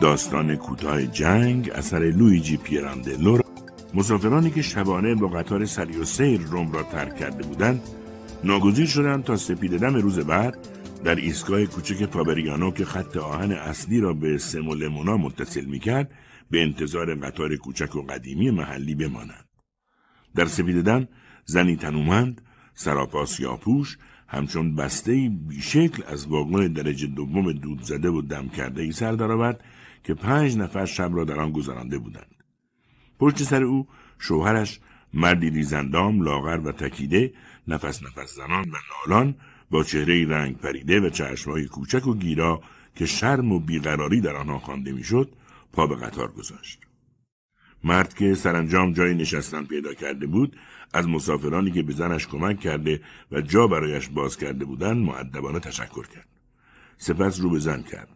داستان کوتاه جنگ اثر لویجی پیراندلو مسافرانی که شبانه با قطار سری و سیر روم را ترک کرده بودند ناگزیر شدند تا سپیددم روز بعد در ایستگاه کوچک فابریانو که خط آهن اصلی را به سمولمونا متصل میکرد به انتظار قطار کوچک و قدیمی محلی بمانند در سپیددم زنی تنومند یا یاپوش، همچون بسته بیشکل از واگن درجه دوم دود زده و دم کرده ای سر درآورد که پنج نفر شب را در آن گذرانده بودند پشت سر او شوهرش مردی ریزندام لاغر و تکیده نفس نفس زنان و نالان با چهره رنگ پریده و چشمهای کوچک و گیرا که شرم و بیقراری در آنها خوانده میشد پا به قطار گذاشت مرد که سرانجام جای نشستن پیدا کرده بود از مسافرانی که به زنش کمک کرده و جا برایش باز کرده بودند معدبانه تشکر کرد سپس رو به زن کرد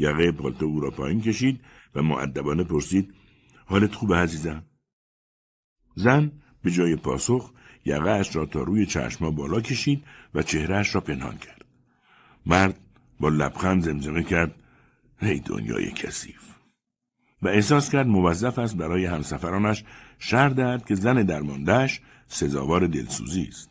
یقه پالتو او را پایین کشید و معدبانه پرسید حالت خوب عزیزم زن به جای پاسخ یقه را تا روی چشما بالا کشید و چهرهش را پنهان کرد مرد با لبخند زمزمه کرد ای دنیای کثیف و احساس کرد موظف است برای همسفرانش شر دهد که زن درماندهش سزاوار دلسوزی است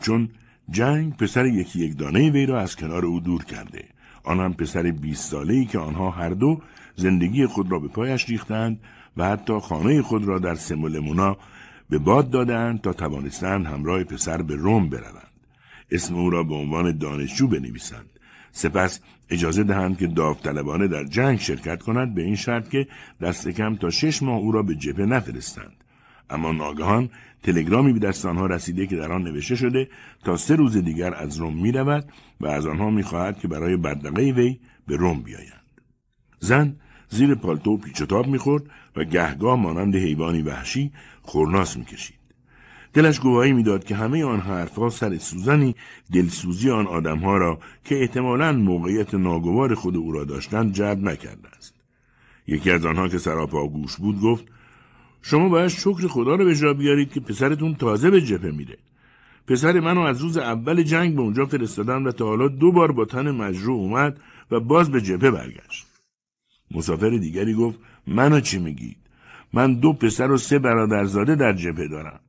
چون جنگ پسر یکی یک دانه وی را از کنار او دور کرده آن هم پسر بیست ساله ای که آنها هر دو زندگی خود را به پایش ریختند و حتی خانه خود را در سمولمونا به باد دادند تا توانستند همراه پسر به روم بروند اسم او را به عنوان دانشجو بنویسند سپس اجازه دهند که داوطلبانه در جنگ شرکت کند به این شرط که دست کم تا شش ماه او را به جبه نفرستند اما ناگهان تلگرامی به دست آنها رسیده که در آن نوشته شده تا سه روز دیگر از روم می رود و از آنها می خواهد که برای بردقه وی به روم بیایند. زن زیر پالتو پیچ می خورد و گهگاه مانند حیوانی وحشی خورناس کشید. دلش گواهی میداد که همه آن حرفها سر سوزنی دلسوزی آن آدمها را که احتمالا موقعیت ناگوار خود او را داشتند جلب نکرده است. یکی از آنها که سراپا گوش بود گفت شما باید شکر خدا رو به جا بیارید که پسرتون تازه به جبهه میره پسر منو از روز اول جنگ به اونجا فرستادن و تا حالا دو بار با تن مجروح اومد و باز به جبهه برگشت مسافر دیگری گفت منو چی میگید من دو پسر و سه برادرزاده در جبهه دارم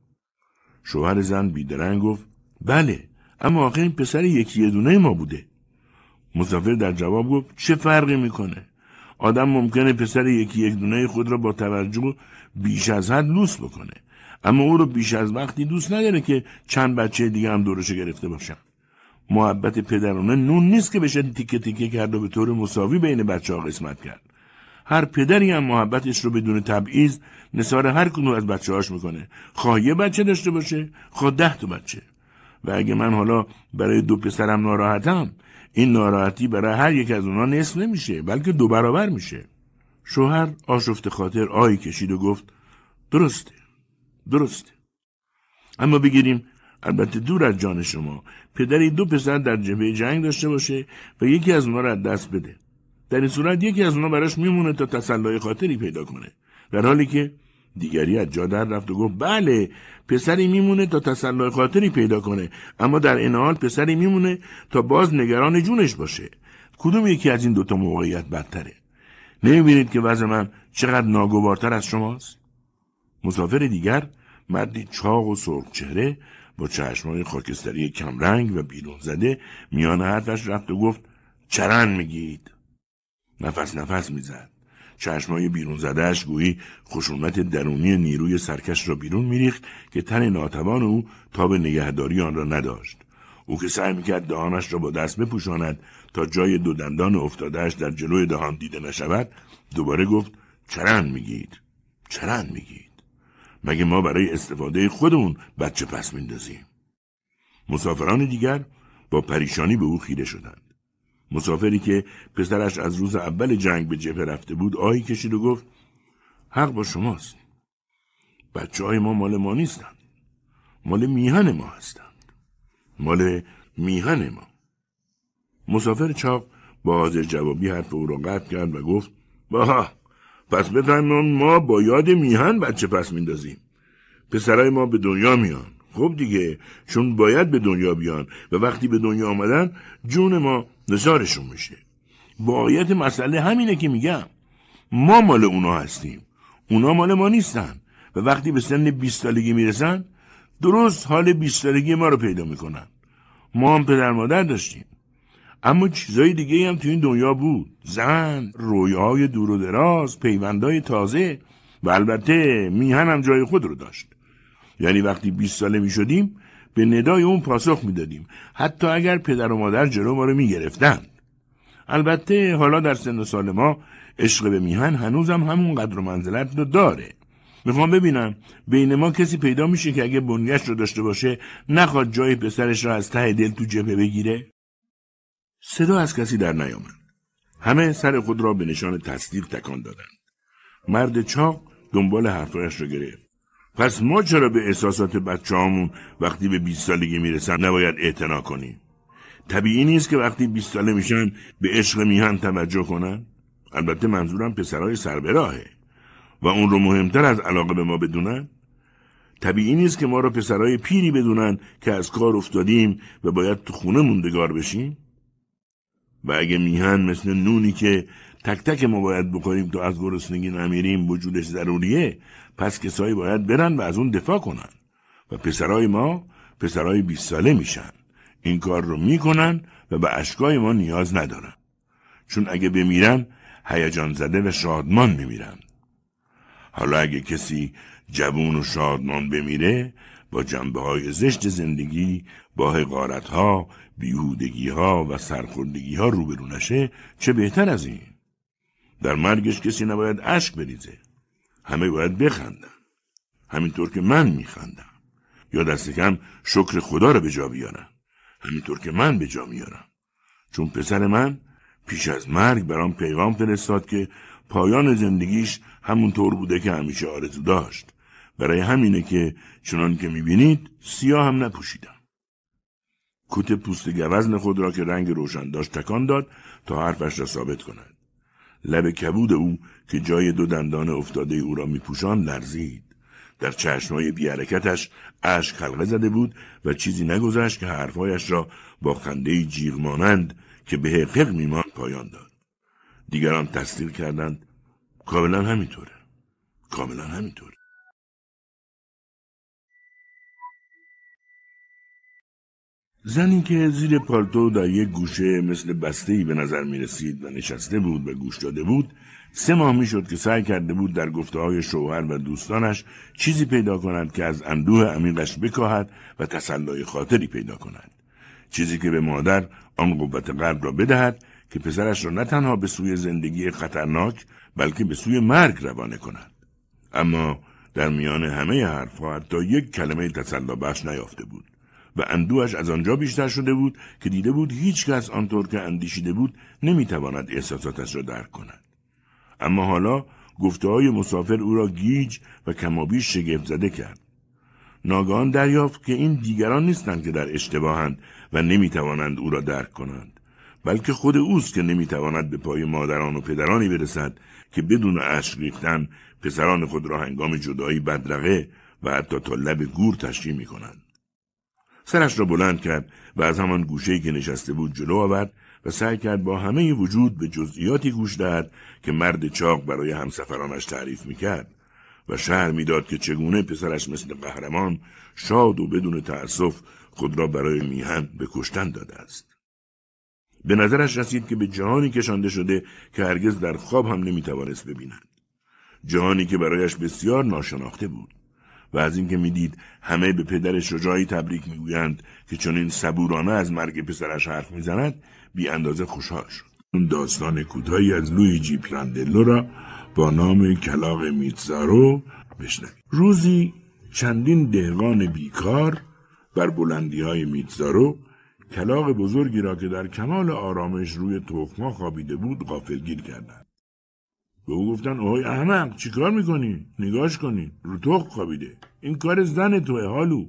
شوهر زن بیدرنگ گفت بله اما آخه این پسر یکی دونه ما بوده مسافر در جواب گفت چه فرقی میکنه آدم ممکنه پسر یکی یک دونه خود را با توجه بیش از حد لوس بکنه اما او رو بیش از وقتی دوست نداره که چند بچه دیگه هم دورش گرفته باشن محبت پدرانه نون نیست که بشه تیکه تیکه کرد و به طور مساوی بین بچه ها قسمت کرد هر پدری هم محبتش رو بدون تبعیض نثار هر کدوم از بچه هاش میکنه خواه یه بچه داشته باشه خواه ده تا بچه و اگه من حالا برای دو پسرم ناراحتم این ناراحتی برای هر یک از اونها نصف نمیشه بلکه دو برابر میشه شوهر آشفت خاطر آی کشید و گفت درسته درسته اما بگیریم البته دور از جان شما پدری دو پسر در جبه جنگ داشته باشه و یکی از اونا را دست بده در این صورت یکی از اونا براش میمونه تا تسلای خاطری پیدا کنه در حالی که دیگری از جا در رفت و گفت بله پسری میمونه تا تسلای خاطری پیدا کنه اما در این حال پسری میمونه تا باز نگران جونش باشه کدوم یکی از این دوتا موقعیت بدتره نمیبینید که وضع من چقدر ناگوارتر از شماست؟ مسافر دیگر مردی چاق و سرخ چهره با چشمهای خاکستری کمرنگ و بیرون زده میان حرفش رفت و گفت چرن میگید نفس نفس میزد چشمای بیرون زدهش گویی خشونت درونی نیروی سرکش را بیرون میریخت که تن ناتوان او تا به نگهداری آن را نداشت او که سعی میکرد دهانش را با دست بپوشاند تا جای دو دندان افتادهش در جلوی دهان دیده نشود دوباره گفت چرند میگید چرند میگید مگه ما برای استفاده خودمون بچه پس میندازیم مسافران دیگر با پریشانی به او خیره شدند مسافری که پسرش از روز اول جنگ به جبه رفته بود آهی کشید و گفت حق با شماست بچه های ما مال ما نیستند مال میهن ما هستند مال میهن ما مسافر چاق با حاضر جوابی حرف او را قطع کرد و گفت باها پس بفهمون ما با یاد میهن بچه پس میندازیم پسرای ما به دنیا میان خب دیگه چون باید به دنیا بیان و وقتی به دنیا آمدن جون ما نزارشون میشه واقعیت مسئله همینه که میگم ما مال اونا هستیم اونا مال ما نیستن و وقتی به سن 20 سالگی میرسن درست حال 20 سالگی ما رو پیدا میکنن ما هم پدر مادر داشتیم اما چیزای دیگه هم تو این دنیا بود زن های دور و دراز پیوندای تازه و البته میهن هم جای خود رو داشت یعنی وقتی 20 ساله می شدیم به ندای اون پاسخ دادیم حتی اگر پدر و مادر جلو ما رو گرفتن. البته حالا در سن و سال ما عشق به میهن هنوزم همون قدر و منزلت رو داره میخوام ببینم بین ما کسی پیدا میشه که اگه بنگشت رو داشته باشه نخواد جای پسرش را از ته دل تو جبه بگیره صدا از کسی در نیامد همه سر خود را به نشان تصدیق تکان دادند مرد چاق دنبال حرفایش را گرفت پس ما چرا به احساسات بچه وقتی به بیست سالگی میرسن نباید اعتنا کنیم طبیعی نیست که وقتی 20 ساله میشن به عشق میهن توجه کنن البته منظورم پسرای سربراهه و اون رو مهمتر از علاقه به ما بدونن طبیعی نیست که ما را پسرای پیری بدونن که از کار افتادیم و باید تو خونه موندگار بشیم و اگه میهن مثل نونی که تک تک ما باید بخوریم تا از گرسنگی نمیریم وجودش ضروریه پس کسایی باید برن و از اون دفاع کنن و پسرای ما پسرای بیست ساله میشن این کار رو میکنن و به اشکای ما نیاز ندارن چون اگه بمیرن هیجان زده و شادمان میمیرن حالا اگه کسی جوون و شادمان بمیره با جنبه های زشت زندگی با حقارت ها بیهودگی ها و سرخوردگی ها روبرو نشه چه بهتر از این در مرگش کسی نباید اشک بریزه همه باید بخندن همینطور که من میخندم یا دست کم شکر خدا را به جا بیارم همینطور که من به جا میارم چون پسر من پیش از مرگ برام پیغام فرستاد که پایان زندگیش همونطور بوده که همیشه آرزو داشت برای همینه که چنان که میبینید سیاه هم نپوشیدم کت پوست گوزن خود را که رنگ روشن داشت تکان داد تا حرفش را ثابت کند لب کبود او که جای دو دندان افتاده او را می پوشان لرزید در چشمهای بیارکتش اشک حلقه زده بود و چیزی نگذشت که حرفهایش را با خنده جیغ مانند که به می میمان پایان داد دیگران تصدیق کردند کاملا همینطوره کاملا همینطوره زنی که زیر پالتو در یک گوشه مثل ای به نظر می رسید و نشسته بود و گوش داده بود سه ماه می شد که سعی کرده بود در گفته های شوهر و دوستانش چیزی پیدا کند که از اندوه عمیقش بکاهد و تسلای خاطری پیدا کند. چیزی که به مادر آن قوت قلب را بدهد که پسرش را نه تنها به سوی زندگی خطرناک بلکه به سوی مرگ روانه کند. اما در میان همه حرفها حتی یک کلمه تسلا نیافته بود. و اندوهش از آنجا بیشتر شده بود که دیده بود هیچ کس آنطور که اندیشیده بود نمیتواند احساساتش را درک کند. اما حالا گفته های مسافر او را گیج و کمابیش شگفت زده کرد. ناگان دریافت که این دیگران نیستند که در اشتباهند و نمیتوانند او را درک کنند. بلکه خود اوست که نمیتواند به پای مادران و پدرانی برسد که بدون اشک ریختن پسران خود را هنگام جدایی بدرقه و حتی تا لب گور تشریح می کنند. سرش را بلند کرد و از همان گوشه‌ای که نشسته بود جلو آورد و سعی کرد با همه وجود به جزئیاتی گوش دهد که مرد چاق برای همسفرانش تعریف میکرد و شهر میداد که چگونه پسرش مثل قهرمان شاد و بدون تأسف خود را برای میهن به کشتن داده است به نظرش رسید که به جهانی کشانده شده که هرگز در خواب هم نمیتوانست ببیند جهانی که برایش بسیار ناشناخته بود و از اینکه میدید همه به پدر شجاعی تبریک میگویند که این صبورانه از مرگ پسرش حرف میزند بی اندازه خوشحال شد اون داستان کوتاهی از لویجی پراندلو را با نام کلاق میتزارو بشنوید روزی چندین دهقان بیکار بر بلندی های میتزارو کلاق بزرگی را که در کمال آرامش روی تخما خوابیده بود غافلگیر کردند به او گفتن اوهای احمق چیکار میکنی نگاش کنی رو تخ خوابیده این کار زن توه حالو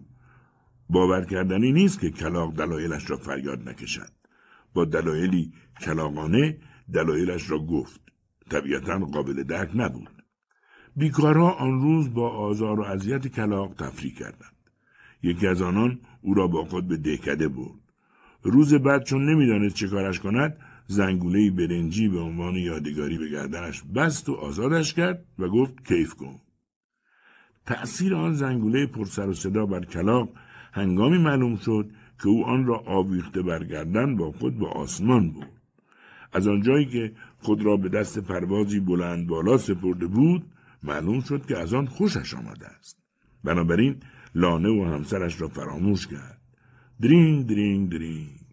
باور کردنی نیست که کلاق دلایلش را فریاد نکشد با دلایلی کلاقانه دلایلش را گفت طبیعتا قابل درک نبود بیکارها آن روز با آزار و اذیت کلاق تفریح کردند یکی از آنان او را با خود به دهکده برد روز بعد چون نمیدانست چه کارش کند زنگوله برنجی به عنوان یادگاری به گردنش بست و آزادش کرد و گفت کیف کن. تأثیر آن زنگوله پرسر و صدا بر کلاق هنگامی معلوم شد که او آن را آویخته برگردن با خود به آسمان بود از آنجایی که خود را به دست پروازی بلند بالا سپرده بود معلوم شد که از آن خوشش آمده است. بنابراین لانه و همسرش را فراموش کرد. درینگ درینگ درینگ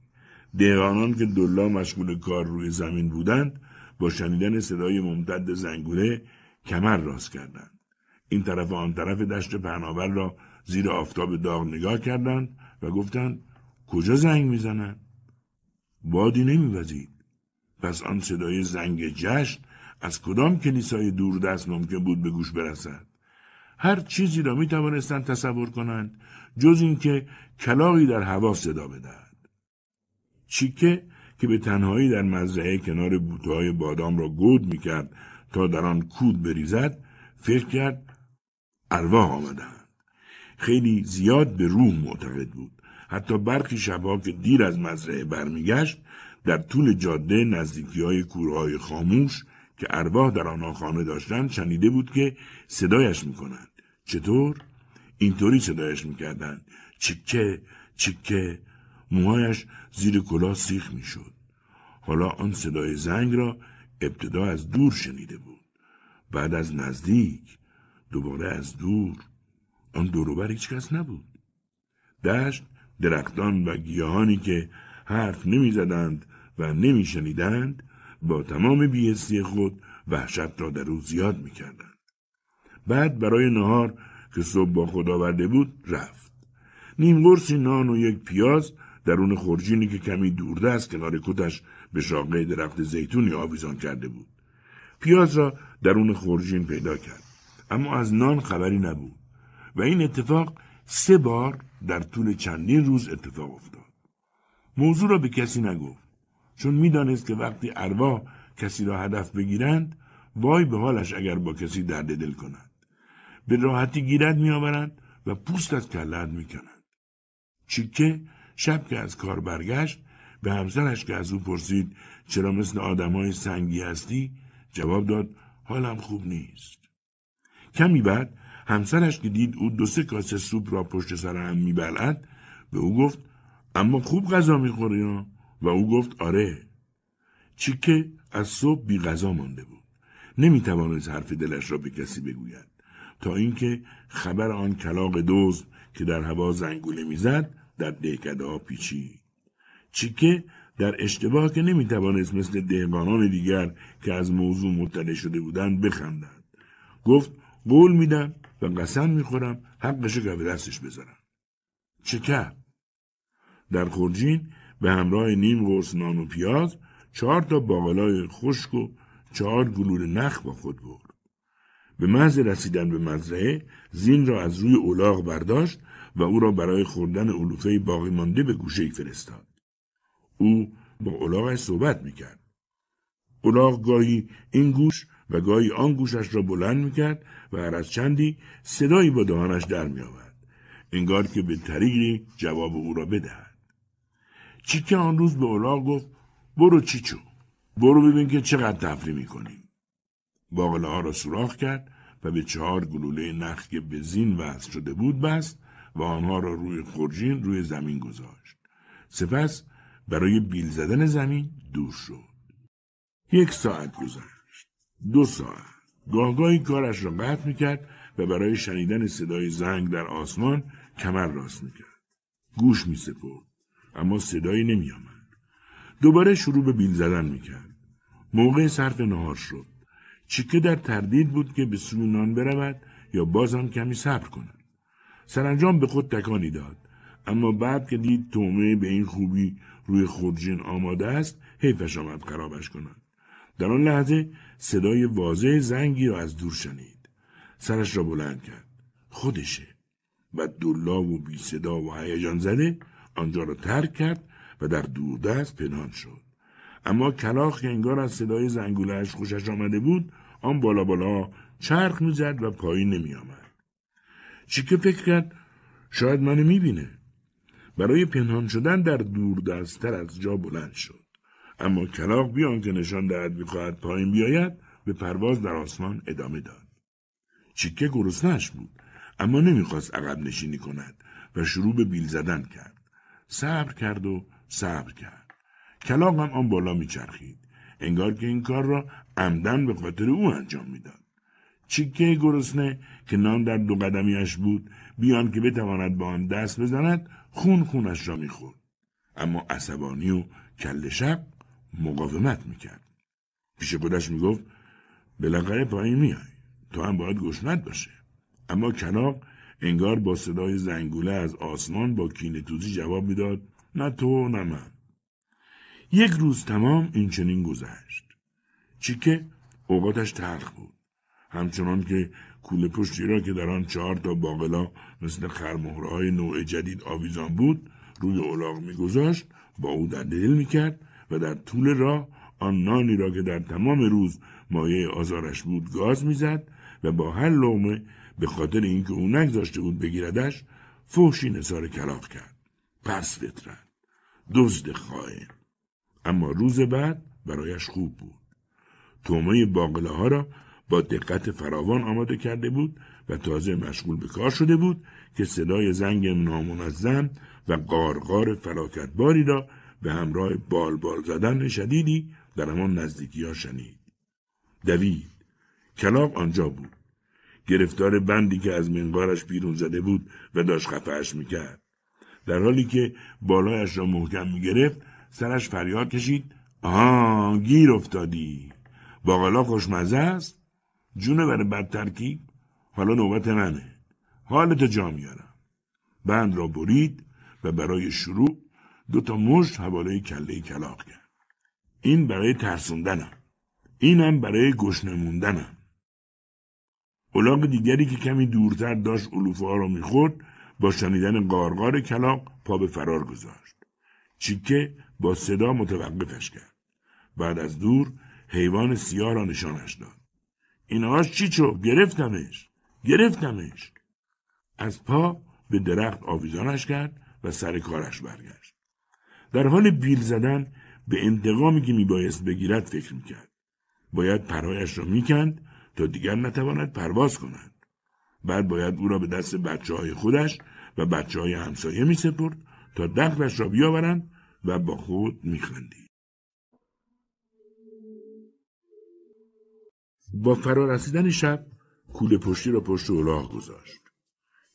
دهقانان که دلا مشغول کار روی زمین بودند با شنیدن صدای ممتد زنگوله کمر راست کردند این طرف و آن طرف دشت پهناور را زیر آفتاب داغ نگاه کردند و گفتند کجا زنگ میزنند بادی نمیوزید پس آن صدای زنگ جشن از کدام کلیسای دوردست ممکن بود به گوش برسد هر چیزی را می توانستند تصور کنند جز اینکه کلاقی در هوا صدا بدهد چیکه که به تنهایی در مزرعه کنار بوتهای بادام را گود میکرد تا در آن کود بریزد فکر کرد ارواح آمدند خیلی زیاد به روح معتقد بود حتی برخی شبها که دیر از مزرعه برمیگشت در طول جاده نزدیکی های کورهای خاموش که ارواح در آنها خانه داشتند شنیده بود که صدایش میکنند چطور اینطوری صدایش میکردند چیکه چیکه موهایش زیر کلاه سیخ میشد حالا آن صدای زنگ را ابتدا از دور شنیده بود بعد از نزدیک دوباره از دور آن دوروبر هیچ کس نبود دشت درختان و گیاهانی که حرف زدند و نمیشنیدند با تمام بیهستی خود وحشت را در او زیاد میکردند بعد برای نهار که صبح با خود آورده بود رفت نیم قرصی نان و یک پیاز درون خورجینی که کمی دورده از کنار کتش به شاقه درخت زیتونی آویزان کرده بود. پیاز را درون خورجین پیدا کرد. اما از نان خبری نبود و این اتفاق سه بار در طول چندین روز اتفاق افتاد. موضوع را به کسی نگفت چون میدانست که وقتی ارواح کسی را هدف بگیرند وای به حالش اگر با کسی درد دل کنند به راحتی گیرد میآورند و پوست از کلد میکنند چیکه شب که از کار برگشت به همسرش که از او پرسید چرا مثل آدمای سنگی هستی جواب داد حالم خوب نیست کمی بعد همسرش که دید او دو سه کاسه سوپ را پشت سر هم میبلد به او گفت اما خوب غذا میخوری ها و او گفت آره چیکه از صبح بی غذا مانده بود نمیتوانست حرف دلش را به کسی بگوید تا اینکه خبر آن کلاق دوز که در هوا زنگوله میزد در دهکده ها چیکه در اشتباه که نمیتوانست مثل دهقانان دیگر که از موضوع مطلع شده بودند بخندد گفت قول میدم و قسم میخورم حقش که به دستش بذارم چه در خورجین به همراه نیم قرص نان و پیاز چهار تا باقلای خشک و چهار گلوله نخ با خود برد به محض رسیدن به مزرعه زین را از روی اولاغ برداشت و او را برای خوردن علوفه باقی مانده به گوشه فرستاد. او با الاغش صحبت میکرد. الاغ گاهی این گوش و گاهی آن گوشش را بلند میکرد و هر از چندی صدایی با دهانش در میآورد انگار که به طریقی جواب او را بدهد چیکه آن روز به الاغ گفت برو چیچو برو ببین که چقدر تفری میکنی باقله ها را سوراخ کرد و به چهار گلوله نخ که به زین وصل شده بود بست و آنها را روی خورجین روی زمین گذاشت. سپس برای بیل زدن زمین دور شد. یک ساعت گذشت. دو ساعت. گاهگاهی کارش را قطع میکرد و برای شنیدن صدای زنگ در آسمان کمر راست میکرد. گوش میسپرد اما صدایی نمیآمد. دوباره شروع به بیل زدن میکرد. موقع صرف نهار شد. چیکه در تردید بود که به سوی نان برود یا بازم کمی صبر کند. سرانجام به خود تکانی داد اما بعد که دید تومه به این خوبی روی خورجین آماده است حیفش آمد خرابش کنند. در آن لحظه صدای واضح زنگی را از دور شنید سرش را بلند کرد خودشه و دولا و بی صدا و هیجان زده آنجا را ترک کرد و در دور دست پنهان شد اما کلاخ که انگار از صدای زنگولهاش خوشش آمده بود آن بالا بالا چرخ میزد و پایین نمیآمد چیکه فکر کرد شاید منو میبینه برای پنهان شدن در دور دستتر از جا بلند شد اما کلاق بیان که نشان دهد میخواهد پایین بیاید به پرواز در آسمان ادامه داد چیکه گرسنهاش بود اما نمیخواست عقب نشینی کند و شروع به بیل زدن کرد صبر کرد و صبر کرد کلاق هم آن بالا میچرخید انگار که این کار را عمدن به خاطر او انجام میداد چکه گرسنه که نان در دو قدمیش بود بیان که بتواند به آن دست بزند خون خونش را میخورد اما عصبانی و کل شب مقاومت میکرد پیش خودش میگفت بالاخره پایین میای تو هم باید گشنت باشه اما کلاق انگار با صدای زنگوله از آسمان با کینه توزی جواب میداد نه تو نه من یک روز تمام این چنین گذشت چیکه اوقاتش تلخ بود همچنان که کوله پشتی را که در آن چهار تا باقلا مثل خرمهرهای نوع جدید آویزان بود روی اولاغ میگذاشت با او در دل میکرد و در طول راه آن نانی را که در تمام روز مایه آزارش بود گاز میزد و با هر لغمه به خاطر اینکه او نگذاشته بود بگیردش فوشی نصار کلاق کرد پس فطرت دزد خائن اما روز بعد برایش خوب بود تومه باقله ها را با دقت فراوان آماده کرده بود و تازه مشغول به کار شده بود که صدای زنگ نامنظم و قارقار فلاکتباری را به همراه بال بال زدن شدیدی در همان نزدیکی ها شنید. دوید. کلاق آنجا بود. گرفتار بندی که از منقارش بیرون زده بود و داشت خفهش میکرد. در حالی که بالایش را محکم میگرفت سرش فریاد کشید آه گیر افتادی. باقلا خوشمزه است جونور بد ترکیب حالا نوبت منه حالت جا میارم بند را برید و برای شروع دو تا مشت حواله کله کلاق کرد این برای ترسوندنم اینم برای گشنموندنم. موندنم دیگری که کمی دورتر داشت علوفه ها را میخورد با شنیدن قارقار کلاق پا به فرار گذاشت چیکه با صدا متوقفش کرد بعد از دور حیوان سیاه را نشانش داد اینهاش چی چو گرفتمش گرفتمش از پا به درخت آویزانش کرد و سر کارش برگشت در حال بیل زدن به انتقامی که میبایست بگیرد فکر میکرد باید پرهایش را میکند تا دیگر نتواند پرواز کند بعد باید او را به دست بچه های خودش و بچه های همسایه می تا دخلش را بیاورند و با خود میخندید با فرا رسیدن شب کوله پشتی را پشت اولاغ گذاشت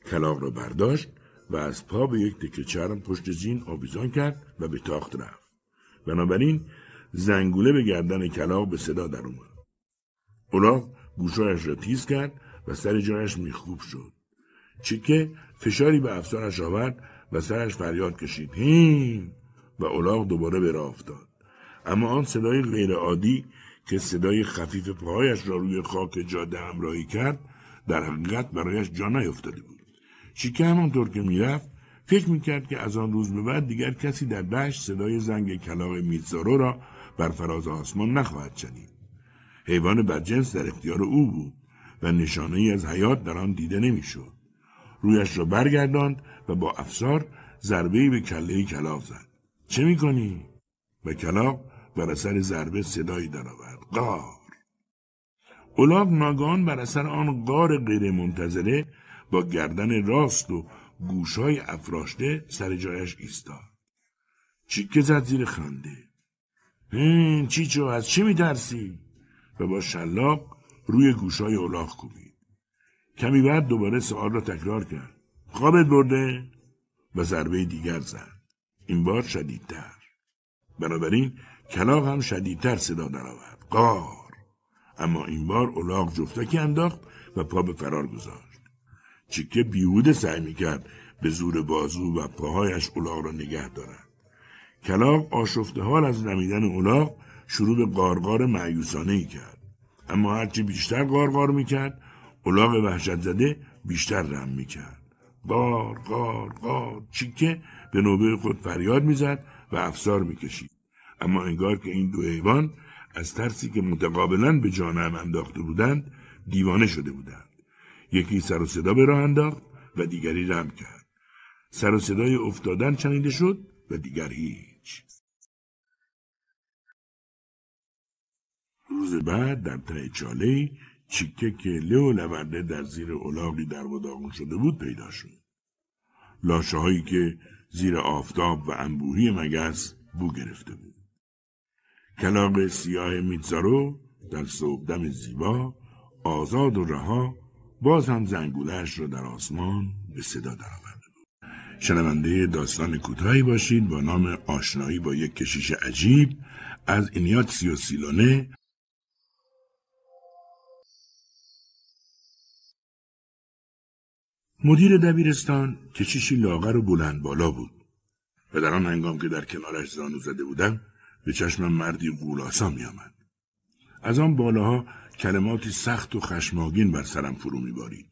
کلاغ را برداشت و از پا به یک تکه چرم پشت زین آویزان کرد و به تاخت رفت بنابراین زنگوله به گردن کلاغ به صدا در اومد اولاغ گوشهایش را تیز کرد و سر جایش میخوب شد چکه فشاری به افسانش آورد و سرش فریاد کشید هیم و اولاغ دوباره به راه افتاد اما آن صدای غیرعادی که صدای خفیف پاهایش را روی خاک جاده همراهی کرد در حقیقت برایش جا نیفتاده بود چیکه همانطور که میرفت فکر میکرد که از آن روز به بعد دیگر کسی در دشت صدای زنگ کلاق میتزارو را بر فراز آسمان نخواهد شنید حیوان بدجنس در اختیار او بود و نشانه ای از حیات در آن دیده نمیشد رویش را برگرداند و با افسار ضربه به کله کلاق زد چه میکنی و کلاق بر اثر ضربه صدایی درآورد قار اولاق ناگان بر اثر آن قار غیر منتظره با گردن راست و گوشهای افراشته سر جایش ایستاد. چیکه زد زیر خنده. چی چیچو از چی میترسی؟ و با شلاق روی گوشهای اولاق کوبید. کمی بعد دوباره سوال را تکرار کرد. خوابت برده؟ و ضربه دیگر زد. این بار شدیدتر. بنابراین کلاق هم شدیدتر صدا درآورد. قار اما این بار اولاغ جفتکی انداخت و پا به فرار گذاشت چیکه بیهوده سعی میکرد به زور بازو و پاهایش اولاغ را نگه دارد کلاق آشفته حال از نمیدن اولاغ شروع به قارقار معیوسانه ای کرد اما هرچه بیشتر قارقار میکرد اولاغ وحشت زده بیشتر رم میکرد قار قار قار چیکه به نوبه خود فریاد میزد و افسار میکشید اما انگار که این دو حیوان از ترسی که متقابلا به جان انداخته بودند دیوانه شده بودند یکی سر و صدا به راه انداخت و دیگری رم کرد سر و صدای افتادن چنیده شد و دیگر هیچ روز بعد در ته چاله چیکه که لو لورده در زیر اولاقی در داغون شده بود پیدا شد لاشه هایی که زیر آفتاب و انبوهی مگس بو گرفته بود کلاق سیاه میتزارو در صبحدم زیبا آزاد و رها باز هم زنگولهش را در آسمان به صدا درآورده بود شنونده داستان کوتاهی باشید با نام آشنایی با یک کشیش عجیب از و سیلونه مدیر دبیرستان کشیشی لاغر و بلند بالا بود و در آن هنگام که در کنارش زانو زده بودم به چشمم مردی غولاسا آمد از آن بالاها کلماتی سخت و خشماگین بر سرم فرو میبارید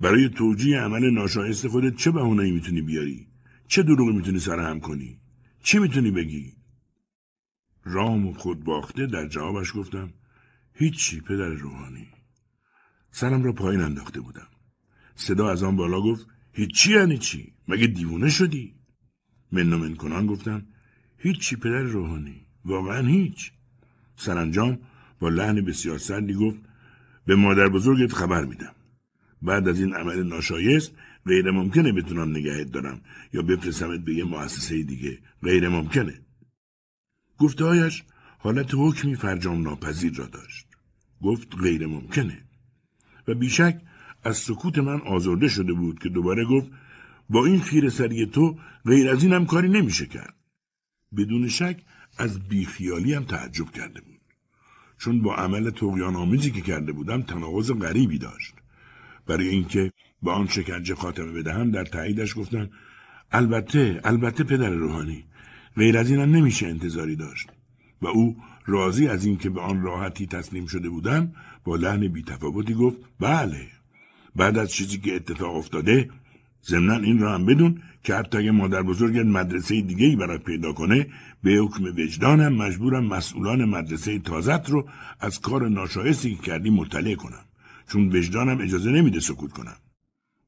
برای توجیه عمل ناشایست خودت چه بهونه‌ای میتونی بیاری چه دروغی میتونی سرهم کنی چی میتونی بگی رام و خود باخته در جوابش گفتم هیچی پدر روحانی سرم را پایین انداخته بودم صدا از آن بالا گفت هیچی یعنی چی مگه دیوونه شدی من کنان گفتم هیچی پدر روحانی واقعا هیچ سرانجام با لحن بسیار سردی گفت به مادر بزرگت خبر میدم بعد از این عمل ناشایست غیر ممکنه بتونم نگهت دارم یا بفرستمت به یه مؤسسه دیگه غیر ممکنه هایش حالت حکمی فرجام ناپذیر را داشت گفت غیر ممکنه و بیشک از سکوت من آزرده شده بود که دوباره گفت با این خیر سری تو غیر از اینم کاری نمیشه کرد بدون شک از بیخیالی هم تعجب کرده بود چون با عمل تقیان آمیزی که کرده بودم تناقض غریبی داشت برای اینکه به آن شکنجه خاتمه بدهم در تاییدش گفتن البته البته پدر روحانی غیر از اینم نمیشه انتظاری داشت و او راضی از اینکه به آن راحتی تسلیم شده بودم با لحن بیتفاوتی گفت بله بعد از چیزی که اتفاق افتاده زمنان این را هم بدون که حتی اگه مادر مدرسه دیگه ای برات پیدا کنه به حکم وجدانم مجبورم مسئولان مدرسه تازت رو از کار ناشایستی که کردی مطلع کنم چون وجدانم اجازه نمیده سکوت کنم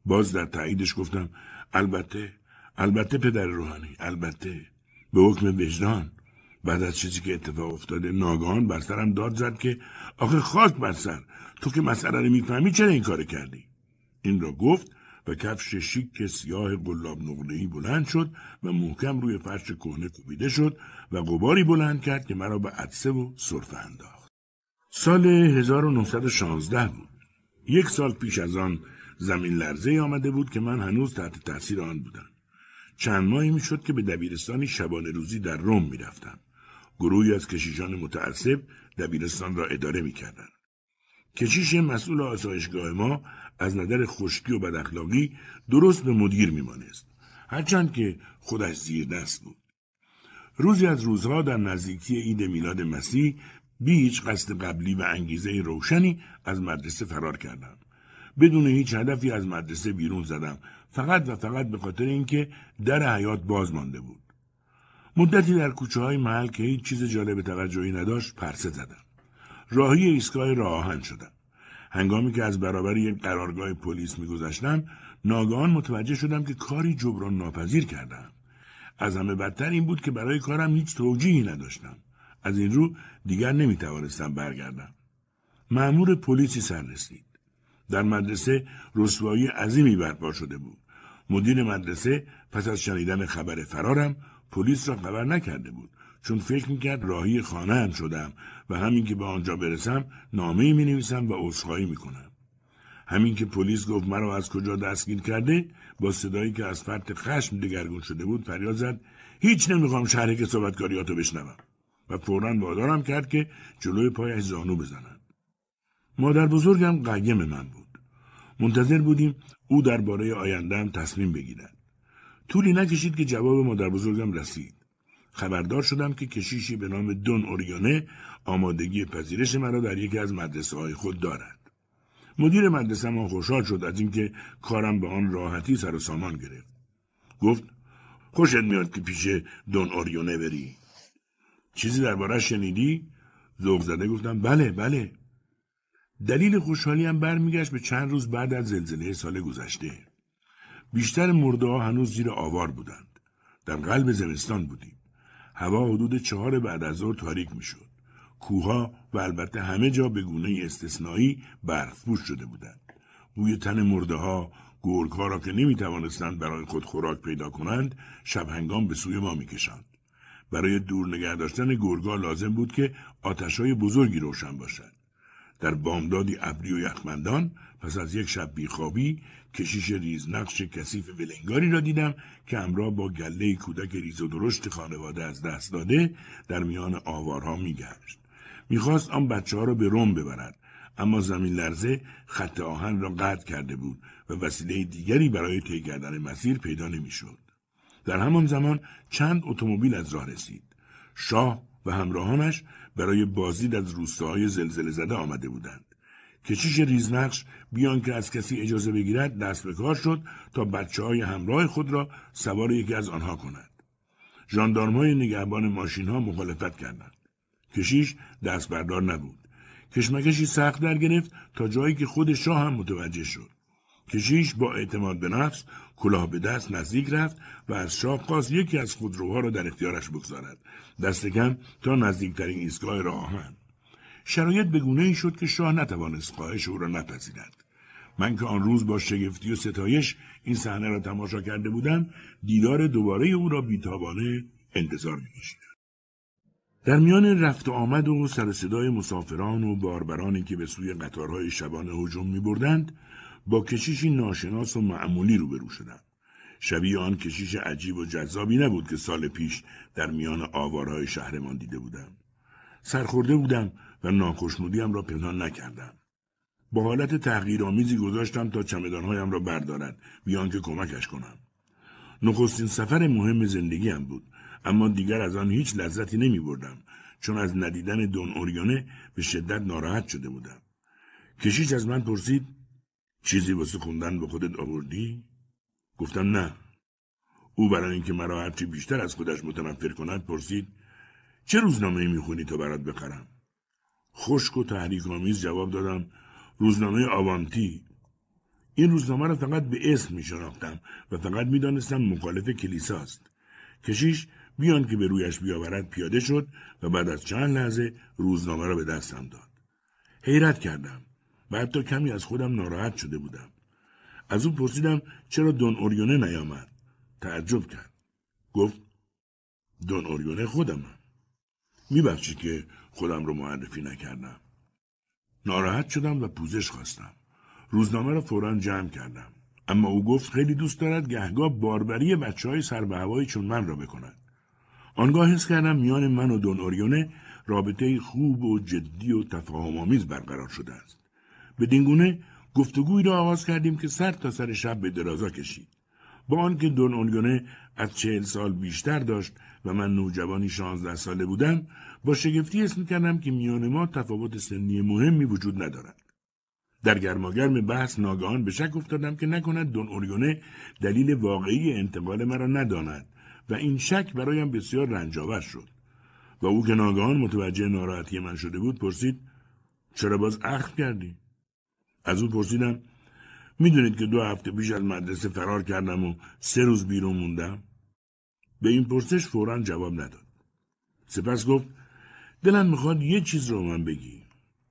باز در تاییدش گفتم البته البته پدر روحانی البته به حکم وجدان بعد از چیزی که اتفاق افتاده ناگهان بر سرم داد زد که آخه خاک بر سر تو که مسئله رو میفهمی چرا این کار کردی این را گفت و کفش شیک سیاه گلاب نقره‌ای بلند شد و محکم روی فرش کهنه کوبیده شد و قباری بلند کرد که مرا به عدسه و سرفه انداخت سال 1916 بود یک سال پیش از آن زمین لرزه آمده بود که من هنوز تحت تاثیر آن بودم چند ماهی میشد که به دبیرستانی شبانه روزی در روم میرفتم گروهی از کشیشان متعصب دبیرستان را اداره کردن کشیش مسئول آسایشگاه ما از نظر خشکی و بداخلاقی درست به مدیر میمانست هرچند که خودش زیر دست بود روزی از روزها در نزدیکی عید میلاد مسیح بی هیچ قصد قبلی و انگیزه روشنی از مدرسه فرار کردم بدون هیچ هدفی از مدرسه بیرون زدم فقط و فقط به خاطر اینکه در حیات باز مانده بود مدتی در کوچه های محل که هیچ چیز جالب توجهی نداشت پرسه زدم راهی ایستگاه آهن شدم هنگامی که از برابر یک قرارگاه پلیس میگذشتم ناگهان متوجه شدم که کاری جبران ناپذیر کردم از همه بدتر این بود که برای کارم هیچ توجیهی نداشتم از این رو دیگر نمیتوانستم برگردم معمور پلیسی سر رسید در مدرسه رسوایی عظیمی برپا شده بود مدیر مدرسه پس از شنیدن خبر فرارم پلیس را خبر نکرده بود چون فکر میکرد راهی خانه هم شدم و همین که به آنجا برسم نامه می و عذرخواهی میکنم. همین که پلیس گفت مرا از کجا دستگیر کرده با صدایی که از فرط خشم دگرگون شده بود فریاد زد هیچ نمیخوام شرح صحبتکاریاتو بشنوم و فوراً وادارم کرد که جلوی پایش زانو بزنند مادر بزرگم قیم من بود منتظر بودیم او درباره آیندهام تصمیم بگیرد طولی نکشید که جواب مادر بزرگم رسید خبردار شدم که کشیشی به نام دون اوریانه آمادگی پذیرش مرا در یکی از مدرسه های خود دارد. مدیر مدرسه ما خوشحال شد از اینکه کارم به آن راحتی سر و سامان گرفت. گفت خوشت میاد که پیش دون اوریانه بری. چیزی درباره شنیدی؟ ذوق زده گفتم بله بله. دلیل خوشحالی هم برمیگشت به چند روز بعد از زلزله سال گذشته. بیشتر مرده ها هنوز زیر آوار بودند. در قلب زمستان بودیم. هوا حدود چهار بعد از ظهر تاریک میشد کوها و البته همه جا به گونه استثنایی برف بوش شده بودند بوی تن مرده ها گرگ ها را که نمی توانستند برای خود خوراک پیدا کنند شب هنگام به سوی ما می کشند. برای دور نگه داشتن گرگا لازم بود که آتش های بزرگی روشن باشد. در بامدادی ابری و یخمندان پس از یک شب بیخوابی کشیش ریزنقش کثیف ولنگاری را دیدم که همراه با گله کودک ریز و درشت خانواده از دست داده در میان آوارها میگشت میخواست آن بچه ها را به روم ببرد اما زمین لرزه خط آهن را قطع کرده بود و وسیله دیگری برای طی کردن مسیر پیدا نمیشد در همان زمان چند اتومبیل از راه رسید شاه و همراهانش برای بازدید از روستاهای زلزله زده آمده بودند کشیش ریزنقش بیان که از کسی اجازه بگیرد دست به کار شد تا بچه های همراه خود را سوار یکی از آنها کند. جاندارم های نگهبان ماشین ها مخالفت کردند. کشیش دست بردار نبود. کشمکشی سخت در گرفت تا جایی که خود شاه هم متوجه شد. کشیش با اعتماد به نفس کلاه به دست نزدیک رفت و از شاه خواست یکی از خودروها را در اختیارش بگذارد دست کم تا نزدیکترین ایستگاه آهن شرایط به ای شد که شاه نتوانست خواهش او را نپذیرد من که آن روز با شگفتی و ستایش این صحنه را تماشا کرده بودم دیدار دوباره او را بیتابانه انتظار میکشیدم در میان رفت و آمد و سر صدای مسافران و باربرانی که به سوی قطارهای شبانه هجوم می بردند، با کشیشی ناشناس و معمولی روبرو شدم شبیه آن کشیش عجیب و جذابی نبود که سال پیش در میان آوارهای شهرمان دیده بودم. سرخورده بودم و ناخشنودیم را پنهان نکردم. با حالت تغییرآمیزی گذاشتم تا چمدانهایم را بردارد بیان که کمکش کنم نخستین سفر مهم زندگیم بود اما دیگر از آن هیچ لذتی نمی بردم چون از ندیدن دون اوریانه به شدت ناراحت شده بودم کشیش از من پرسید چیزی واسه خوندن به خودت آوردی گفتم نه او برای اینکه مرا هرچی بیشتر از خودش متنفر کند پرسید چه روزنامه میخونی تا برات بخرم خشک و آمیز جواب دادم روزنامه آوانتی این روزنامه را فقط به اسم می شناختم و فقط می دانستم مخالف کلیساست. کشیش بیان که به رویش بیاورد پیاده شد و بعد از چند لحظه روزنامه را به دستم داد. حیرت کردم و حتی کمی از خودم ناراحت شده بودم. از او پرسیدم چرا دون اوریونه نیامد؟ تعجب کرد. گفت دون اوریونه خودمم. میبخشی که خودم را معرفی نکردم. ناراحت شدم و پوزش خواستم. روزنامه را فورا جمع کردم. اما او گفت خیلی دوست دارد گهگاه باربری بچه های سر به هوایی چون من را بکند. آنگاه حس کردم میان من و دون اوریونه رابطه خوب و جدی و تفاهم آمیز برقرار شده است. به دینگونه گفتگوی را آغاز کردیم که سر تا سر شب به درازا کشید. با آنکه دون اوریونه از چهل سال بیشتر داشت و من نوجوانی شانزده ساله بودم با شگفتی حس میکردم که میان ما تفاوت سنی مهمی وجود ندارد در گرماگرم بحث ناگهان به شک افتادم که نکند دون اوریونه دلیل واقعی انتقال مرا نداند و این شک برایم بسیار رنجآور شد و او که ناگهان متوجه ناراحتی من شده بود پرسید چرا باز اخم کردی از او پرسیدم میدونید که دو هفته پیش از مدرسه فرار کردم و سه روز بیرون موندم به این پرسش فورا جواب نداد سپس گفت دلم میخواد یه چیز رو من بگی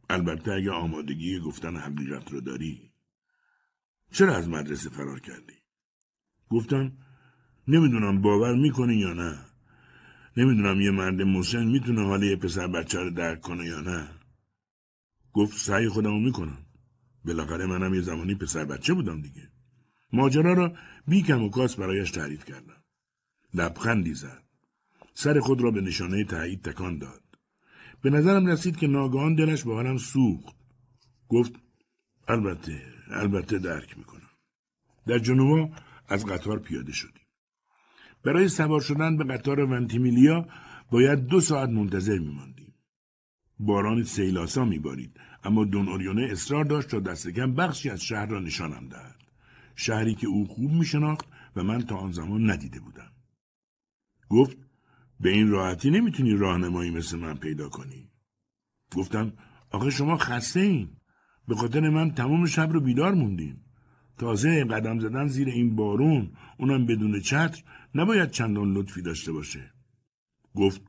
البته اگه آمادگی گفتن حقیقت رو داری چرا از مدرسه فرار کردی گفتم نمیدونم باور میکنی یا نه نمیدونم یه مرد مسن میتونه حال یه پسر بچه رو درک کنه یا نه گفت سعی خودمو میکنم بالاخره منم یه زمانی پسر بچه بودم دیگه ماجرا را بی کم و کاس برایش تعریف کردم لبخندی زد سر خود را به نشانه تایید تکان داد به نظرم رسید که ناگهان دلش به حالم سوخت گفت البته البته درک میکنم در جنوا از قطار پیاده شدیم برای سوار شدن به قطار ونتیمیلیا باید دو ساعت منتظر میماندیم باران سیلاسا میبارید اما دون اوریونه اصرار داشت تا دست کم بخشی از شهر را نشانم دهد شهری که او خوب میشناخت و من تا آن زمان ندیده بودم گفت به این راحتی نمیتونی راهنمایی مثل من پیدا کنی گفتم آخه شما خسته این به خاطر من تمام شب رو بیدار موندیم تازه قدم زدن زیر این بارون اونم بدون چتر نباید چندان لطفی داشته باشه گفت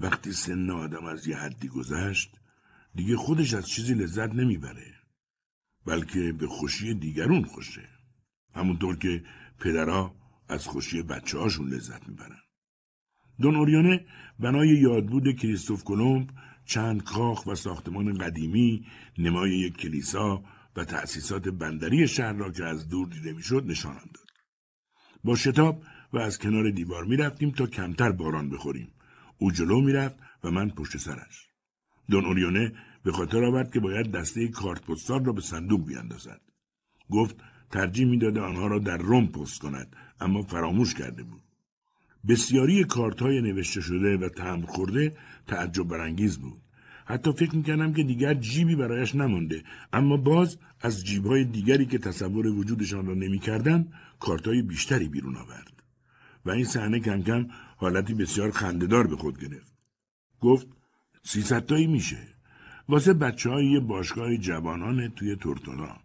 وقتی سن آدم از یه حدی گذشت دیگه خودش از چیزی لذت نمیبره بلکه به خوشی دیگرون خوشه همونطور که پدرها از خوشی بچه هاشون لذت میبرن دون اوریانه بنای یادبود کریستوف کلمب چند کاخ و ساختمان قدیمی نمای یک کلیسا و تأسیسات بندری شهر را که از دور دیده میشد نشانم داد با شتاب و از کنار دیوار میرفتیم تا کمتر باران بخوریم او جلو میرفت و من پشت سرش دون اوریونه به خاطر آورد که باید دسته کارت پستال را به صندوق بیاندازد گفت ترجیح میداده آنها را در روم پست کند اما فراموش کرده بود بسیاری کارت های نوشته شده و تمر خورده تعجب برانگیز بود. حتی فکر میکردم که دیگر جیبی برایش نمانده اما باز از جیبهای دیگری که تصور وجودشان را نمیکردم کارتهای بیشتری بیرون آورد و این صحنه کم کم حالتی بسیار خندهدار به خود گرفت گفت سیصد میشه واسه بچه های یه باشگاه جوانان توی تورتونا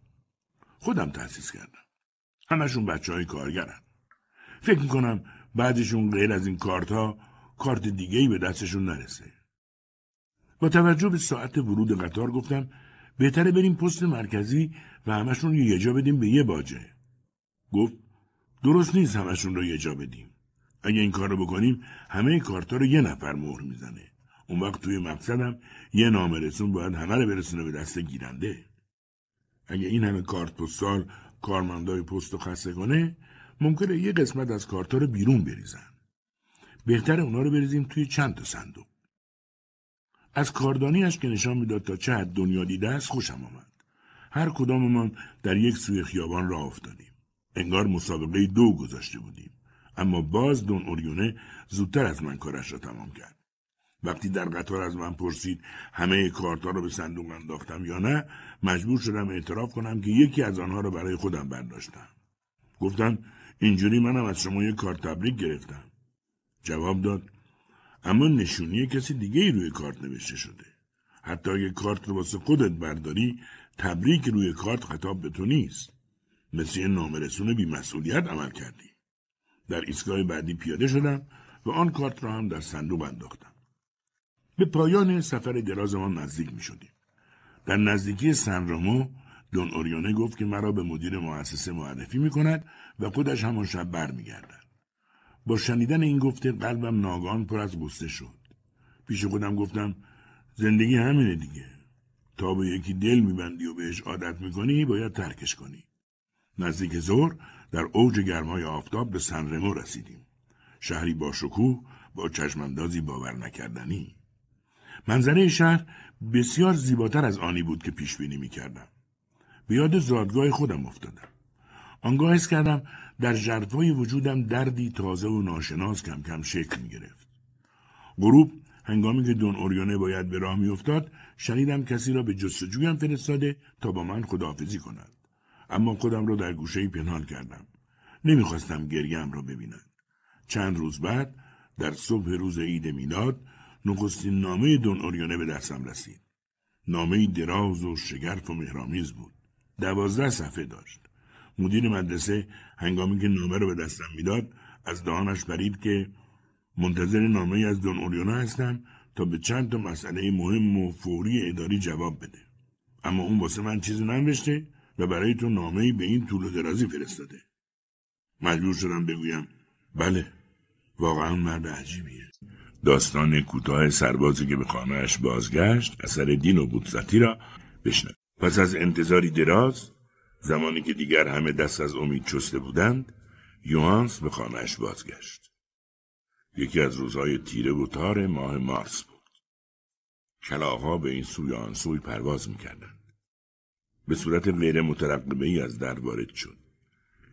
خودم تأسیس کردم همشون بچه های کارگرن فکر میکنم بعدشون غیر از این کارت ها کارت دیگه ای به دستشون نرسه. با توجه به ساعت ورود قطار گفتم بهتره بریم پست مرکزی و همشون رو یه جا بدیم به یه باجه. گفت درست نیست همشون رو یه جا بدیم. اگه این کار رو بکنیم همه کارتا رو یه نفر مهر میزنه. اون وقت توی مقصدم یه رسون باید همه رو برسونه به دست گیرنده. اگه این همه کارت پستال کارمندای پست رو خسته کنه ممکنه یه قسمت از کارتا رو بیرون بریزن بهتر اونا رو بریزیم توی چند تا صندوق از کاردانیش که نشان میداد تا چه حد دنیا دیده است خوشم آمد هر من در یک سوی خیابان را افتادیم انگار مسابقه دو گذاشته بودیم اما باز دون اوریونه زودتر از من کارش را تمام کرد وقتی در قطار از من پرسید همه کارتا را به صندوق انداختم یا نه مجبور شدم اعتراف کنم که یکی از آنها را برای خودم برداشتم گفتم اینجوری منم از شما یه کارت تبریک گرفتم جواب داد اما نشونی کسی دیگه ای روی کارت نوشته شده حتی اگه کارت رو واسه خودت برداری تبریک روی کارت خطاب به تو نیست مثل یه نامرسون بیمسئولیت عمل کردی در ایستگاه بعدی پیاده شدم و آن کارت را هم در صندوق انداختم به پایان سفر درازمان نزدیک می شدیم. در نزدیکی سنرامو دون اوریانه گفت که مرا به مدیر مؤسسه معرفی می کند و خودش همان شب برمیگردد با شنیدن این گفته قلبم ناگان پر از گسته شد پیش خودم گفتم زندگی همینه دیگه تا به یکی دل میبندی و بهش عادت میکنی باید ترکش کنی نزدیک زور در اوج گرمای آفتاب به سنرمو رسیدیم شهری با شکوه با چشماندازی باور نکردنی منظره شهر بسیار زیباتر از آنی بود که پیش بینی میکردم به یاد زادگاه خودم افتادم آنگاه حس کردم در جرفای وجودم دردی تازه و ناشناس کم کم شکل می گرفت. غروب هنگامی که دون اوریانه باید به راه افتاد شنیدم کسی را به جستجویم فرستاده تا با من خداحافظی کند اما خودم را در گوشه پنهان کردم نمیخواستم گریم را ببینند چند روز بعد در صبح روز عید میلاد نخستین نامه دون اوریانه به دستم رسید نامه دراز و شگرف و مهرامیز بود دوازده صفحه داشت مدیر مدرسه هنگامی که نامه رو به دستم میداد از دهانش پرید که منتظر نامه از دون اوریونا هستم تا به چند تا مسئله مهم و فوری اداری جواب بده اما اون واسه من چیزی ننوشته و برای تو نامه به این طول و درازی فرستاده مجبور شدم بگویم بله واقعا مرد عجیبیه داستان کوتاه سربازی که به خانهاش بازگشت اثر دین و بودزتی را بشنوید پس از انتظاری دراز زمانی که دیگر همه دست از امید چسته بودند یوهانس به خانهش بازگشت یکی از روزهای تیره و تار ماه مارس بود کلاغها به این سوی آن سوی پرواز میکردند به صورت غیر مترقبه ای از در وارد شد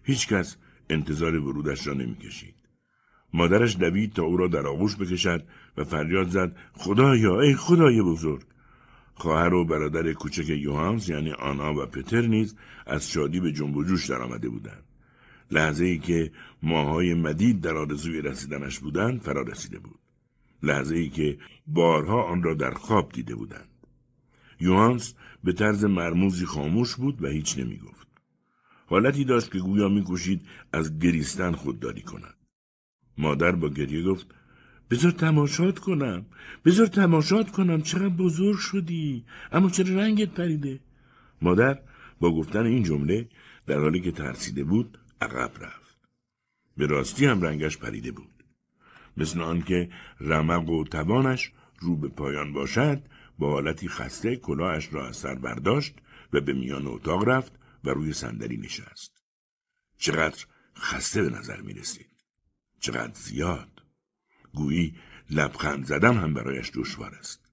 هیچکس انتظار ورودش را نمیکشید مادرش دوید تا او را در آغوش بکشد و فریاد زد خدایا ای خدای بزرگ خواهر و برادر کوچک یوهانس یعنی آنا و پتر نیز از شادی به جنب و جوش درآمده بودند لحظه ای که ماهای مدید در آرزوی رسیدنش بودند فرا رسیده بود لحظه ای که بارها آن را در خواب دیده بودند یوهانس به طرز مرموزی خاموش بود و هیچ نمی گفت. حالتی داشت که گویا می از گریستن خودداری کند. مادر با گریه گفت بذار تماشات کنم بذار تماشات کنم چقدر بزرگ شدی اما چرا رنگت پریده مادر با گفتن این جمله در حالی که ترسیده بود عقب رفت به راستی هم رنگش پریده بود مثل آنکه رمق و توانش رو به پایان باشد با حالتی خسته کلاهش را از سر برداشت و به میان اتاق رفت و روی صندلی نشست چقدر خسته به نظر می رسید چقدر زیاد گویی لبخند زدن هم برایش دشوار است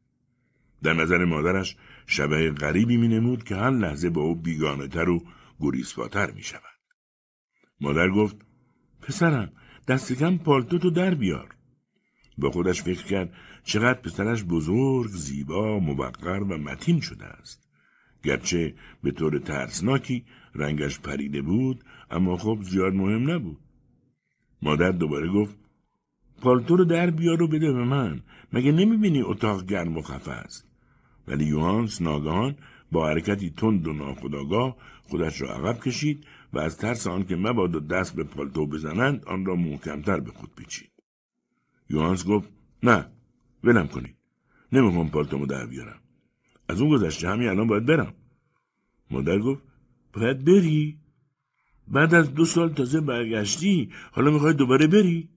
در نظر مادرش شبه غریبی می نمود که هر لحظه با او بیگانه تر و گریسپاتر می شود. مادر گفت پسرم دست کم پالتو تو در بیار. با خودش فکر کرد چقدر پسرش بزرگ، زیبا، موقر و متین شده است. گرچه به طور ترسناکی رنگش پریده بود اما خب زیاد مهم نبود. مادر دوباره گفت پالتو رو در بیار و بده به من مگه نمیبینی اتاق گرم و خفه است ولی یوهانس ناگهان با حرکتی تند و ناخداگاه خودش را عقب کشید و از ترس آنکه مبادا دست به پالتو بزنند آن را محکمتر به خود پیچید یوهانس گفت نه ولم کنید نمیخوام پالتومو در بیارم از اون گذشته همین الان باید برم مادر گفت باید بری بعد از دو سال تازه برگشتی حالا میخوای دوباره بری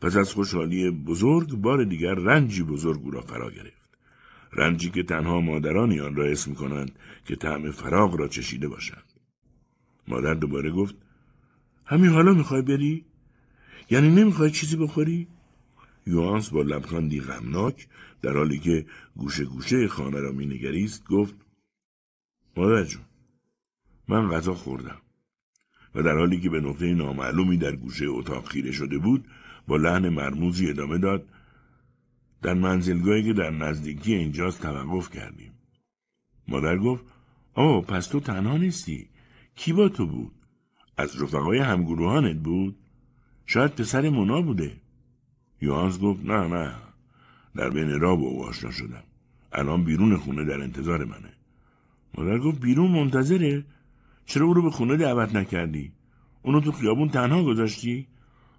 پس از خوشحالی بزرگ بار دیگر رنجی بزرگ او را فرا گرفت رنجی که تنها مادرانی آن را اسم کنند که طعم فراغ را چشیده باشند مادر دوباره گفت همین حالا میخوای بری یعنی نمیخوای چیزی بخوری یوانس با لبخندی غمناک در حالی که گوشه گوشه خانه را مینگریست گفت مادر جون من غذا خوردم و در حالی که به نقطه نامعلومی در گوشه اتاق خیره شده بود با لحن مرموزی ادامه داد در منزلگاهی که در نزدیکی اینجاست توقف کردیم مادر گفت آه پس تو تنها نیستی کی با تو بود از رفقای همگروهانت بود شاید پسر مونا بوده یوهانس گفت نه نه در بین را با او آشنا شدم الان بیرون خونه در انتظار منه مادر گفت بیرون منتظره چرا او رو به خونه دعوت نکردی اونو تو خیابون تنها گذاشتی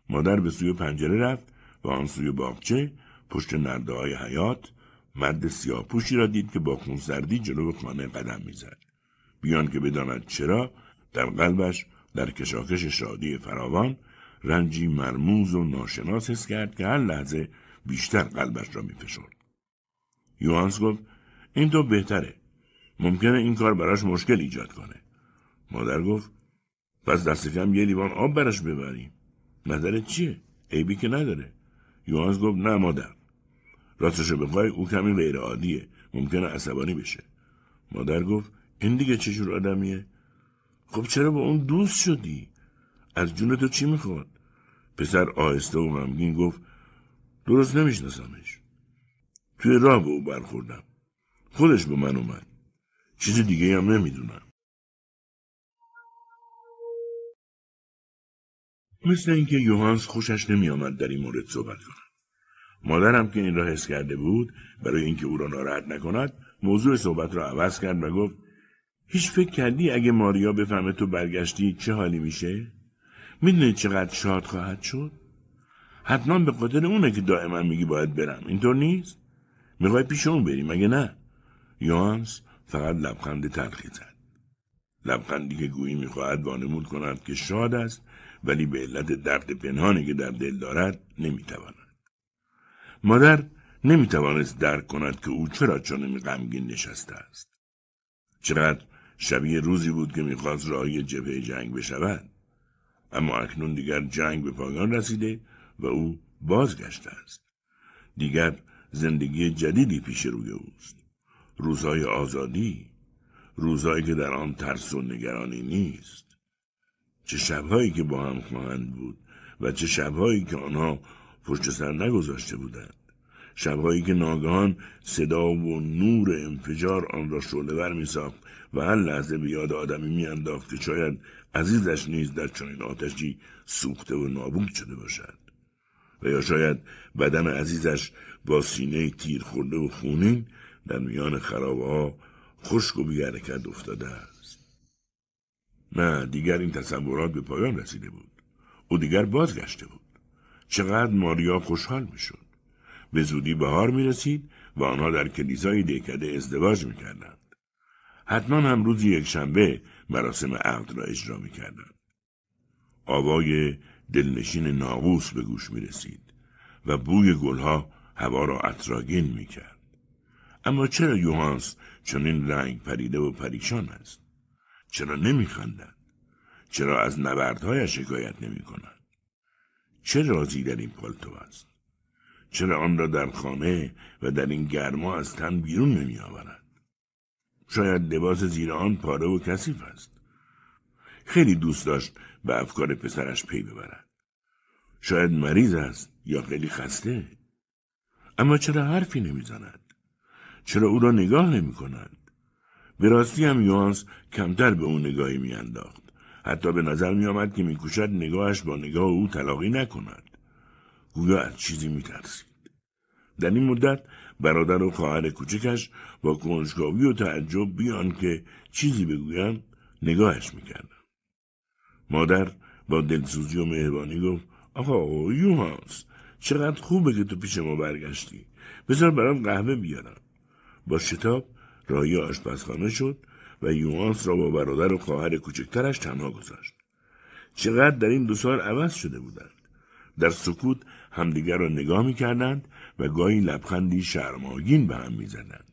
مادر به سوی پنجره رفت و آن سوی باغچه پشت نرده های حیات مرد سیاپوشی را دید که با خونسردی جلو خانه قدم میزد بیان که بداند چرا در قلبش در کشاکش شادی فراوان رنجی مرموز و ناشناس حس کرد که هر لحظه بیشتر قلبش را میفشرد یوهانس گفت این تو بهتره ممکنه این کار براش مشکل ایجاد کنه مادر گفت پس دست کم یه لیوان آب براش ببریم نظرت چیه عیبی که نداره یوهانس گفت نه مادر راستشو بخوای او کمی غیر عادیه ممکنه عصبانی بشه مادر گفت این دیگه چجور آدمیه خب چرا با اون دوست شدی از جون تو چی میخواد پسر آهسته و غمگین گفت درست نمیشناسمش توی راه به او برخوردم خودش به من اومد چیز دیگه هم نمیدونم مثل اینکه یوهانس خوشش نمیآمد در این مورد صحبت کند مادرم که این را حس کرده بود برای اینکه او را ناراحت نکند موضوع صحبت را عوض کرد و گفت هیچ فکر کردی اگه ماریا بفهمه تو برگشتی چه حالی میشه میدونی چقدر شاد خواهد شد حتما به خاطر اونه که دائما میگی باید برم اینطور نیست میخوای پیش اون بریم مگه نه یوهانس فقط لبخند تلخی زد لبخندی که گویی میخواهد وانمود کند که شاد است ولی به علت درد پنهانی که در دل دارد نمیتواند مادر نمیتوانست درک کند که او چرا چنین غمگین نشسته است چقدر شبیه روزی بود که میخواست راهی جبهه جنگ بشود اما اکنون دیگر جنگ به پایان رسیده و او بازگشته است دیگر زندگی جدیدی پیش روی اوست روزهای آزادی روزهایی که در آن ترس و نگرانی نیست چه شبهایی که با هم خواهند بود و چه شبهایی که آنها پشت سر نگذاشته بودند شبهایی که ناگهان صدا و نور انفجار آن را می ساخت و هر لحظه به یاد آدمی میانداخت که شاید عزیزش نیز در چنین آتشی سوخته و نابود شده باشد و یا شاید بدن عزیزش با سینه تیر خورده و خونین در میان خرابه ها خشک و بیحرکت افتاده است نه دیگر این تصورات به پایان رسیده بود او دیگر بازگشته بود چقدر ماریا خوشحال میشد به زودی بهار می رسید و آنها در کلیسای دهکده ازدواج میکردند؟ حتما هم روز یک شنبه مراسم عقد را اجرا می آوای دلنشین ناقوس به گوش می رسید و بوی گلها هوا را اطراگین میکرد. اما چرا یوهانس چنین رنگ پریده و پریشان است؟ چرا نمیخندند چرا از نبردهایش شکایت نمیکنند چه رازی در این پالتو است چرا آن را در خانه و در این گرما از تن بیرون نمی آورد؟ شاید لباس زیر آن پاره و کثیف است. خیلی دوست داشت به افکار پسرش پی ببرد. شاید مریض است یا خیلی خسته. اما چرا حرفی نمیزند؟ چرا او را نگاه نمی کند؟ به راستی هم یوانس کمتر به او نگاهی میانداخت حتی به نظر میآمد که میکوشد نگاهش با نگاه او تلاقی نکند گویا از چیزی میترسید در این مدت برادر و خواهر کوچکش با کنجکاوی و تعجب بیان که چیزی بگویند نگاهش میکردند مادر با دلسوزی و مهربانی گفت آقا یوهانس چقدر خوبه که تو پیش ما برگشتی بذار برام قهوه بیارم با شتاب راهی آشپزخانه شد و یوانس را با برادر و خواهر کوچکترش تنها گذاشت چقدر در این دو سال عوض شده بودند در سکوت همدیگر را نگاه میکردند و گاهی لبخندی شرماگین به هم میزدند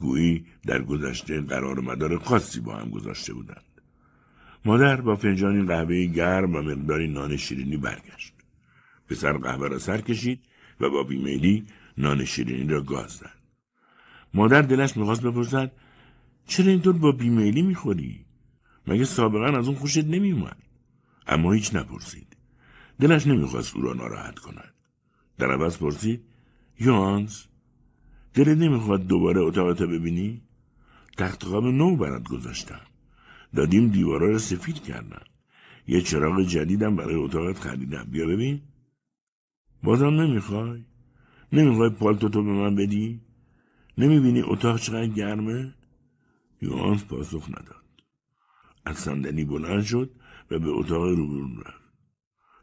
گویی در گذشته قرار مدار خاصی با هم گذاشته بودند مادر با فنجانی قهوه گرم و مقداری نان شیرینی برگشت پسر قهوه را سر کشید و با بیمیلی نان شیرینی را گاز زد مادر دلش میخواست بپرسد چرا اینطور با بیمیلی میخوری؟ مگه سابقا از اون خوشت نمیومد؟ اما هیچ نپرسید. دلش نمیخواست او را ناراحت کند. در عوض پرسید یانس دلت نمیخواد دوباره اتاقتا ببینی؟ تخت خواب نو برات گذاشتم. دادیم دیوارا را سفید کردم. یه چراغ جدیدم برای اتاقت خریدم. بیا ببین. بازم نمیخوای؟ نمیخوای پالتو تو به من بدی؟ نمیبینی اتاق چقدر گرمه؟ یوانس پاسخ نداد. از صندلی بلند شد و به اتاق روبرون رفت.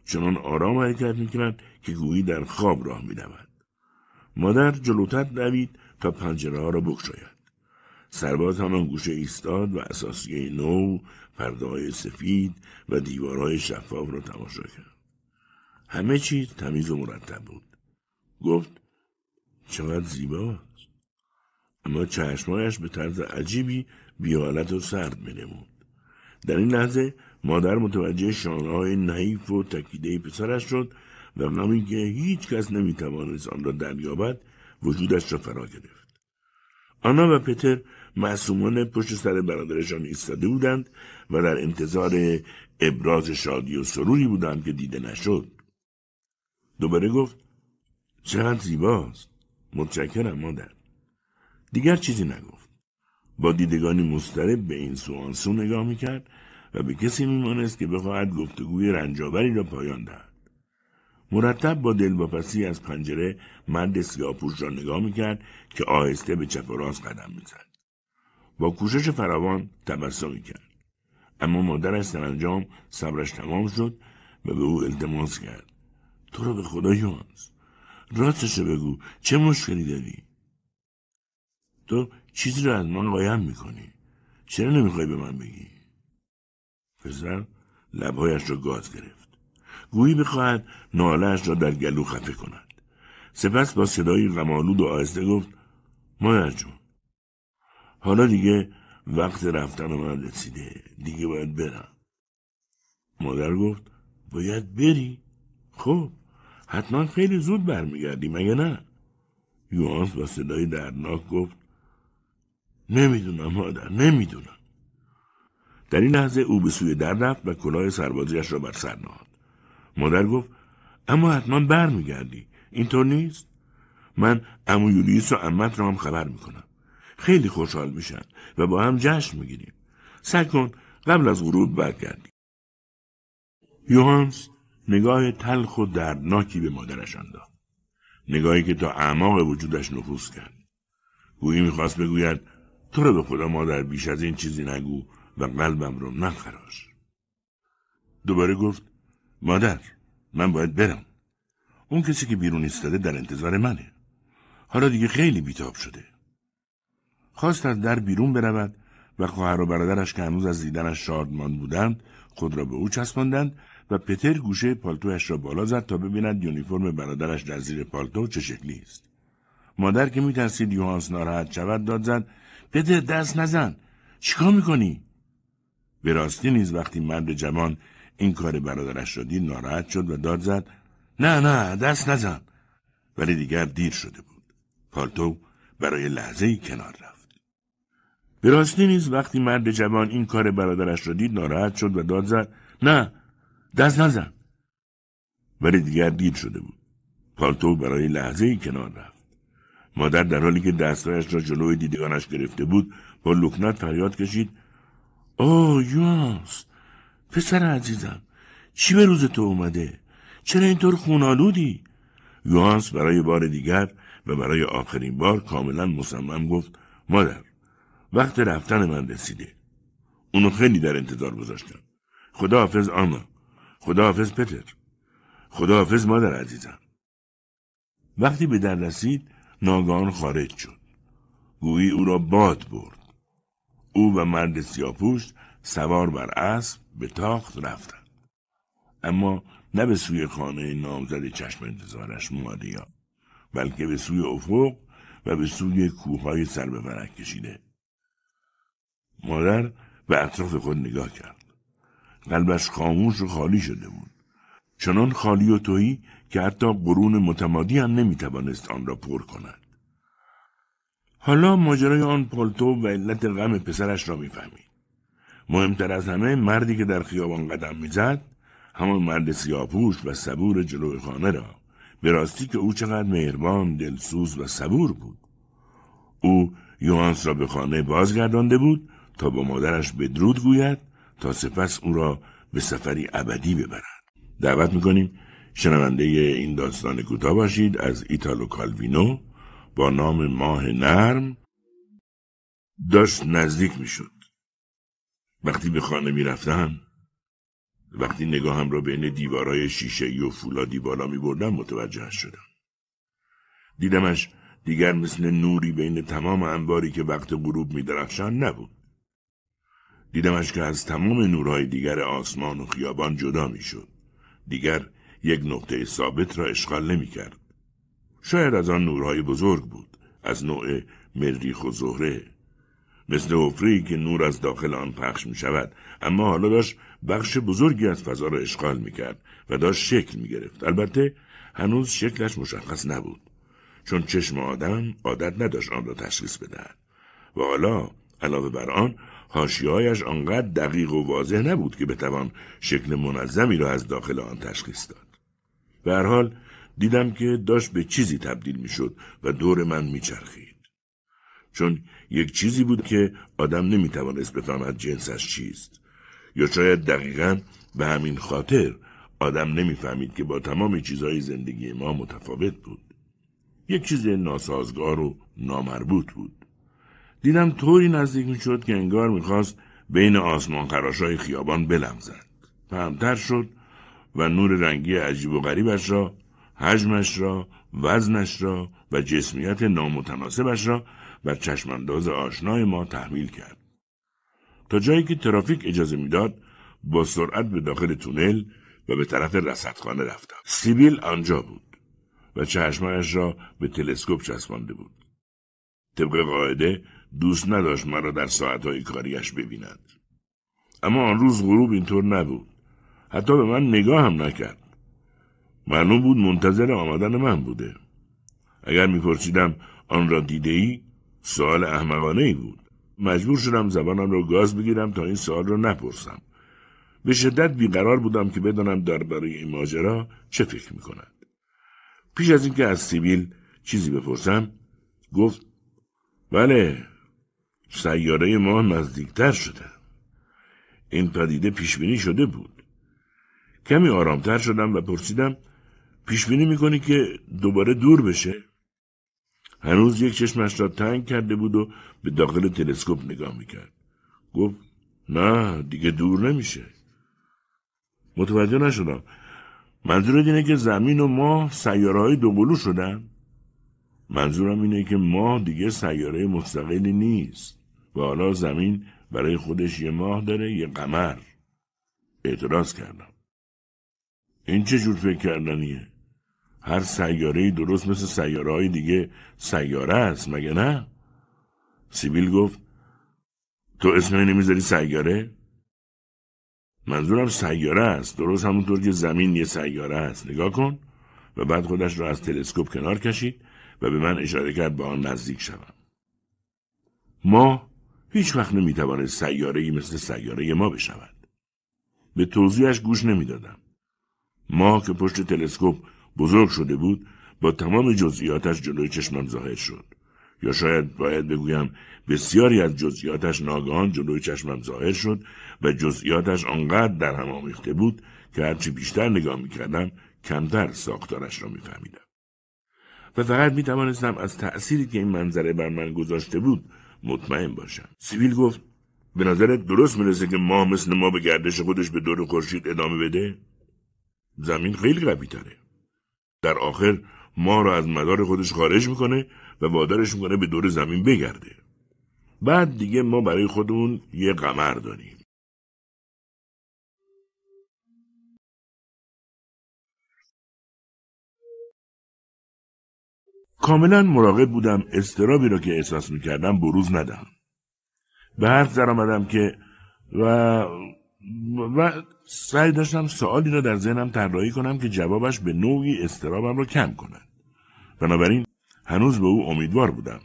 چنان آرام حرکت میکرد که گویی در خواب راه میرود. مادر جلوتر دوید تا پنجره ها را بکشاید. سرباز همان گوشه ایستاد و اساسیه نو، پرده سفید و دیوارهای شفاف را تماشا کرد. همه چیز تمیز و مرتب بود. گفت چقدر زیبا اما چشمایش به طرز عجیبی بیحالت و سرد نمود. در این لحظه مادر متوجه شانهای نحیف و تکیده پسرش شد و غمی که هیچ کس توانست آن را دریابد وجودش را فرا گرفت آنا و پتر معصومان پشت سر برادرشان ایستاده بودند و در انتظار ابراز شادی و سروری بودند که دیده نشد دوباره گفت چقدر زیباست متشکرم مادر دیگر چیزی نگفت با دیدگانی مضطرب به این سوانسو نگاه میکرد و به کسی میمانست که بخواهد گفتگوی رنجاوری را پایان دهد مرتب با دلواپسی از پنجره مرد سیاپوش را نگاه میکرد که آهسته به چپ و قدم میزد با کوشش فراوان تبسمی کرد اما مادرش سرانجام صبرش تمام شد و به او التماس کرد تو را به خدا یوانس راستش بگو چه مشکلی داری تو چیزی رو از من قایم میکنی چرا نمیخوای به من بگی پسر لبهایش را گاز گرفت گویی بخواهد نالهاش را در گلو خفه کند سپس با صدایی غمالود و آهسته گفت مادر جون حالا دیگه وقت رفتن من رسیده دیگه باید برم مادر گفت باید بری خب حتما خیلی زود برمیگردی مگه نه یوانس با صدای درناک گفت نمیدونم مادر نمیدونم در این لحظه او به سوی در رفت و کلاه سربازیش را بر سر نهاد مادر گفت اما حتما برمیگردی اینطور نیست من امو و امت را هم خبر میکنم خیلی خوشحال میشن و با هم جشن میگیریم سعی کن قبل از غروب برگردی یوهانس نگاه تلخ و دردناکی به مادرش انداخت نگاهی که تا اعماق وجودش نفوذ کرد گویی میخواست بگوید تو رو به خدا مادر بیش از این چیزی نگو و قلبم رو نخراش دوباره گفت مادر من باید برم اون کسی که بیرون ایستاده در انتظار منه حالا دیگه خیلی بیتاب شده خواست از در بیرون برود و خواهر و برادرش که هنوز از دیدنش شادمان بودند خود را به او چسباندند و پتر گوشه پالتوش را بالا زد تا ببیند یونیفرم برادرش در زیر پالتو چه شکلی است مادر که میترسید یوهانس ناراحت شود داد زد بده دست نزن چیکار میکنی؟ به راستی نیز وقتی مرد جوان این کار برادرش را دید ناراحت شد و داد زد نه نه دست نزن ولی دیگر دیر شده بود پالتو برای لحظه ای کنار رفت به راستی نیز وقتی مرد جوان این کار برادرش را دید ناراحت شد و داد زد نه دست نزن ولی دیگر دیر شده بود پالتو برای لحظه ای کنار رفت مادر در حالی که دستایش را جلوی دیدگانش گرفته بود با لکنت فریاد کشید او یونس پسر عزیزم چی به روز تو اومده چرا اینطور خونالودی یوهانس برای بار دیگر و برای آخرین بار کاملا مصمم گفت مادر وقت رفتن من رسیده اونو خیلی در انتظار گذاشتم خداحافظ آنا خداحافظ پتر خداحافظ مادر عزیزم وقتی به در رسید ناگان خارج شد گویی او را باد برد او و مرد سیاپوش سوار بر اسب به تاخت رفتند اما نه به سوی خانه نامزد چشم انتظارش ماریا بلکه به سوی افق و به سوی کوههای سر به فرک کشیده مادر به اطراف خود نگاه کرد قلبش خاموش و خالی شده بود چنان خالی و تویی که حتی قرون متمادی هم نمیتوانست آن را پر کند. حالا ماجرای آن پالتو و علت غم پسرش را میفهمید. مهمتر از همه مردی که در خیابان قدم میزد همان مرد سیاپوش و صبور جلوی خانه را به راستی که او چقدر مهربان دلسوز و صبور بود او یوانس را به خانه بازگردانده بود تا با مادرش بدرود درود گوید تا سپس او را به سفری ابدی ببرد دعوت میکنیم شنونده این داستان کوتاه باشید از ایتالو کالوینو با نام ماه نرم داشت نزدیک میشد وقتی به خانه میرفتم وقتی نگاهم را بین دیوارهای شیشه و فولادی بالا می بردم متوجه شدم دیدمش دیگر مثل نوری بین تمام انباری که وقت غروب می درخشان نبود دیدمش که از تمام نورهای دیگر آسمان و خیابان جدا می شد. دیگر یک نقطه ثابت را اشغال نمی کرد. شاید از آن نورهای بزرگ بود از نوع مریخ و زهره مثل حفری که نور از داخل آن پخش می شود اما حالا داشت بخش بزرگی از فضا را اشغال می کرد و داشت شکل می گرفت البته هنوز شکلش مشخص نبود چون چشم آدم عادت نداشت آن را تشخیص بدهد و حالا علاوه بر آن هاشیهایش آنقدر دقیق و واضح نبود که بتوان شکل منظمی را از داخل آن تشخیص داد به حال دیدم که داشت به چیزی تبدیل میشد و دور من میچرخید چون یک چیزی بود که آدم نمیتوانست بفهمد جنسش چیست یا شاید دقیقا به همین خاطر آدم نمیفهمید که با تمام چیزهای زندگی ما متفاوت بود یک چیز ناسازگار و نامربوط بود دیدم طوری نزدیک میشد که انگار میخواست بین آسمان خراشای خیابان بلمزد فهمتر شد و نور رنگی عجیب و غریبش را حجمش را وزنش را و جسمیت نامتناسبش را بر چشمانداز آشنای ما تحمیل کرد تا جایی که ترافیک اجازه میداد با سرعت به داخل تونل و به طرف رصدخانه رفتم سیبیل آنجا بود و چشمانش را به تلسکوپ چسبانده بود طبق قاعده دوست نداشت مرا در ساعتهای کاریش ببیند اما آن روز غروب اینطور نبود حتی به من نگاه هم نکرد معلوم بود منتظر آمدن من بوده اگر میپرسیدم آن را دیده ای؟ سوال احمقانه ای بود مجبور شدم زبانم را گاز بگیرم تا این سوال را نپرسم به شدت بیقرار بودم که بدانم درباره این ماجرا چه فکر میکند پیش از اینکه از سیبیل چیزی بپرسم گفت بله سیاره ما نزدیکتر شده این پدیده پیشبینی شده بود کمی آرامتر شدم و پرسیدم پیش بینی میکنی که دوباره دور بشه؟ هنوز یک چشمش را تنگ کرده بود و به داخل تلسکوپ نگاه میکرد. گفت نه دیگه دور نمیشه. متوجه نشدم. منظور اینه که زمین و ما سیاره های دوبلو شدن؟ منظورم اینه که ما دیگه سیاره مستقلی نیست و حالا زمین برای خودش یه ماه داره یه قمر. اعتراض کردم. این چه جور فکر کردنیه هر سیاره درست مثل سیاره های دیگه سیاره است مگه نه سیبیل گفت تو اسمی نمیذاری سیاره منظورم سیاره است درست همونطور که زمین یه سیاره است نگاه کن و بعد خودش را از تلسکوپ کنار کشید و به من اشاره کرد به آن نزدیک شوم ما هیچ وقت نمیتواند سیاره مثل سیاره ما بشود به توضیحش گوش نمیدادم ماه که پشت تلسکوپ بزرگ شده بود با تمام جزئیاتش جلوی چشمم ظاهر شد یا شاید باید بگویم بسیاری از جزئیاتش ناگهان جلوی چشمم ظاهر شد و جزئیاتش آنقدر در هم آمیخته بود که هرچی بیشتر نگاه میکردم کمتر ساختارش را میفهمیدم و فقط میتوانستم از تأثیری که این منظره بر من گذاشته بود مطمئن باشم سیویل گفت به نظرت درست میرسه که ماه مثل ما به گردش خودش به دور خورشید ادامه بده زمین خیلی قوی تره. در آخر ما را از مدار خودش خارج میکنه و وادارش میکنه به دور زمین بگرده. بعد دیگه ما برای خودمون یه قمر داریم. کاملا مراقب بودم استرابی را که احساس میکردم بروز ندم. به حرف در آمدم که و و سعی داشتم سوالی را در ذهنم طراحی کنم که جوابش به نوعی استرابم را کم کند بنابراین هنوز به او امیدوار بودم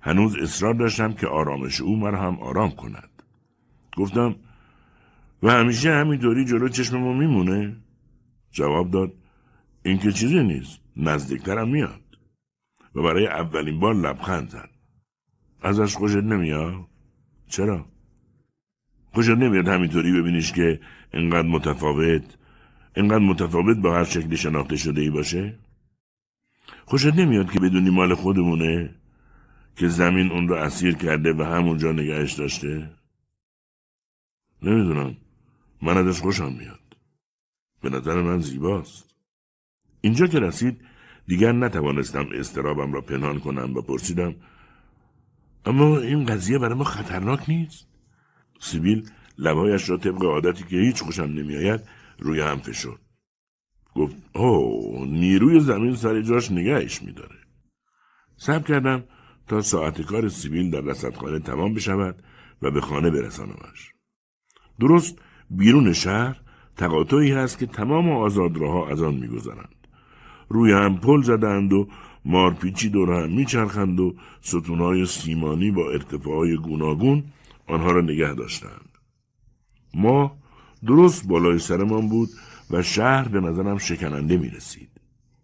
هنوز اصرار داشتم که آرامش او مرا هم آرام کند گفتم و همیشه همینطوری جلو چشم میمونه جواب داد این که چیزی نیست نزدیکترم میاد و برای اولین بار لبخند زد ازش خوشت نمیاد چرا خوشت نمیاد همینطوری ببینیش که انقدر متفاوت انقدر متفاوت با هر شکل شناخته شده ای باشه؟ خوشت نمیاد که بدونی مال خودمونه که زمین اون رو اسیر کرده و همونجا نگهش داشته؟ نمیدونم من ازش خوشم میاد به نظر من زیباست اینجا که رسید دیگر نتوانستم استرابم را پنهان کنم و پرسیدم اما این قضیه برای ما خطرناک نیست؟ سیبیل لبهایش را طبق عادتی که هیچ خوشم نمیآید روی هم فشرد گفت او نیروی زمین سر جاش نگهش میداره صبر کردم تا ساعت کار سیبیل در رصدخانه تمام بشود و به خانه برسانمش درست بیرون شهر تقاطعی هست که تمام آزادراها از آن میگذرند روی هم پل زدند و مارپیچی دور هم میچرخند و ستونهای سیمانی با ارتفاع گوناگون آنها را نگه داشتند ما درست بالای سرمان بود و شهر به نظرم شکننده می رسید.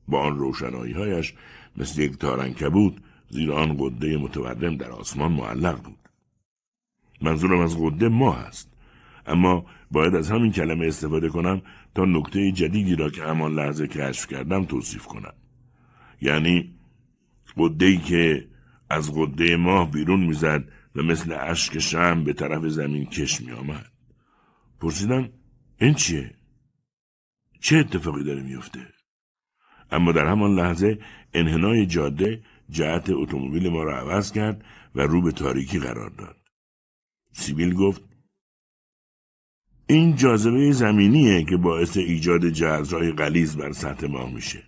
با آن روشنایی هایش مثل یک تارنکه بود زیر آن قده متورم در آسمان معلق بود. منظورم از قده ما است. اما باید از همین کلمه استفاده کنم تا نکته جدیدی را که همان لحظه کشف کردم توصیف کنم. یعنی قده که از قده ماه بیرون میزد و مثل عشق شم به طرف زمین کش می آمد. پرسیدم این چیه؟ چه اتفاقی داره میافته؟ اما در همان لحظه انحنای جاده جهت اتومبیل ما را عوض کرد و رو به تاریکی قرار داد. سیبیل گفت این جاذبه زمینیه که باعث ایجاد جهازهای غلیز بر سطح ماه میشه.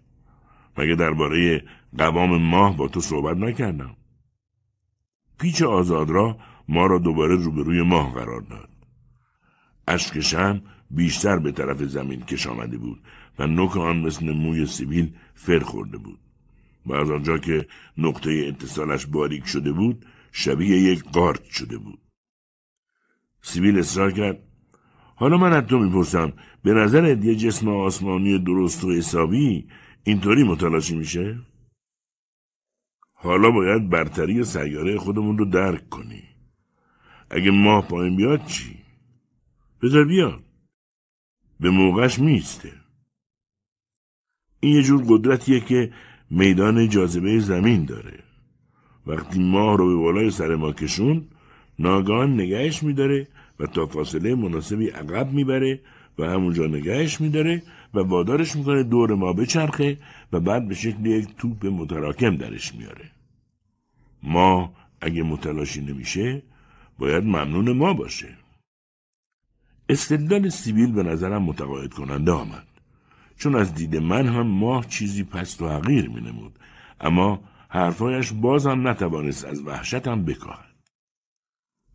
مگه درباره قوام ماه با تو صحبت نکردم؟ پیچ آزاد را ما را دوباره روبروی ماه قرار داد. اشک شم بیشتر به طرف زمین کش آمده بود و نوک آن مثل موی سیبیل فر خورده بود و از آنجا که نقطه اتصالش باریک شده بود شبیه یک قارت شده بود سیبیل اصرار کرد حالا من از تو میپرسم به نظرت یه جسم آسمانی درست و حسابی اینطوری متلاشی میشه حالا باید برتری سیاره خودمون رو درک کنی اگه ماه پایین بیاد چی؟ بذار بیاد به موقعش میسته این یه جور قدرتیه که میدان جاذبه زمین داره وقتی ماه رو به بالای سر ما کشون ناگان نگهش میداره و تا فاصله مناسبی عقب میبره و همونجا نگهش میداره و وادارش میکنه دور ما بچرخه و بعد به شکل یک توپ متراکم درش میاره ما اگه متلاشی نمیشه باید ممنون ما باشه استدلال سیبیل به نظرم متقاعد کننده آمد چون از دید من هم ماه چیزی پست و حقیر می نمود. اما حرفایش بازم نتوانست از وحشتم بکاهد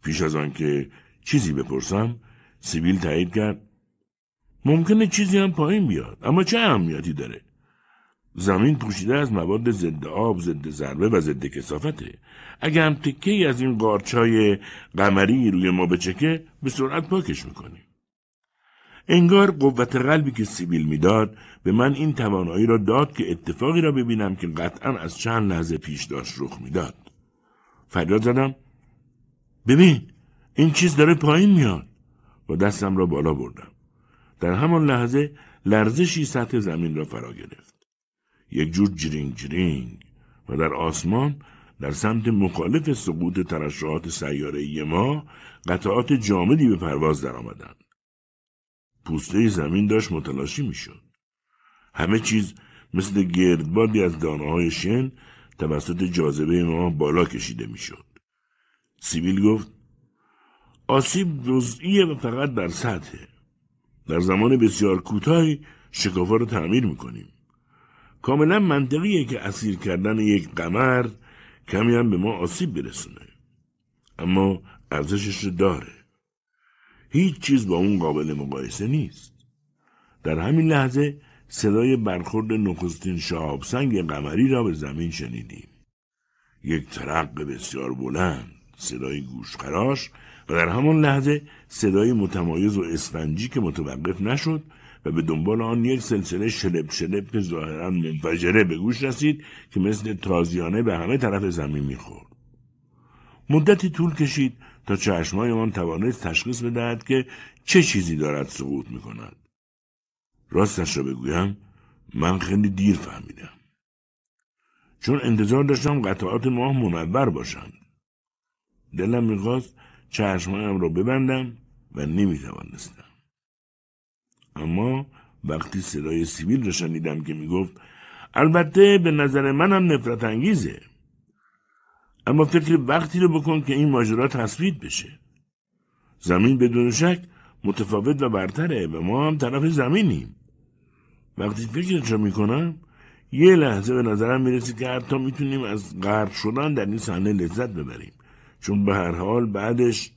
پیش از آنکه چیزی بپرسم سیبیل تایید کرد ممکنه چیزی هم پایین بیاد اما چه اهمیتی داره زمین پوشیده از مواد ضد آب، ضد ضربه و ضد کسافته. اگر هم تکه ای از این قارچای قمری روی ما بچکه به سرعت پاکش میکنیم. انگار قوت قلبی که سیبیل میداد به من این توانایی را داد که اتفاقی را ببینم که قطعا از چند لحظه پیش داشت رخ میداد. فریاد زدم ببین این چیز داره پایین میاد و دستم را بالا بردم. در همان لحظه لرزشی سطح زمین را فرا گرفت. یک جور جرینگ جرینگ و در آسمان در سمت مخالف سقوط ترشحات سیاره ما قطعات جامدی به پرواز درآمدند. پوسته زمین داشت متلاشی میشد. همه چیز مثل گردبادی از دانه های شن توسط جاذبه ما بالا کشیده میشد. سیبیل گفت آسیب جزئیه و فقط در سطحه. در زمان بسیار کوتاهی شکافا رو تعمیر میکنیم. کاملا منطقیه که اسیر کردن یک قمر کمی هم به ما آسیب برسونه اما ارزشش رو داره هیچ چیز با اون قابل مقایسه نیست در همین لحظه صدای برخورد نخستین سنگ قمری را به زمین شنیدیم یک ترق بسیار بلند صدای گوشخراش و در همان لحظه صدای متمایز و اسفنجی که متوقف نشد و به دنبال آن یک سلسله شلب شلب که ظاهرا منفجره به گوش رسید که مثل تازیانه به همه طرف زمین میخورد مدتی طول کشید تا آن توانست تشخیص بدهد که چه چیزی دارد سقوط میکند راستش را بگویم من خیلی دیر فهمیدم چون انتظار داشتم قطعات ماه منور باشند دلم میخواست چشمهایم را ببندم و نمیتوانستم اما وقتی صدای سیویل رو شنیدم که میگفت البته به نظر منم نفرت انگیزه اما فکر وقتی رو بکن که این ماجرا تصویت بشه زمین بدون شک متفاوت و برتره و ما هم طرف زمینیم وقتی فکرش رو میکنم یه لحظه به نظرم میرسه که حتی میتونیم از غرب شدن در این صحنه لذت ببریم چون به هر حال بعدش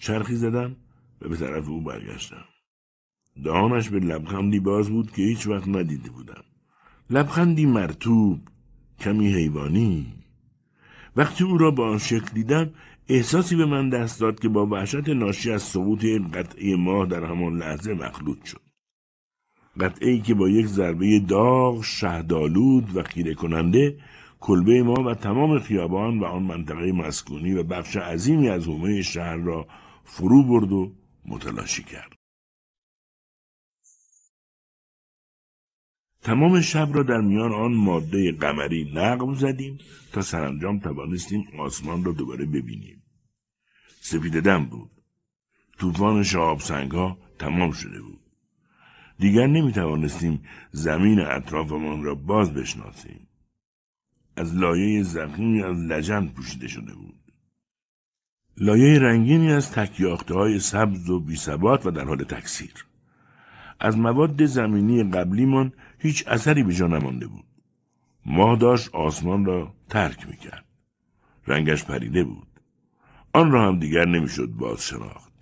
چرخی زدم و به طرف او برگشتم دهانش به لبخندی باز بود که هیچ وقت ندیده بودم لبخندی مرتوب کمی حیوانی وقتی او را با آن شکل دیدم احساسی به من دست داد که با وحشت ناشی از سقوط قطعه ماه در همان لحظه مخلوط شد قطعه که با یک ضربه داغ شهدالود و خیره کننده کلبه ما و تمام خیابان و آن منطقه مسکونی و بخش عظیمی از حومه شهر را فرو برد و متلاشی کرد تمام شب را در میان آن ماده قمری نقب زدیم تا سرانجام توانستیم آسمان را دوباره ببینیم. سپیده دم بود. طوفان شعاب ها تمام شده بود. دیگر نمی توانستیم زمین اطرافمان را باز بشناسیم. از لایه زخمی از لجن پوشیده شده بود. لایه رنگینی از تکیاخته های سبز و بیسبات و در حال تکثیر. از مواد زمینی قبلیمان هیچ اثری به جا نمانده بود. ماه داشت آسمان را ترک میکرد. رنگش پریده بود. آن را هم دیگر نمیشد باز شناخت.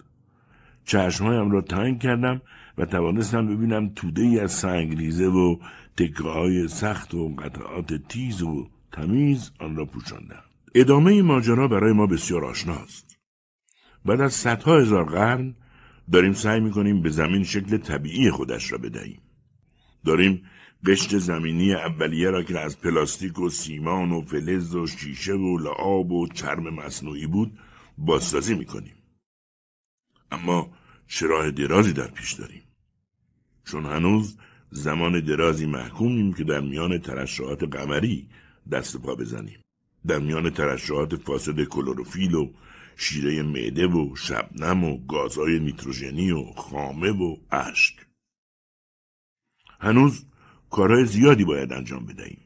چشمهایم را تنگ کردم و توانستم ببینم توده ای از سنگریزه و تکه های سخت و قطعات تیز و تمیز آن را پوشاندم. ادامه ماجرا برای ما بسیار آشناست. بعد از صدها هزار قرن داریم سعی میکنیم به زمین شکل طبیعی خودش را بدهیم. داریم قشت زمینی اولیه را که از پلاستیک و سیمان و فلز و شیشه و لعاب و چرم مصنوعی بود بازسازی میکنیم اما چراه درازی در پیش داریم چون هنوز زمان درازی محکومیم که در میان ترشحات قمری دست پا بزنیم در میان ترشحات فاسد کلوروفیل و شیره معده و شبنم و گازهای نیتروژنی و خامه و اشک هنوز کارهای زیادی باید انجام بدهیم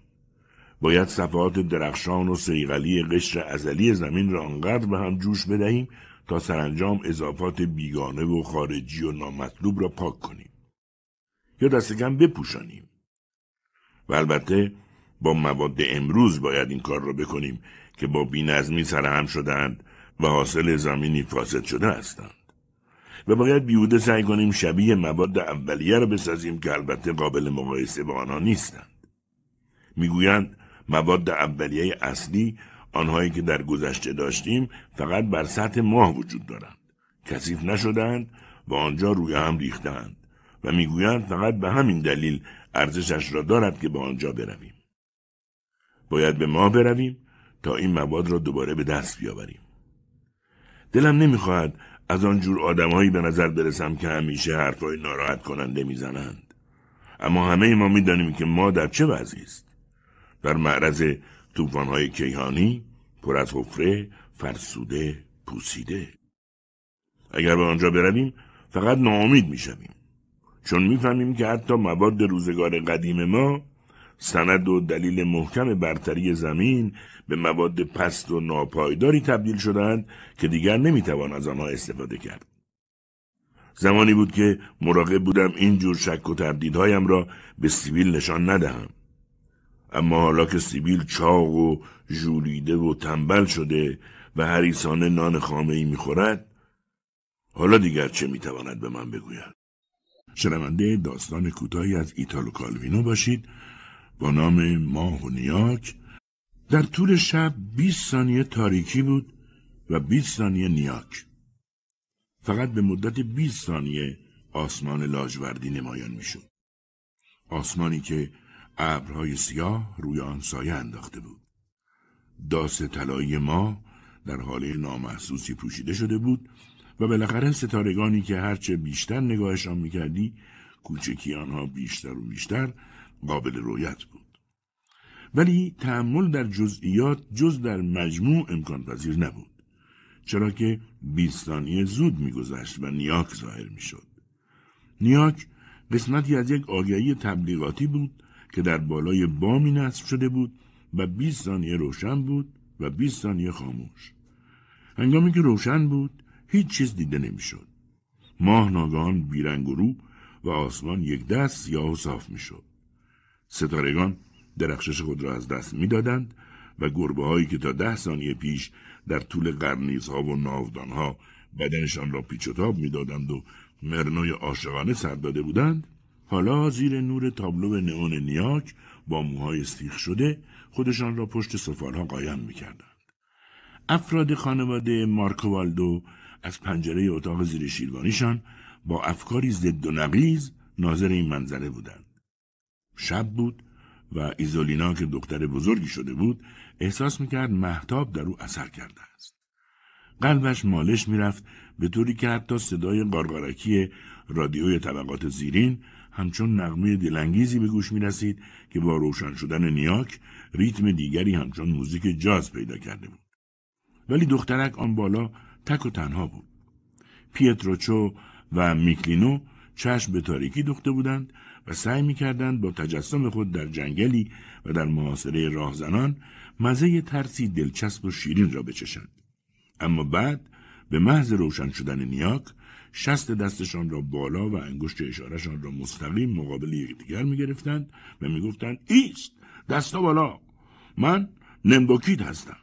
باید صفحات درخشان و سیغلی قشر ازلی زمین را انقدر به هم جوش بدهیم تا سرانجام اضافات بیگانه و خارجی و نامطلوب را پاک کنیم یا دست کم بپوشانیم و البته با مواد امروز باید این کار را بکنیم که با بینظمی سرهم شدند و حاصل زمینی فاسد شده هستند و باید بیوده سعی کنیم شبیه مواد اولیه را بسازیم که البته قابل مقایسه با آنها نیستند میگویند مواد اولیه اصلی آنهایی که در گذشته داشتیم فقط بر سطح ماه وجود دارند کثیف نشدند و آنجا روی هم ریختند و میگویند فقط به همین دلیل ارزشش را دارد که به آنجا برویم باید به ماه برویم تا این مواد را دوباره به دست بیاوریم دلم نمیخواهد از آنجور جور آدمهایی به نظر برسم که همیشه حرفهای ناراحت کننده میزنند اما همه ما میدانیم که ما در چه وضعی است در معرض طوفانهای کیهانی پر از حفره فرسوده پوسیده اگر به آنجا برویم فقط ناامید میشویم چون میفهمیم که حتی مواد روزگار قدیم ما سند و دلیل محکم برتری زمین به مواد پست و ناپایداری تبدیل شدند که دیگر نمیتوان از آنها استفاده کرد. زمانی بود که مراقب بودم این جور شک و تردیدهایم را به سیبیل نشان ندهم. اما حالا که سیبیل چاق و ژولیده و تنبل شده و هریسانه نان خامه ای میخورد حالا دیگر چه میتواند به من بگوید شنونده داستان کوتاهی از ایتالو کالوینو باشید با نام ماه و نیاک در طول شب 20 ثانیه تاریکی بود و 20 ثانیه نیاک. فقط به مدت 20 ثانیه آسمان لاجوردی نمایان میشد. آسمانی که ابرهای سیاه روی آن سایه انداخته بود. داس طلایی ما در حاله نامحسوسی پوشیده شده بود و بالاخره ستارگانی که هرچه بیشتر نگاهشان میکردی کوچکی آنها بیشتر و بیشتر قابل رویت بود. ولی تحمل در جزئیات جز در مجموع امکان پذیر نبود چرا که بیست ثانیه زود میگذشت و نیاک ظاهر میشد نیاک قسمتی از یک آگهی تبلیغاتی بود که در بالای بامی نصب شده بود و بیست ثانیه روشن بود و بیست ثانیه خاموش هنگامی که روشن بود هیچ چیز دیده نمیشد ماه ناگهان بیرنگ و رو و آسمان یک دست سیاه و صاف میشد ستارگان درخشش خود را از دست میدادند و گربه هایی که تا ده ثانیه پیش در طول ها و ها بدنشان را پیچ و تاب میدادند و مرنوی عاشقانه سر داده بودند حالا زیر نور تابلو نئون نیاک با موهای سیخ شده خودشان را پشت سفالها قایم میکردند افراد خانواده مارکوالدو از پنجره اتاق زیر شیروانیشان با افکاری ضد و نقیز ناظر این منظره بودند شب بود و ایزولینا که دختر بزرگی شده بود احساس میکرد محتاب در او اثر کرده است. قلبش مالش میرفت به طوری که حتی صدای قارقارکی رادیوی طبقات زیرین همچون نغمه دلانگیزی به گوش میرسید که با روشن شدن نیاک ریتم دیگری همچون موزیک جاز پیدا کرده بود. ولی دخترک آن بالا تک و تنها بود. پیتروچو و میکلینو چشم به تاریکی دخته بودند و سعی میکردند با تجسم خود در جنگلی و در محاصره راهزنان مزه ترسی دلچسب و شیرین را بچشند اما بعد به محض روشن شدن نیاک شست دستشان را بالا و انگشت اشارهشان را مستقیم مقابل یکدیگر میگرفتند و میگفتند ایست دستا بالا من نمبوکید هستم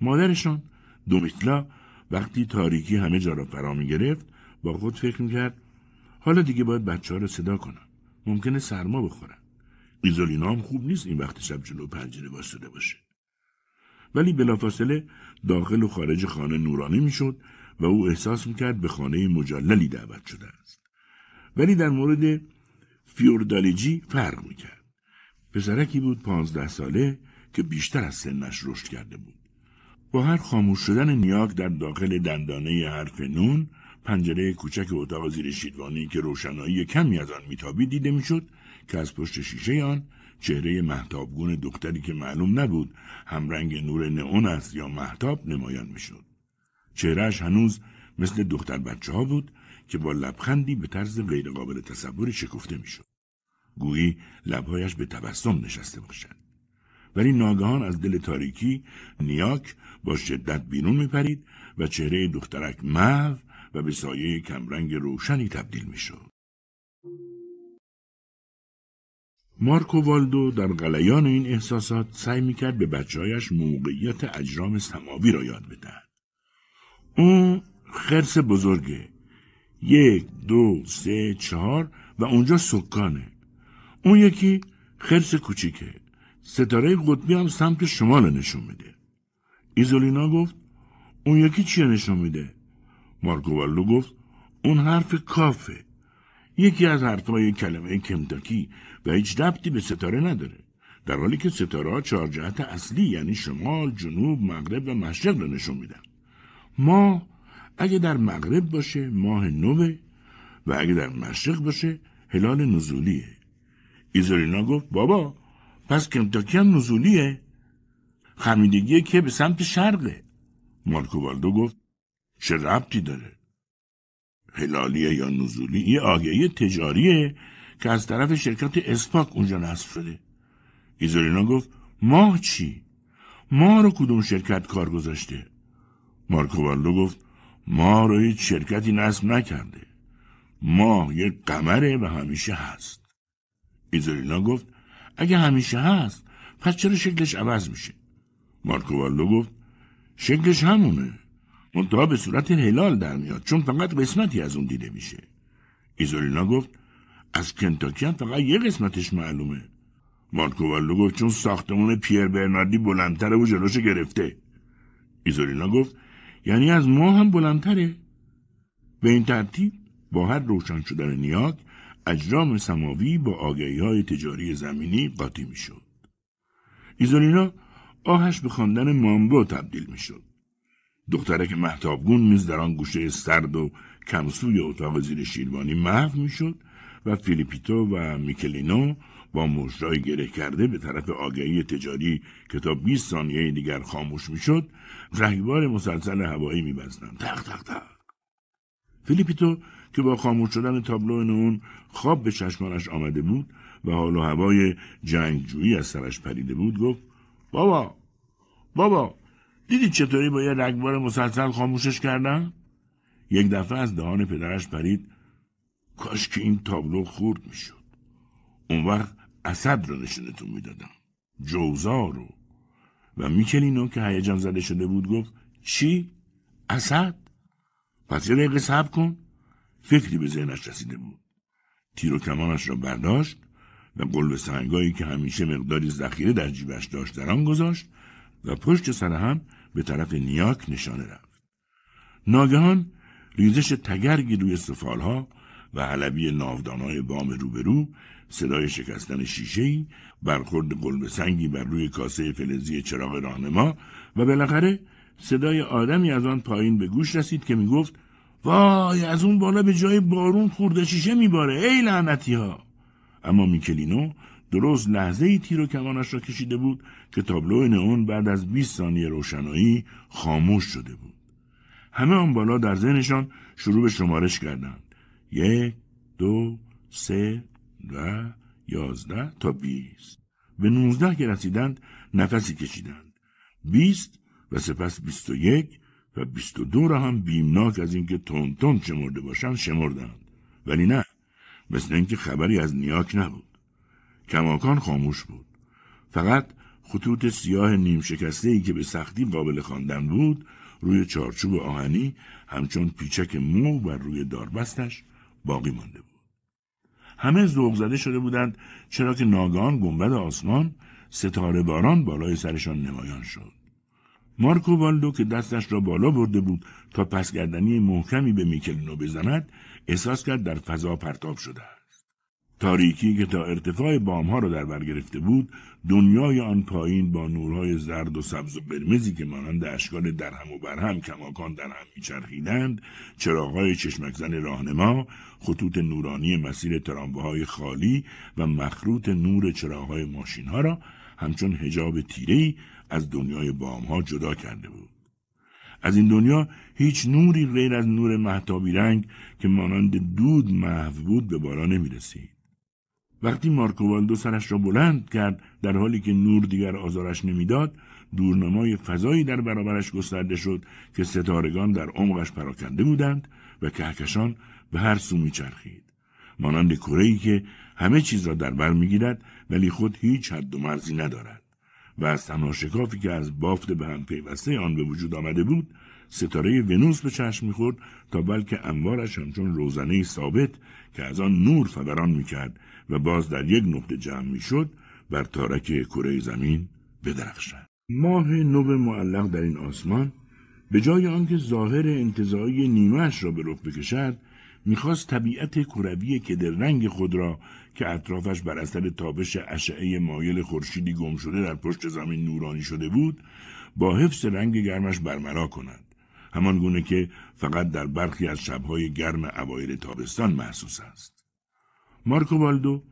مادرشان دومیتلا وقتی تاریکی همه جا را فرا می گرفت با خود فکر می کرد حالا دیگه باید بچه ها را صدا کنم ممکنه سرما بخورن ایزولینا هم خوب نیست این وقت شب جلو پنجره شده باشه ولی بلافاصله داخل و خارج خانه نورانی میشد و او احساس میکرد به خانه مجللی دعوت شده است ولی در مورد فیوردالیجی فرق میکرد پسرکی بود پانزده ساله که بیشتر از سنش رشد کرده بود با هر خاموش شدن نیاک در داخل دندانه حرف نون پنجره کوچک اتاق زیر شیدوانی که روشنایی کمی از آن میتابید دیده میشد که از پشت شیشه آن چهره محتابگون دختری که معلوم نبود همرنگ نور نئون است یا محتاب نمایان میشد چهرهش هنوز مثل دختر بچه ها بود که با لبخندی به طرز غیرقابل تصوری شکفته میشد گویی لبهایش به تبسم نشسته باشد ولی ناگهان از دل تاریکی نیاک با شدت بیرون میپرید و چهره دخترک محو و به سایه کمرنگ روشنی تبدیل می شود مارکو والدو در غلیان این احساسات سعی می کرد به بچههایش موقعیت اجرام سماوی را یاد بدهد. اون خرس بزرگه. یک، دو، سه، چهار و اونجا سکانه. اون یکی خرس کوچیکه. ستاره قطبی هم سمت شمال نشون میده. ایزولینا گفت اون یکی چیه نشون میده؟ مارکووالو گفت اون حرف کافه یکی از حرفهای کلمه کمتاکی و هیچ ربطی به ستاره نداره در حالی که ستاره ها جهت اصلی یعنی شمال، جنوب، مغرب و مشرق رو نشون میدن ما اگه در مغرب باشه ماه نوه و اگه در مشرق باشه هلال نزولیه ایزورینا گفت بابا پس کمتاکی هم نزولیه خمیدگیه که به سمت شرقه مارکووالدو گفت چه ربطی داره؟ هلالیه یا نزولی یه آگهی تجاریه که از طرف شرکت اسپاک اونجا نصب شده ایزورینا گفت ماه چی؟ ما رو کدوم شرکت کار گذاشته؟ مارکووالو گفت ما رو هیچ شرکتی نصب نکرده ماه یه قمره و همیشه هست ایزورینا گفت اگه همیشه هست پس چرا شکلش عوض میشه؟ مارکووالو گفت شکلش همونه منتها به صورت هلال در میاد چون فقط قسمتی از اون دیده میشه ایزولینا گفت از کنتاکی هم فقط یه قسمتش معلومه مارکووالو گفت چون ساختمون پیر برناردی بلندتره و جلوش گرفته ایزولینا گفت یعنی از ما هم بلندتره به این ترتیب با هر روشن شدن نیاد اجرام سماوی با آگهی های تجاری زمینی قاطی میشد ایزولینا آهش به خواندن مامبو تبدیل میشد دخترک محتابگون نیز در آن گوشه سرد و کمسوی اتاق زیر شیروانی محو میشد و فیلیپیتو و میکلینو با مشرای گره کرده به طرف آگهی تجاری که تا 20 ثانیه دیگر خاموش میشد رهیبار مسلسل هوایی میبستند تق تق تق فیلیپیتو که با خاموش شدن تابلو نون خواب به چشمانش آمده بود و حال و هوای جنگجویی از سرش پریده بود گفت بابا بابا دیدی چطوری با یه رگبار مسلسل خاموشش کردن؟ یک دفعه از دهان پدرش پرید کاش که این تابلو خورد میشد اون وقت اسد رو نشونتون میدادم جوزا رو و میکلینو که هیجان زده شده بود گفت چی؟ اسد؟ پس یه دقیقه صبر کن فکری به ذهنش رسیده بود تیر و کمانش را برداشت و قلب سنگایی که همیشه مقداری ذخیره در جیبش داشت در آن گذاشت و پشت سر هم به طرف نیاک نشانه رفت. ناگهان ریزش تگرگی روی سفالها و حلبی ناودانهای بام روبرو صدای شکستن شیشهای برخورد قلب سنگی بر روی کاسه فلزی چراغ راهنما و بالاخره صدای آدمی از آن پایین به گوش رسید که میگفت وای از اون بالا به جای بارون خورده شیشه میباره ای لعنتی ها اما میکلینو درست لحظه ای تیر و کمانش را کشیده بود که تابلو نئون بعد از 20 ثانیه روشنایی خاموش شده بود. همه آن بالا در ذهنشان شروع به شمارش کردند. یک، دو، سه و یازده تا بیست. به نوزده که رسیدند نفسی کشیدند. بیست و سپس بیست و یک و بیست و دو را هم بیمناک از اینکه تون تون شمرده باشند شمردند. ولی نه مثل اینکه خبری از نیاک نبود. کماکان خاموش بود. فقط خطوط سیاه نیم شکسته ای که به سختی قابل خواندن بود روی چارچوب آهنی همچون پیچک مو بر روی داربستش باقی مانده بود. همه ذوق زده شده بودند چرا که ناگان گنبد آسمان ستاره باران بالای سرشان نمایان شد. مارکو والدو که دستش را بالا برده بود تا پسگردنی محکمی به میکلینو بزند احساس کرد در فضا پرتاب شده تاریکی که تا ارتفاع ها را در بر گرفته بود دنیای آن پایین با نورهای زرد و سبز و قرمزی که مانند اشکال درهم و برهم کماکان در هم میچرخیدند چراغهای چشمکزن راهنما خطوط نورانی مسیر ترامواهای خالی و مخروط نور چراغهای ماشینها را همچون هجاب ای از دنیای ها جدا کرده بود از این دنیا هیچ نوری غیر از نور محتابی رنگ که مانند دود محو بود به بالا نمی رسید. وقتی مارکووالدو سرش را بلند کرد در حالی که نور دیگر آزارش نمیداد دورنمای فضایی در برابرش گسترده شد که ستارگان در عمقش پراکنده بودند و کهکشان به هر سو میچرخید مانند کره که همه چیز را در بر میگیرد ولی خود هیچ حد و مرزی ندارد و از تنها شکافی که از بافت به هم پیوسته آن به وجود آمده بود ستاره ونوس به چشم میخورد تا بلکه انوارش همچون روزنه ثابت که از آن نور فوران میکرد و باز در یک نقطه جمع میشد بر تارک کره زمین بدرخشد ماه نو معلق در این آسمان به جای آنکه ظاهر انتظاعی نیمهش را به رخ بکشد میخواست طبیعت کروی رنگ خود را که اطرافش بر اثر تابش اشعه مایل خورشیدی گم شده در پشت زمین نورانی شده بود با حفظ رنگ گرمش برمرا کند همان گونه که فقط در برخی از شبهای گرم اوایل تابستان محسوس است مارکو والدو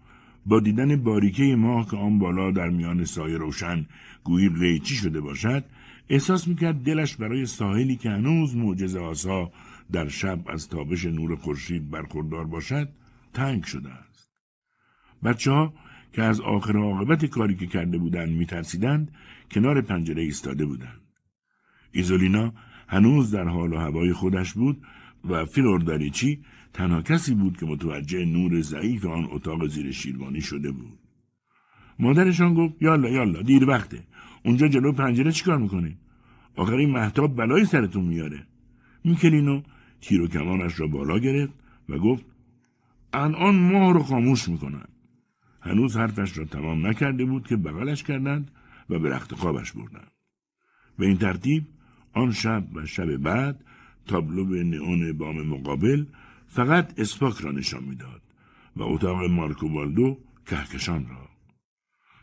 با دیدن باریکه ماه که آن بالا در میان سایه روشن گویی ریچی شده باشد احساس میکرد دلش برای ساحلی که هنوز معجز آسا در شب از تابش نور خورشید برخوردار باشد تنگ شده است بچه ها که از آخر عاقبت کاری که کرده بودند میترسیدند کنار پنجره ایستاده بودند ایزولینا هنوز در حال و هوای خودش بود و فیلورداریچی تنها کسی بود که متوجه نور ضعیف آن اتاق زیر شیروانی شده بود مادرشان گفت یالا یالا دیر وقته اونجا جلو پنجره چیکار میکنه آخر این محتاب بلایی سرتون میاره میکلینو تیر و کمانش را بالا گرفت و گفت الان ما رو خاموش میکنن هنوز حرفش را تمام نکرده بود که بغلش کردند و به رخت خوابش بردند به این ترتیب آن شب و شب بعد تابلو به نئون بام مقابل فقط اسپاک را نشان میداد و اتاق والدو کهکشان را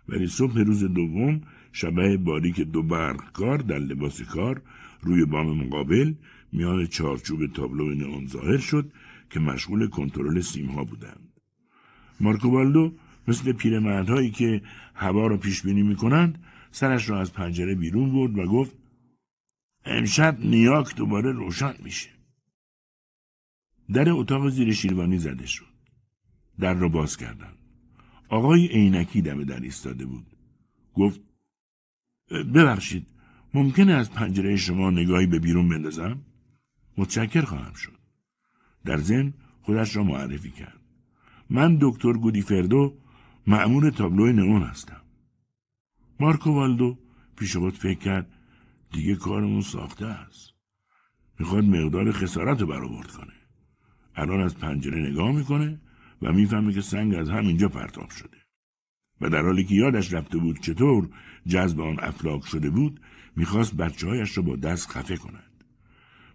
ولی صبح روز دوم شبه باریک دو کار در لباس کار روی بام مقابل میان چارچوب تابلو نئون ظاهر شد که مشغول کنترل سیمها بودند مارکو والدو مثل پیرمردهایی که هوا را پیش بینی میکنند سرش را از پنجره بیرون برد و گفت امشب نیاک دوباره روشن میشه در اتاق زیر شیروانی زده شد. در را باز کردند. آقای عینکی دم در ایستاده بود. گفت ببخشید ممکنه از پنجره شما نگاهی به بیرون بندازم؟ متشکر خواهم شد. در زن خودش را معرفی کرد. من دکتر گودیفردو مأمور تابلو نئون هستم. مارکو والدو پیش خود فکر کرد دیگه کارمون ساخته است. میخواد مقدار خسارت رو برآورد کنه. الان از پنجره نگاه میکنه و میفهمه که سنگ از همینجا پرتاب شده و در حالی که یادش رفته بود چطور جذب آن افلاک شده بود میخواست بچه هایش را با دست خفه کند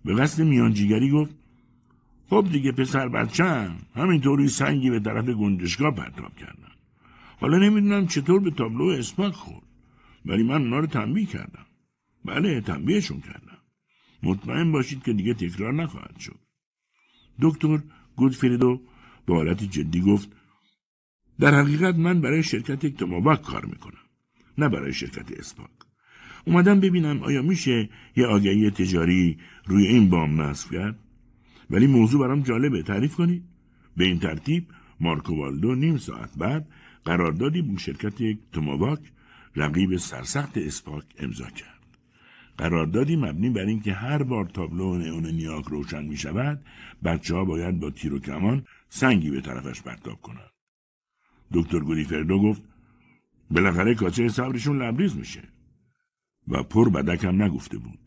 به قصد میانجیگری گفت خب دیگه پسر بچم همینطوری سنگی به طرف گنجشگاه پرتاب کردم حالا نمیدونم چطور به تابلو اسمک خورد ولی من اونا رو تنبیه کردم بله تنبیهشون کردم مطمئن باشید که دیگه تکرار نخواهد شد دکتر گودفریدو به حالت جدی گفت در حقیقت من برای شرکت توماواک کار میکنم نه برای شرکت اسپاک اومدم ببینم آیا میشه یه آگهی تجاری روی این بام نصف کرد ولی موضوع برام جالبه تعریف کنید به این ترتیب مارکو والدو نیم ساعت بعد قراردادی با شرکت توماواک رقیب سرسخت اسپاک امضا کرد قراردادی مبنی بر اینکه هر بار تابلو نئون نیاک روشن می شود بچه ها باید با تیر و کمان سنگی به طرفش پرتاب کنند دکتر گولیفردو گفت بالاخره کاسه صبرشون لبریز میشه و پر بدک هم نگفته بود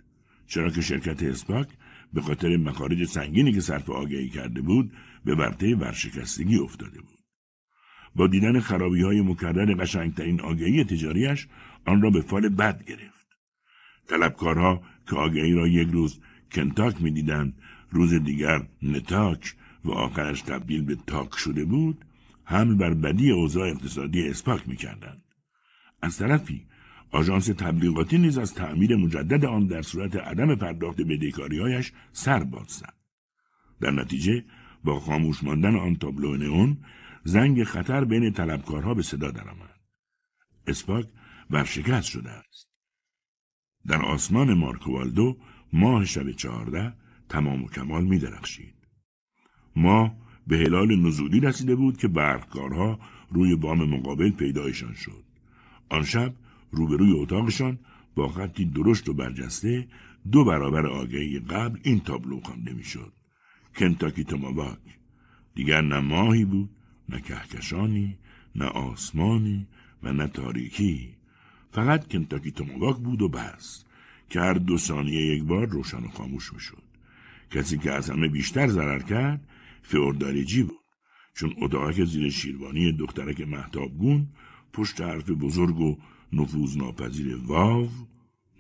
چرا که شرکت اسپاک به خاطر مخارج سنگینی که صرف آگهی کرده بود به ورطه ورشکستگی افتاده بود با دیدن خرابی های مکرر قشنگترین آگهی تجاریش آن را به فال بد گرفت طلبکارها که آگهی را یک روز کنتاک میدیدند روز دیگر نتاک و آخرش تبدیل به تاک شده بود حمل بر بدی اوضاع اقتصادی اسپاک میکردند از طرفی آژانس تبلیغاتی نیز از تعمیر مجدد آن در صورت عدم پرداخت هایش سر باز زد در نتیجه با خاموش ماندن آن تابلو نئون زنگ خطر بین طلبکارها به صدا درآمد اسپاک ورشکست شده است در آسمان مارکوالدو ماه شب چهارده تمام و کمال می درخشید. ماه به هلال نزولی رسیده بود که برقکارها روی بام مقابل پیدایشان شد. آن شب روبروی اتاقشان با خطی درشت و برجسته دو برابر آگهی قبل این تابلو خوانده میشد کنتاکی توماواک دیگر نه ماهی بود نه کهکشانی نه آسمانی و نه تاریکی فقط کنتاکی توموگاک بود و بس که هر دو ثانیه یک بار روشن و خاموش میشد کسی که از همه بیشتر ضرر کرد فئورداریجی بود چون اتاقک زیر شیروانی دخترک محتابگون پشت حرف بزرگ و نفوذ ناپذیر واو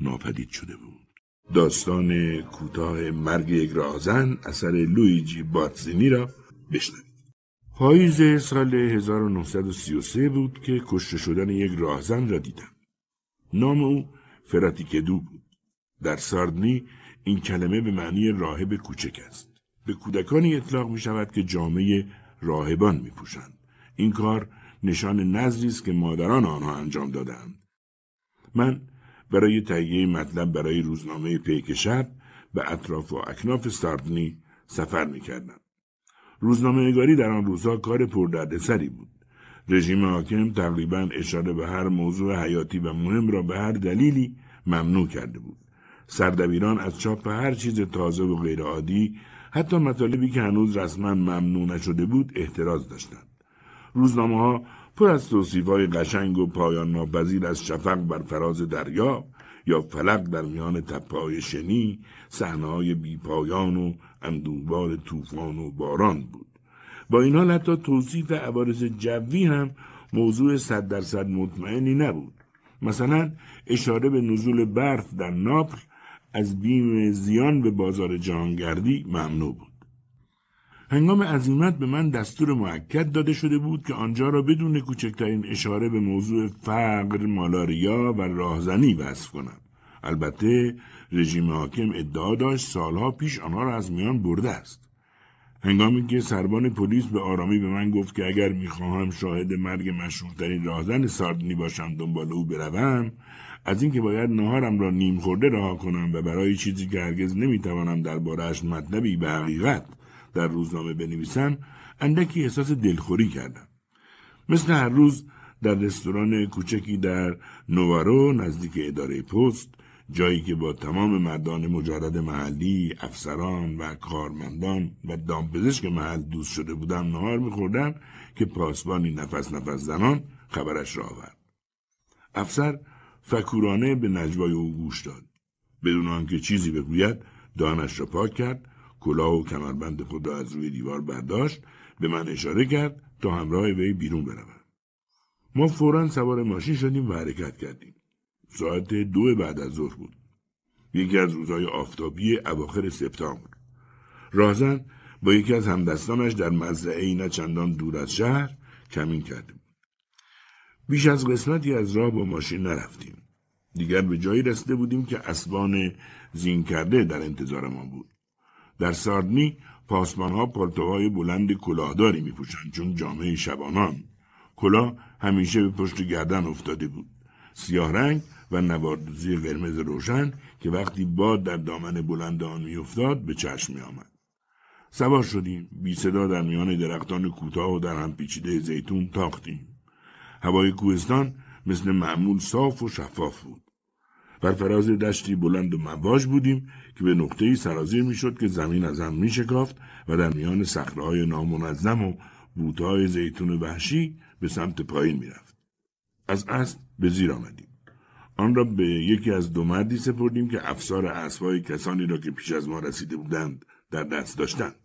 ناپدید شده بود داستان کوتاه مرگ یک رازن اثر لویجی باتزینی را بشنوید پاییز سال 1933 بود که کشته شدن یک راهزن را دیدم نام او فراتیکدو بود. در ساردنی این کلمه به معنی راهب کوچک است. به کودکانی اطلاق می شود که جامعه راهبان می پوشند. این کار نشان نظری است که مادران آنها انجام دادند. من برای تهیه مطلب برای روزنامه پیک شب به اطراف و اکناف ساردنی سفر می کردم. روزنامه نگاری در آن روزها کار پردردسری بود. رژیم حاکم تقریبا اشاره به هر موضوع حیاتی و مهم را به هر دلیلی ممنوع کرده بود. سردبیران از چاپ هر چیز تازه و غیرعادی حتی مطالبی که هنوز رسما ممنوع نشده بود احتراض داشتند. روزنامه ها پر از توصیف های قشنگ و پایان ناپذیر از شفق بر فراز دریا یا فلق در میان تپای شنی صحنه های بی پایان و اندوبار طوفان و باران بود. با این حال حتی توصیف عوارض جوی هم موضوع صد درصد مطمئنی نبود مثلا اشاره به نزول برف در ناپل از بیم زیان به بازار جهانگردی ممنوع بود هنگام عظیمت به من دستور معکد داده شده بود که آنجا را بدون کوچکترین اشاره به موضوع فقر، مالاریا و راهزنی وصف کنم. البته رژیم حاکم ادعا داشت سالها پیش آنها را از میان برده است. هنگامی که سربان پلیس به آرامی به من گفت که اگر میخواهم شاهد مرگ مشهورترین راهزن ساردنی باشم دنبال او بروم از اینکه باید نهارم را نیم خورده رها کنم و برای چیزی که هرگز نمیتوانم دربارهاش مطلبی به حقیقت در روزنامه بنویسم اندکی احساس دلخوری کردم مثل هر روز در رستوران کوچکی در نوارو نزدیک اداره پست جایی که با تمام مردان مجرد محلی، افسران و کارمندان و دامپزشک محل دوست شده بودم نهار میخوردم که پاسبانی نفس نفس زنان خبرش را آورد. افسر فکورانه به نجوای او گوش داد. بدون آنکه چیزی بگوید دانش را پاک کرد کلاه و کمربند خود را از روی دیوار برداشت به من اشاره کرد تا همراه وی بیرون بروم ما فورا سوار ماشین شدیم و حرکت کردیم ساعت دو بعد از ظهر بود یکی از روزهای آفتابی اواخر سپتامبر راهزن با یکی از همدستانش در مزرعه ای چندان دور از شهر کمین کرده بود بیش از قسمتی از راه با ماشین نرفتیم دیگر به جایی رسیده بودیم که اسبان زین کرده در انتظار ما بود در ساردنی ها پالتوهای بلند کلاهداری می پوشند چون جامعه شبانان کلاه همیشه به پشت گردن افتاده بود سیاه رنگ و نواردوزی قرمز روشن که وقتی باد در دامن بلند آن میافتاد به چشم می آمد. سوار شدیم بی صدا در میان درختان کوتاه و در هم پیچیده زیتون تاختیم هوای کوهستان مثل معمول صاف و شفاف بود بر فراز دشتی بلند و مواج بودیم که به نقطه‌ای سرازیر میشد که زمین از هم شکافت و در میان صخره‌های نامنظم و بوتهای زیتون وحشی به سمت پایین میرفت از اسب به زیر آمدیم آن را به یکی از دو مردی سپردیم که افسار اسبهای کسانی را که پیش از ما رسیده بودند در دست داشتند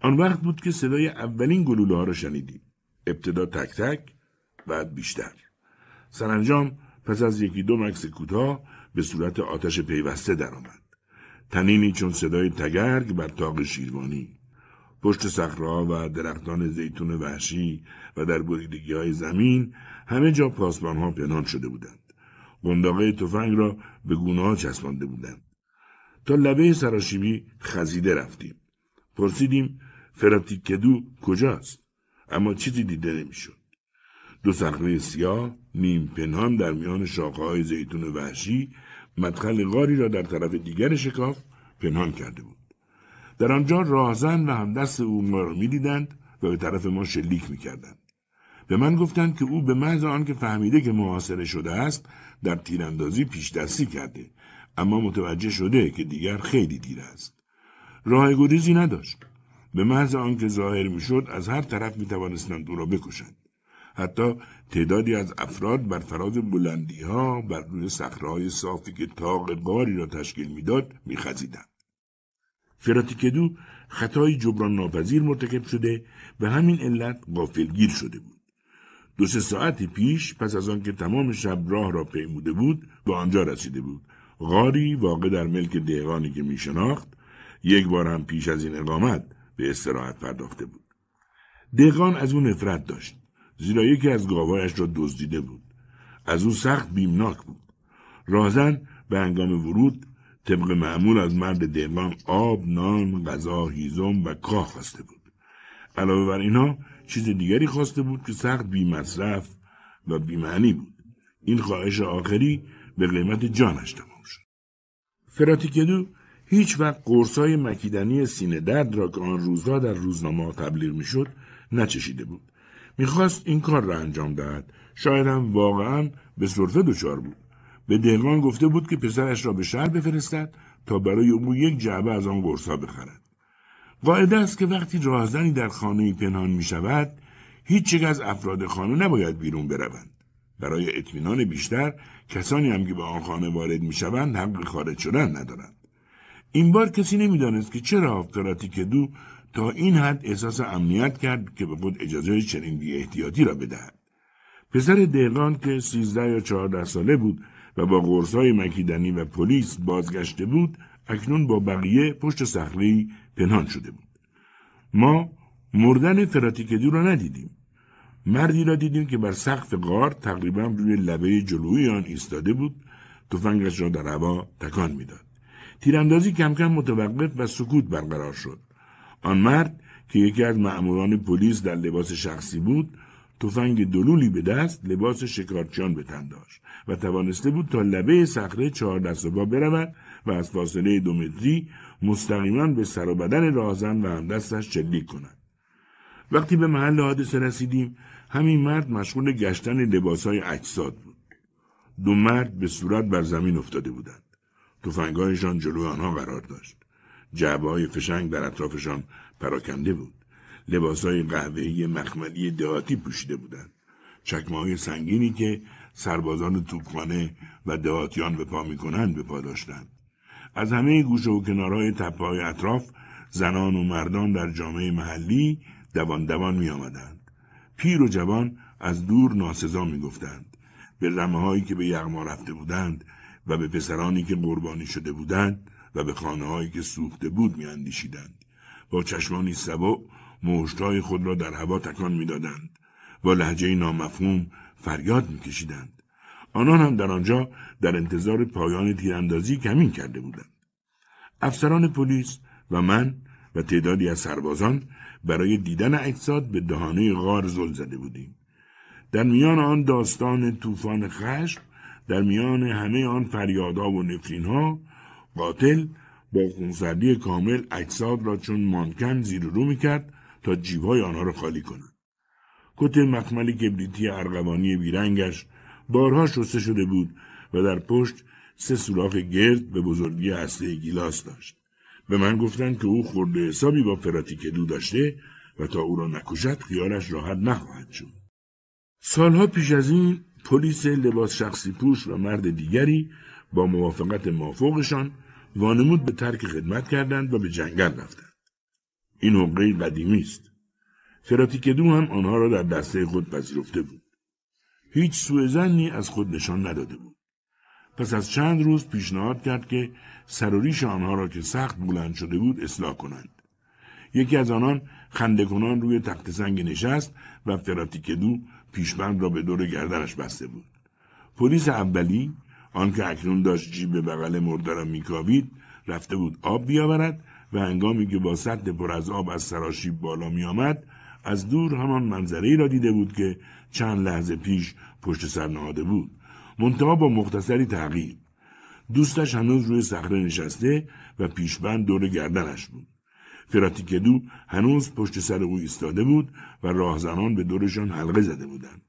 آن وقت بود که صدای اولین گلوله ها را شنیدیم ابتدا تک تک بعد بیشتر سرانجام پس از یکی دو مکس کوتاه به صورت آتش پیوسته درآمد تنینی چون صدای تگرگ بر تاق شیروانی پشت صخرهها و درختان زیتون وحشی و در بریدگی های زمین همه جا پاسبان ها پنهان شده بودند قنداقه تفنگ را به گونه ها چسبانده بودند تا لبه سراشیبی خزیده رفتیم پرسیدیم کدو کجاست اما چیزی دیده نمیشد دو صخره سیاه نیم پنهان در میان شاخه های زیتون وحشی مدخل غاری را در طرف دیگر شکاف پنهان کرده بود در آنجا راهزن و همدست او ما را میدیدند و به طرف ما شلیک میکردند به من گفتند که او به محض آنکه فهمیده که محاصره شده است در تیراندازی پیش دستی کرده اما متوجه شده که دیگر خیلی دیر است راه گریزی نداشت به محض آنکه ظاهر میشد از هر طرف می توانستند او را بکشند حتی تعدادی از افراد بر فراز بلندی ها بر روی صخرههای صافی که تاق قاری را تشکیل میداد میخزیدند فراتیکدو خطای جبران ناپذیر مرتکب شده به همین علت غافلگیر شده بود دو سه ساعتی پیش پس از آنکه تمام شب راه را پیموده بود به آنجا رسیده بود غاری واقع در ملک دیغانی که می شناخت یک بار هم پیش از این اقامت به استراحت پرداخته بود دهقان از او نفرت داشت زیرا یکی از گاوایش را دزدیده بود از او سخت بیمناک بود رازن به انگام ورود طبق معمول از مرد دیقان آب نان غذا هیزم و کاه خواسته بود علاوه بر اینا چیز دیگری خواسته بود که سخت بیمصرف و بیمعنی بود این خواهش آخری به قیمت جانش تمام شد فراتیکدو هیچ وقت قرصای مکیدنی سینه درد را که آن روزها در روزنامه تبلیغ میشد نچشیده بود میخواست این کار را انجام دهد شاید هم واقعا به سرفه دچار بود به دهقان گفته بود که پسرش را به شهر بفرستد تا برای او یک جعبه از آن قرصا بخرد قاعده است که وقتی راهزنی در خانه پنهان می شود هیچ چیز از افراد خانه نباید بیرون بروند برای اطمینان بیشتر کسانی هم که به آن خانه وارد می شوند حق خارج شدن ندارند این بار کسی نمیدانست که چرا افتراتی که دو تا این حد احساس امنیت کرد که به خود اجازه چنین بی احتیاطی را بدهد پسر دهقان که سیزده یا چهارده ساله بود و با قرصهای مکیدنی و پلیس بازگشته بود اکنون با بقیه پشت سخلی پنهان شده بود ما مردن فراتیکدو را ندیدیم مردی را دیدیم که بر سقف غار تقریبا روی لبه جلوی آن ایستاده بود تفنگش را در هوا تکان میداد تیراندازی کم کم متوقف و سکوت برقرار شد آن مرد که یکی از مأموران پلیس در لباس شخصی بود تفنگ دلولی به دست لباس شکارچیان به تن داشت و توانسته بود تا لبه صخره چهار دست و پا برود و از فاصله دو متری مستقیما به سر و بدن راهزن و همدستش شلیک کند وقتی به محل حادثه رسیدیم همین مرد مشغول گشتن لباسهای اجساد بود دو مرد به صورت بر زمین افتاده بودند تفنگهایشان جلو آنها قرار داشت جعبه های فشنگ در اطرافشان پراکنده بود لباسهای قهوه‌ای مخملی دهاتی پوشیده بودند چکمه های سنگینی که سربازان توپخانه و دهاتیان به پا میکنند به پا داشتند از همه گوشه و کنارهای تپه های اطراف زنان و مردان در جامعه محلی دوان دوان می آمدند. پیر و جوان از دور ناسزا می گفتند. به رمه هایی که به یغما رفته بودند و به پسرانی که قربانی شده بودند و به خانه هایی که سوخته بود می اندیشیدند. با چشمانی سبع مشتهای خود را در هوا تکان میدادند با لحجه نامفهوم فریاد کشیدند. آنان هم در آنجا در انتظار پایان تیراندازی کمین کرده بودند. افسران پلیس و من و تعدادی از سربازان برای دیدن اجساد به دهانه غار زل زده بودیم. در میان آن داستان طوفان خشم در میان همه آن فریادها و ها قاتل با خونسردی کامل اجساد را چون مانکن زیر رو میکرد تا جیبهای آنها را خالی کند کت مخمل کبریتی ارغوانی بیرنگش بارها شسته شده بود و در پشت سه سوراخ گرد به بزرگی هسته گیلاس داشت. به من گفتند که او خورده حسابی با فراتی دو داشته و تا او را نکشد خیالش راحت نخواهد شد. سالها پیش از این پلیس لباس شخصی پوش و مرد دیگری با موافقت مافوقشان وانمود به ترک خدمت کردند و به جنگل رفتند. این حقه قدیمی است. فراتیکدو هم آنها را در دسته خود پذیرفته بود. هیچ سوء زنی از خود نشان نداده بود پس از چند روز پیشنهاد کرد که سر و ریش آنها را که سخت بلند شده بود اصلاح کنند یکی از آنان خندهکنان روی تخت سنگ نشست و دو پیشبند را به دور گردنش بسته بود پلیس اولی آنکه اکنون داشت جیب بغل مرده را میکاوید رفته بود آب بیاورد و هنگامی که با سطح پر از آب از سراشیب بالا میآمد از دور همان منظره ای را دیده بود که چند لحظه پیش پشت سر نهاده بود منتها با مختصری تغییر دوستش هنوز روی صخره نشسته و پیشبند دور گردنش بود فراتیکدو هنوز پشت سر او ایستاده بود و راهزنان به دورشان حلقه زده بودند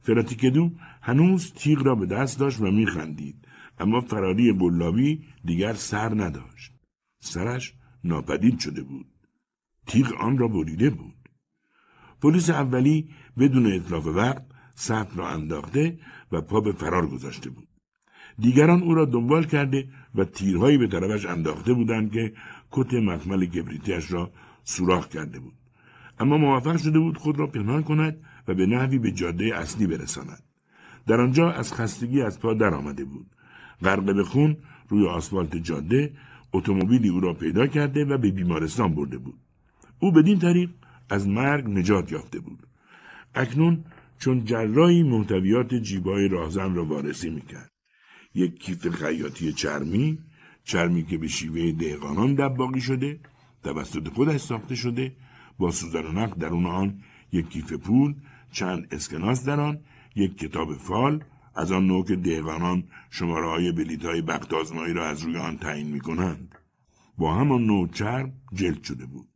فراتیکدو هنوز تیغ را به دست داشت و میخندید اما فراری بللاوی دیگر سر نداشت سرش ناپدید شده بود تیغ آن را بریده بود پلیس اولی بدون اطلاف وقت سخت را انداخته و پا به فرار گذاشته بود دیگران او را دنبال کرده و تیرهایی به طرفش انداخته بودند که کت مخمل گبریتیش را سوراخ کرده بود اما موفق شده بود خود را پنهان کند و به نحوی به جاده اصلی برساند در آنجا از خستگی از پا در آمده بود غرق به خون روی آسفالت جاده اتومبیلی او را پیدا کرده و به بیمارستان برده بود او بدین طریق از مرگ نجات یافته بود اکنون چون جرایی محتویات جیبای راهزن را وارسی میکرد یک کیف خیاطی چرمی چرمی که به شیوه دهقانان دباقی شده توسط خودش ساخته شده با سوزن و در درون آن یک کیف پول چند اسکناس در آن یک کتاب فال از آن نوع که دهقانان شماره های بلیت های بخت را از روی آن تعیین می کنند. با همان نوع چرم جلد شده بود.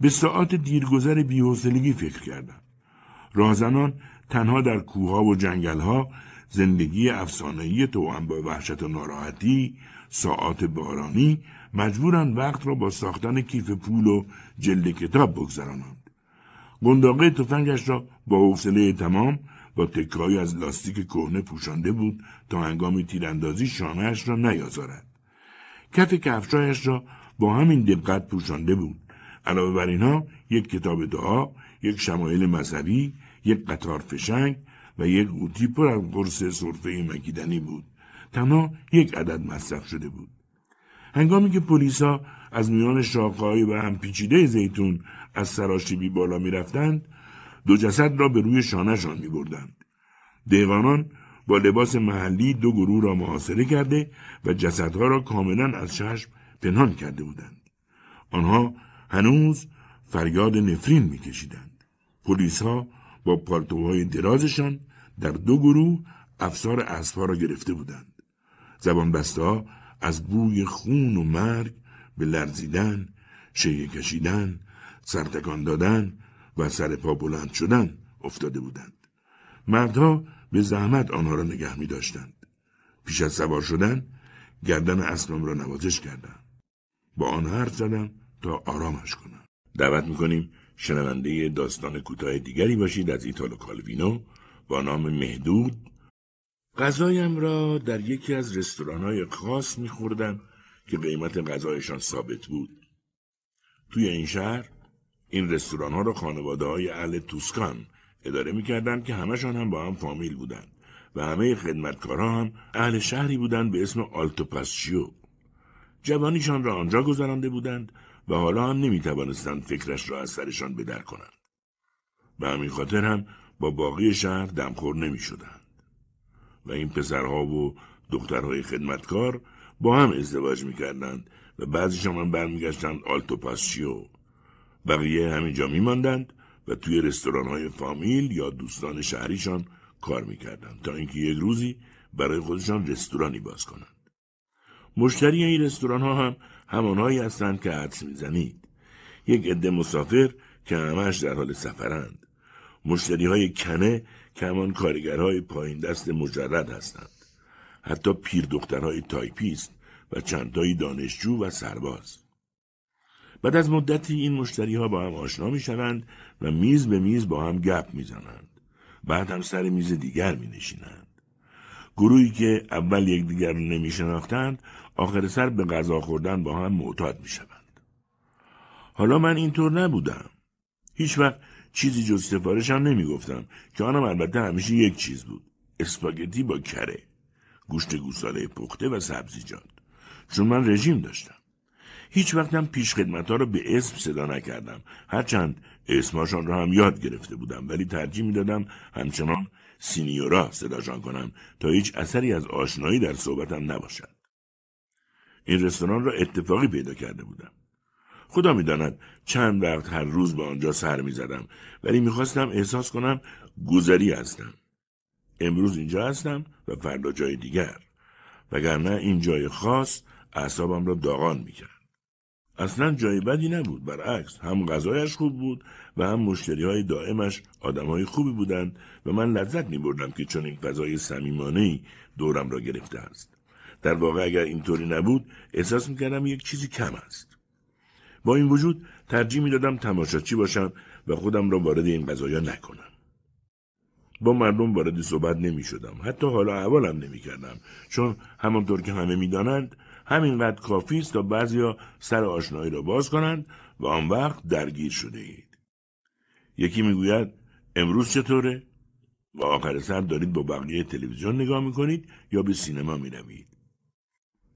به ساعت دیرگذر بیحسلگی فکر کردم. راهزنان تنها در کوهها و جنگلها زندگی افسانهای توان با وحشت و ناراحتی ساعات بارانی مجبورند وقت را با ساختن کیف پول و جلد کتاب بگذرانند گنداقه تفنگش را با حوصله تمام با تکایی از لاستیک کهنه پوشانده بود تا هنگام تیراندازی شانهاش را نیازارد کف کفشایش را با همین دقت پوشانده بود علاوه بر اینها یک کتاب دعا یک شمایل مذهبی یک قطار فشنگ و یک قوطی پر از قرص سرفه مکیدنی بود تنها یک عدد مصرف شده بود هنگامی که پلیسا از میان شاخههایی و هم پیچیده زیتون از سراشیبی بالا میرفتند دو جسد را به روی شانهشان میبردند دیوانان با لباس محلی دو گروه را محاصره کرده و جسدها را کاملا از چشم پنهان کرده بودند آنها هنوز فریاد نفرین میکشیدند پلیسها با پالتوهای درازشان در دو گروه افسار اسبها را گرفته بودند زبان بسته از بوی خون و مرگ به لرزیدن شیه کشیدن سرتکان دادن و سر پا بلند شدن افتاده بودند مردها به زحمت آنها را نگه می داشتند. پیش از سوار شدن گردن اسبم را نوازش کردند. با آن حرف زدم تا آرامش کنم دعوت میکنیم شنونده داستان کوتاه دیگری باشید از ایتالو کالوینو با نام مهدود غذایم را در یکی از های خاص میخوردم که قیمت غذایشان ثابت بود توی این شهر این رستوران ها را خانواده های اهل توسکان اداره میکردند که همشان هم با هم فامیل بودند و همه خدمتکارها هم اهل شهری بودند به اسم آلتوپاسچیو جوانیشان را آنجا گذرانده بودند و حالا هم نمی توانستند فکرش را از سرشان بدر کنند. به همین خاطر هم با باقی شهر دمخور نمی شدند. و این پسرها و دخترهای خدمتکار با هم ازدواج می کردند و بعضیشان هم برمیگشتند آلتو پاسچیو. بقیه همینجا می ماندند و توی رستوران های فامیل یا دوستان شهریشان کار میکردند تا اینکه یک روزی برای خودشان رستورانی باز کنند مشتری این رستوران ها هم همانهایی هستند که حدس میزنید یک عده مسافر که همش در حال سفرند مشتری های کنه که همان کارگرهای پایین دست مجرد هستند حتی پیر دخترهای تایپیست و چندتایی دانشجو و سرباز بعد از مدتی این مشتری ها با هم آشنا می شوند و میز به میز با هم گپ می زنند. بعد هم سر میز دیگر می نشینند. گروهی که اول یکدیگر نمی شناختند آخر سر به غذا خوردن با هم معتاد می شوند. حالا من اینطور نبودم. هیچ وقت چیزی جز سفارشم نمی گفتم که آنم البته همیشه یک چیز بود. اسپاگتی با کره. گوشت گوساله پخته و سبزیجات. چون من رژیم داشتم. هیچ وقتم پیش خدمت ها را به اسم صدا نکردم. هرچند اسمشان را هم یاد گرفته بودم ولی ترجیح می دادم همچنان سینیورا صداشان کنم تا هیچ اثری از آشنایی در صحبتم نباشد. این رستوران را اتفاقی پیدا کرده بودم خدا میداند چند وقت هر روز به آنجا سر می زدم ولی میخواستم احساس کنم گذری هستم امروز اینجا هستم و فردا جای دیگر وگرنه این جای خاص اعصابم را داغان میکرد اصلا جای بدی نبود برعکس هم غذایش خوب بود و هم مشتری های دائمش آدم های خوبی بودند و من لذت می بردم که چون این فضای سمیمانهی دورم را گرفته است. در واقع اگر اینطوری نبود احساس میکردم یک چیزی کم است با این وجود ترجیح میدادم تماشاچی باشم و خودم را وارد این قضایا نکنم با مردم وارد صحبت نمی حتی حالا اولم نمیکردم چون همانطور که همه میدانند همین همینقدر کافی است تا بعضیا سر آشنایی را باز کنند و آن وقت درگیر شده اید. یکی میگوید امروز چطوره؟ و آخر سر دارید با بقیه تلویزیون نگاه می یا به سینما می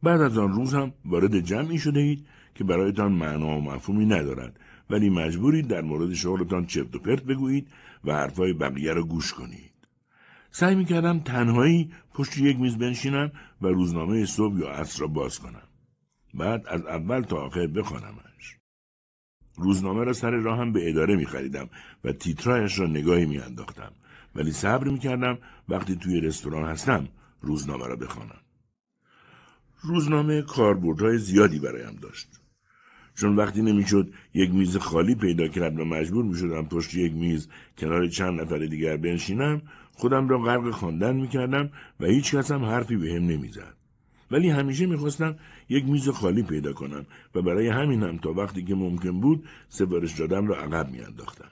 بعد از آن روز هم وارد جمعی شده اید که برایتان معنا و مفهومی ندارد ولی مجبورید در مورد شغلتان چرت و پرت بگویید و حرفهای بقیه را گوش کنید سعی کردم تنهایی پشت یک میز بنشینم و روزنامه صبح یا عصر را باز کنم بعد از اول تا آخر بخوانمش روزنامه را سر هم به اداره خریدم و تیترایش را نگاهی میانداختم ولی صبر کردم وقتی توی رستوران هستم روزنامه را بخوانم روزنامه کاربردهای زیادی برایم داشت چون وقتی نمیشد یک میز خالی پیدا کرد و مجبور میشدم پشت یک میز کنار چند نفر دیگر بنشینم خودم را غرق خواندن میکردم و هیچ کس هم حرفی به هم نمیزد ولی همیشه میخواستم یک میز خالی پیدا کنم و برای همین هم تا وقتی که ممکن بود سفارش دادم را عقب میانداختم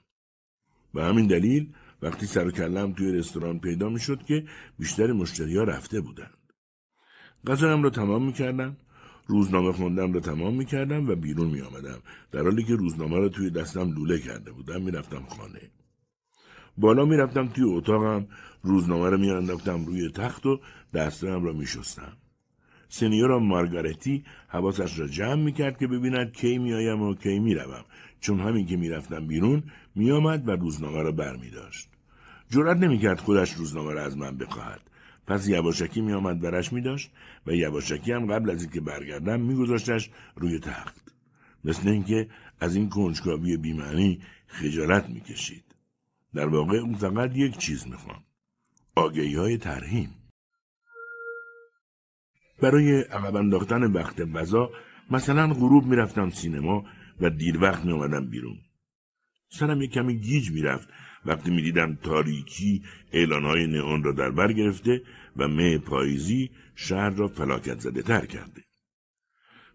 به همین دلیل وقتی سر کلم توی رستوران پیدا میشد که بیشتر مشتریها رفته بودن غذایم را تمام میکردم روزنامه خوندم را تمام میکردم و بیرون میآمدم در حالی که روزنامه را توی دستم لوله کرده بودم میرفتم خانه بالا میرفتم توی اتاقم روزنامه را میانداختم روی تخت و دستم را میشستم سنیورا مارگارتی حواسش را جمع میکرد که ببیند کی میآیم و کی میروم چون همین که میرفتم بیرون میآمد و روزنامه را برمیداشت جرأت نمیکرد خودش روزنامه را از من بخواهد پس یواشکی میآمد برش داشت و یواشکی هم قبل از اینکه برگردم میگذاشتش روی تخت مثل اینکه از این کنجکاوی بیمعنی خجالت میکشید در واقع اون فقط یک چیز میخوام. آگهی های ترهیم برای عقب انداختن وقت غذا مثلا غروب میرفتم سینما و دیر وقت میآمدم بیرون سرم یک کمی گیج میرفت وقتی میدیدم تاریکی های نئون را در بر گرفته و مه پاییزی شهر را فلاکت زده تر کرده.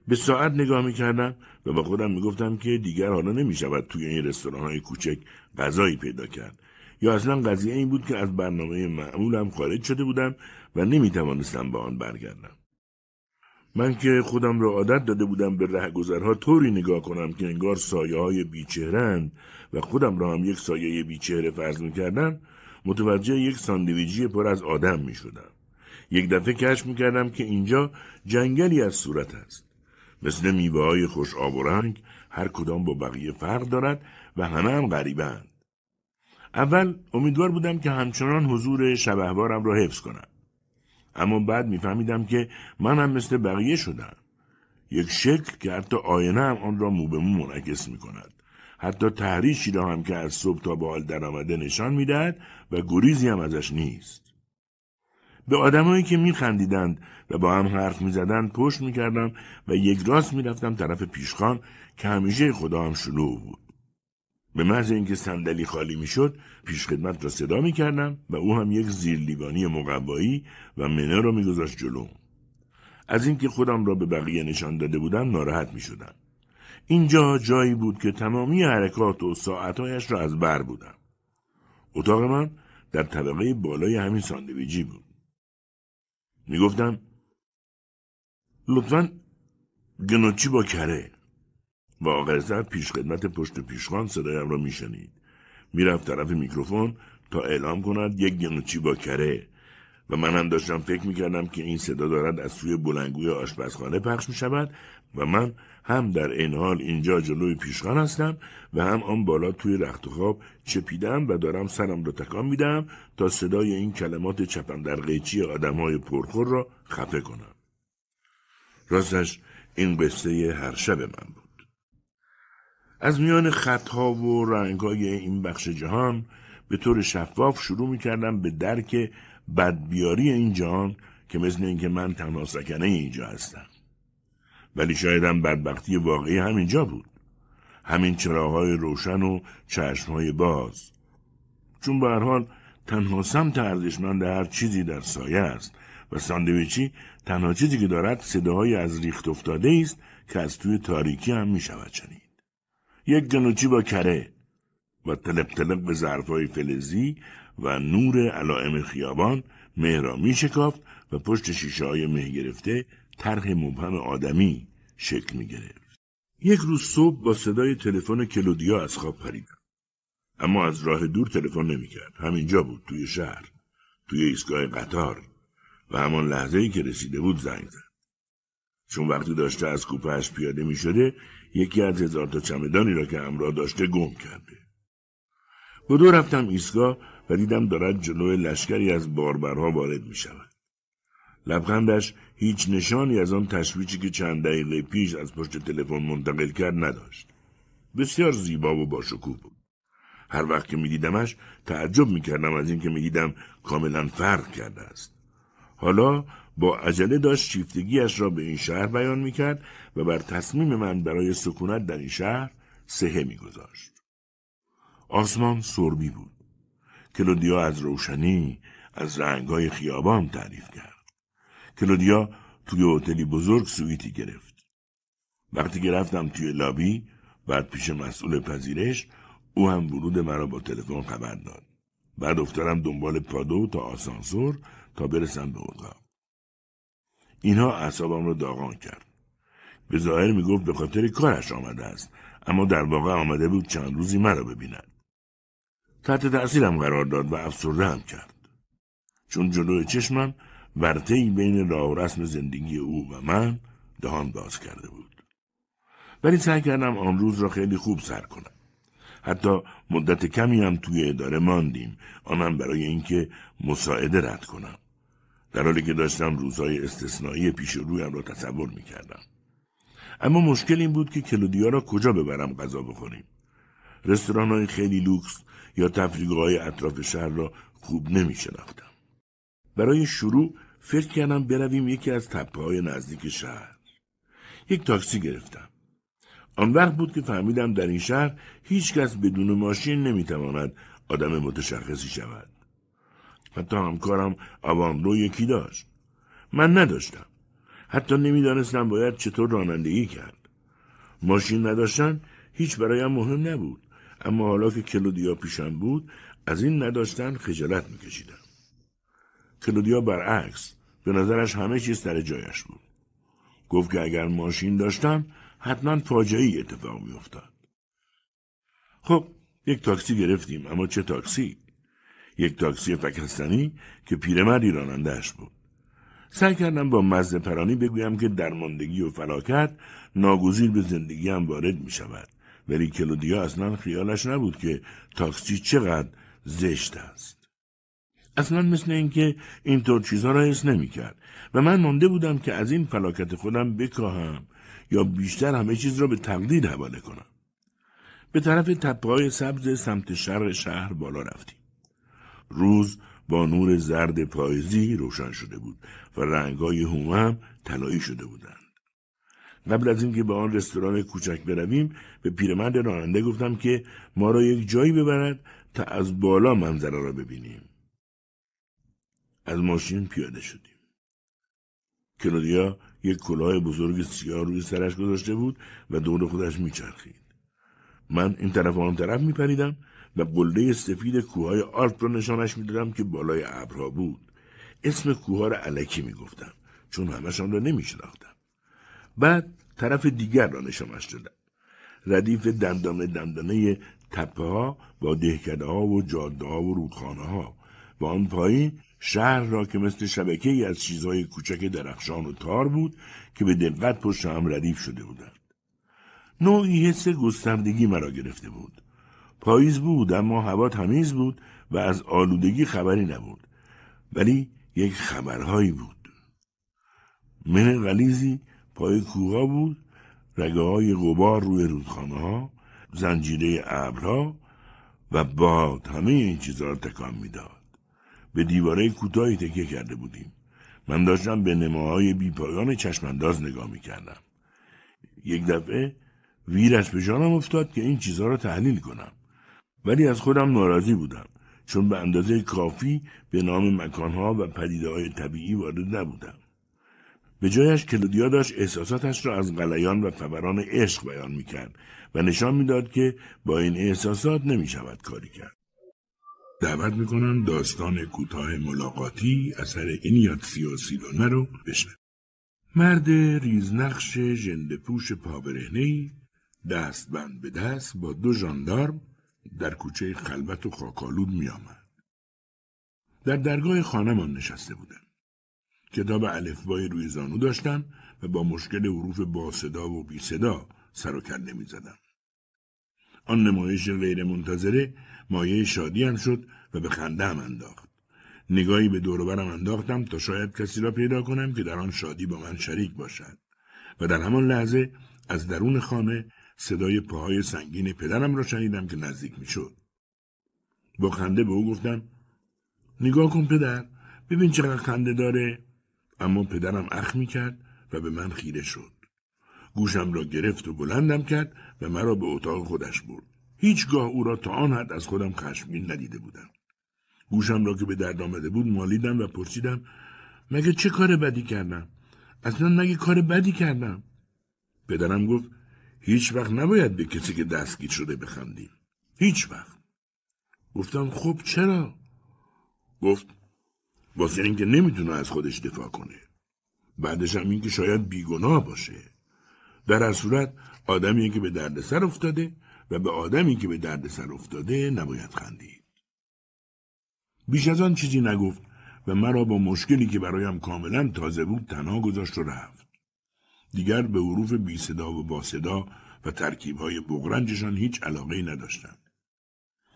به ساعت نگاه می کردم و با خودم می گفتم که دیگر حالا نمی شود توی این رستوران های کوچک غذایی پیدا کرد. یا اصلا قضیه این بود که از برنامه معمولم خارج شده بودم و نمی توانستم به آن برگردم. من که خودم را عادت داده بودم به رهگذرها طوری نگاه کنم که انگار سایه های بیچهرند و خودم را هم یک سایه بیچهره فرض می کردم متوجه یک ساندویجی پر از آدم می شدم. یک دفعه کشف میکردم که اینجا جنگلی از صورت است. مثل میوه های خوش آب و رنگ هر کدام با بقیه فرق دارد و همه هم غریبند. اول امیدوار بودم که همچنان حضور شبهوارم را حفظ کنم. اما بعد میفهمیدم که من هم مثل بقیه شدم. یک شکل که حتی آینه هم آن را مو به مو منعکس می کند. حتی تحریشی را هم که از صبح تا بال در درآمده نشان میدهد و گریزی هم ازش نیست. به آدمایی که میخندیدند و با هم حرف میزدند پشت میکردم و یک راست میرفتم طرف پیشخان که همیشه خدا هم شلوغ بود به محض اینکه صندلی خالی میشد پیشخدمت را صدا میکردم و او هم یک زیرلیوانی مقوایی و منه را میگذاشت جلو از اینکه خودم را به بقیه نشان داده بودم ناراحت میشدم اینجا جایی بود که تمامی حرکات و ساعتهایش را از بر بودم اتاق من در طبقه بالای همین ساندویجی بود گفتم لطفا گنوچی با کره و آخر سر پیش خدمت پشت پیشخان صدایم را میشنید میرفت طرف میکروفون تا اعلام کند یک گنوچی با کره و من هم داشتم فکر میکردم که این صدا دارد از سوی بلنگوی آشپزخانه پخش میشود و من هم در این حال اینجا جلوی پیشخان هستم و هم آن بالا توی رخت خواب چپیدم و دارم سرم را تکان میدم تا صدای این کلمات چپم در قیچی آدم های پرخور را خفه کنم. راستش این قصه هر شب من بود. از میان خطها و رنگهای این بخش جهان به طور شفاف شروع می کردم به درک بدبیاری این جهان که مثل اینکه من تنها سکنه اینجا هستم. ولی شاید هم بدبختی واقعی همینجا بود همین چراهای روشن و چشمهای باز چون به هر حال تنها سمت ارزشمند هر چیزی در سایه است و ساندویچی تنها چیزی که دارد صداهای از ریخت افتاده است که از توی تاریکی هم می شود شنید یک گنوچی با کره و تلب تلب به ظرفهای فلزی و نور علائم خیابان مهرا می شکافت و پشت شیشه های مه گرفته طرح مبهم آدمی شکل می یک روز صبح با صدای تلفن کلودیا از خواب پریدم. اما از راه دور تلفن نمیکرد. همینجا بود توی شهر، توی ایستگاه قطار و همان لحظه ای که رسیده بود زنگ زد. چون وقتی داشته از کوپهش پیاده می شده یکی از هزار تا چمدانی را که همراه داشته گم کرده. با دو رفتم ایستگاه و دیدم دارد جلوی لشکری از باربرها وارد می شود. لبخندش هیچ نشانی از آن تشویچی که چند دقیقه پیش از پشت تلفن منتقل کرد نداشت بسیار زیبا و باشکوه بود هر وقت که میدیدمش تعجب میکردم از اینکه میدیدم کاملا فرق کرده است حالا با عجله داشت شیفتگیش را به این شهر بیان میکرد و بر تصمیم من برای سکونت در این شهر سهه میگذاشت آسمان سربی بود کلودیا از روشنی از رنگهای خیابان تعریف کرد کلودیا توی هتلی بزرگ سویتی گرفت وقتی که رفتم توی لابی بعد پیش مسئول پذیرش او هم ورود مرا با تلفن خبر داد بعد افتادم دنبال پادو تا آسانسور تا برسم به اتاق اینها اعصابم را داغان کرد به ظاهر میگفت به خاطر کارش آمده است اما در واقع آمده بود چند روزی مرا ببیند تحت تأثیرم قرار داد و افسرده هم کرد چون جلوی چشمم ای بین راه و رسم زندگی او و من دهان باز کرده بود ولی سعی کردم آن روز را خیلی خوب سر کنم حتی مدت کمی هم توی اداره ماندیم آنم برای اینکه مساعده رد کنم در حالی که داشتم روزهای استثنایی پیش رویم را تصور میکردم اما مشکل این بود که کلودیا را کجا ببرم غذا بخوریم رستوران های خیلی لوکس یا تفریقه های اطراف شهر را خوب نمی برای شروع فکر کردم برویم یکی از تپه های نزدیک شهر یک تاکسی گرفتم آن وقت بود که فهمیدم در این شهر هیچکس بدون ماشین نمیتواند آدم متشخصی شود حتی همکارم آوان رو یکی داشت من نداشتم حتی نمیدانستم باید چطور رانندگی کرد ماشین نداشتن هیچ برایم مهم نبود اما حالا که کلودیا پیشم بود از این نداشتن خجالت میکشیدم کلودیا برعکس به نظرش همه چیز سر جایش بود گفت که اگر ماشین داشتم حتما فاجعه اتفاق میافتاد خب یک تاکسی گرفتیم اما چه تاکسی یک تاکسی فکستانی که پیرمردی رانندهاش بود سعی کردم با مزه پرانی بگویم که درماندگی و فلاکت ناگزیر به زندگی هم وارد می شود ولی کلودیا اصلا خیالش نبود که تاکسی چقدر زشت است اصلا مثل اینکه اینطور چیزها را حس نمیکرد و من مانده بودم که از این فلاکت خودم بکاهم یا بیشتر همه چیز را به تقدیر حواله کنم به طرف تپه سبز سمت شرق شهر بالا رفتیم روز با نور زرد پاییزی روشن شده بود و رنگهای های هم طلایی شده بودند قبل از اینکه به آن رستوران کوچک برویم به پیرمرد راننده گفتم که ما را یک جایی ببرد تا از بالا منظره را ببینیم از ماشین پیاده شدیم کلودیا یک کلاه بزرگ سیار روی سرش گذاشته بود و دور خودش میچرخید من این طرف و آن طرف میپریدم و قله سفید کوهای آلپ را نشانش میدادم که بالای ابرها بود اسم کوها را علکی میگفتم چون همشان را نمیشناختم بعد طرف دیگر را نشانش دادم ردیف دندانه دندانه تپه ها با دهکده ها و جاده ها و رودخانه ها و آن پایین شهر را که مثل شبکه ای از چیزهای کوچک درخشان و تار بود که به دقت پشت هم ردیف شده بودند. نوعی حس گستردگی مرا گرفته بود. پاییز بود اما هوا تمیز بود و از آلودگی خبری نبود. ولی یک خبرهایی بود. من غلیزی پای کوها بود رگه های غبار روی رودخانه ها زنجیره ابرها و باد همه این چیزها را تکان میداد به دیواره کوتاهی تکیه کرده بودیم من داشتم به نماهای بیپایان چشمانداز نگاه میکردم یک دفعه ویرش به جانم افتاد که این چیزها را تحلیل کنم ولی از خودم ناراضی بودم چون به اندازه کافی به نام مکانها و پدیده های طبیعی وارد نبودم به جایش کلودیا داشت احساساتش را از غلیان و فوران عشق بیان میکرد و نشان میداد که با این احساسات نمیشود کاری کرد دعوت میکنم داستان کوتاه ملاقاتی اثر اینیات سیاسی دونه رو بشنویم مرد ریزنقش پوش پابرهنهی دست بند به دست با دو ژاندارم در کوچه خلوت و خاکالود آمد. در درگاه خانمان نشسته بودم کتاب الفبای روی زانو داشتم و با مشکل حروف با صدا و بی صدا سر و زدم. آن نمایش منتظره مایه هم شد و به هم انداخت نگاهی به دوروبرم انداختم تا شاید کسی را پیدا کنم که در آن شادی با من شریک باشد و در همان لحظه از درون خانه صدای پاهای سنگین پدرم را شنیدم که نزدیک میشد با خنده به او گفتم نگاه کن پدر ببین چقدر خنده داره اما پدرم اخ می کرد و به من خیره شد گوشم را گرفت و بلندم کرد و مرا به اتاق خودش برد هیچگاه او را تا آن حد از خودم خشمگین ندیده بودم گوشم را که به درد آمده بود مالیدم و پرسیدم مگه چه کار بدی کردم اصلا مگه کار بدی کردم پدرم گفت هیچ وقت نباید به کسی که دستگیر شده بخندیم هیچ وقت گفتم خب چرا گفت واسه اینکه نمیتونه از خودش دفاع کنه بعدش هم اینکه شاید بیگناه باشه در هر صورت آدمی که به دردسر افتاده و به آدمی که به درد سر افتاده نباید خندید. بیش از آن چیزی نگفت و مرا با مشکلی که برایم کاملا تازه بود تنها گذاشت و رفت. دیگر به حروف بی صدا و با صدا و ترکیب های بغرنجشان هیچ علاقه نداشتند.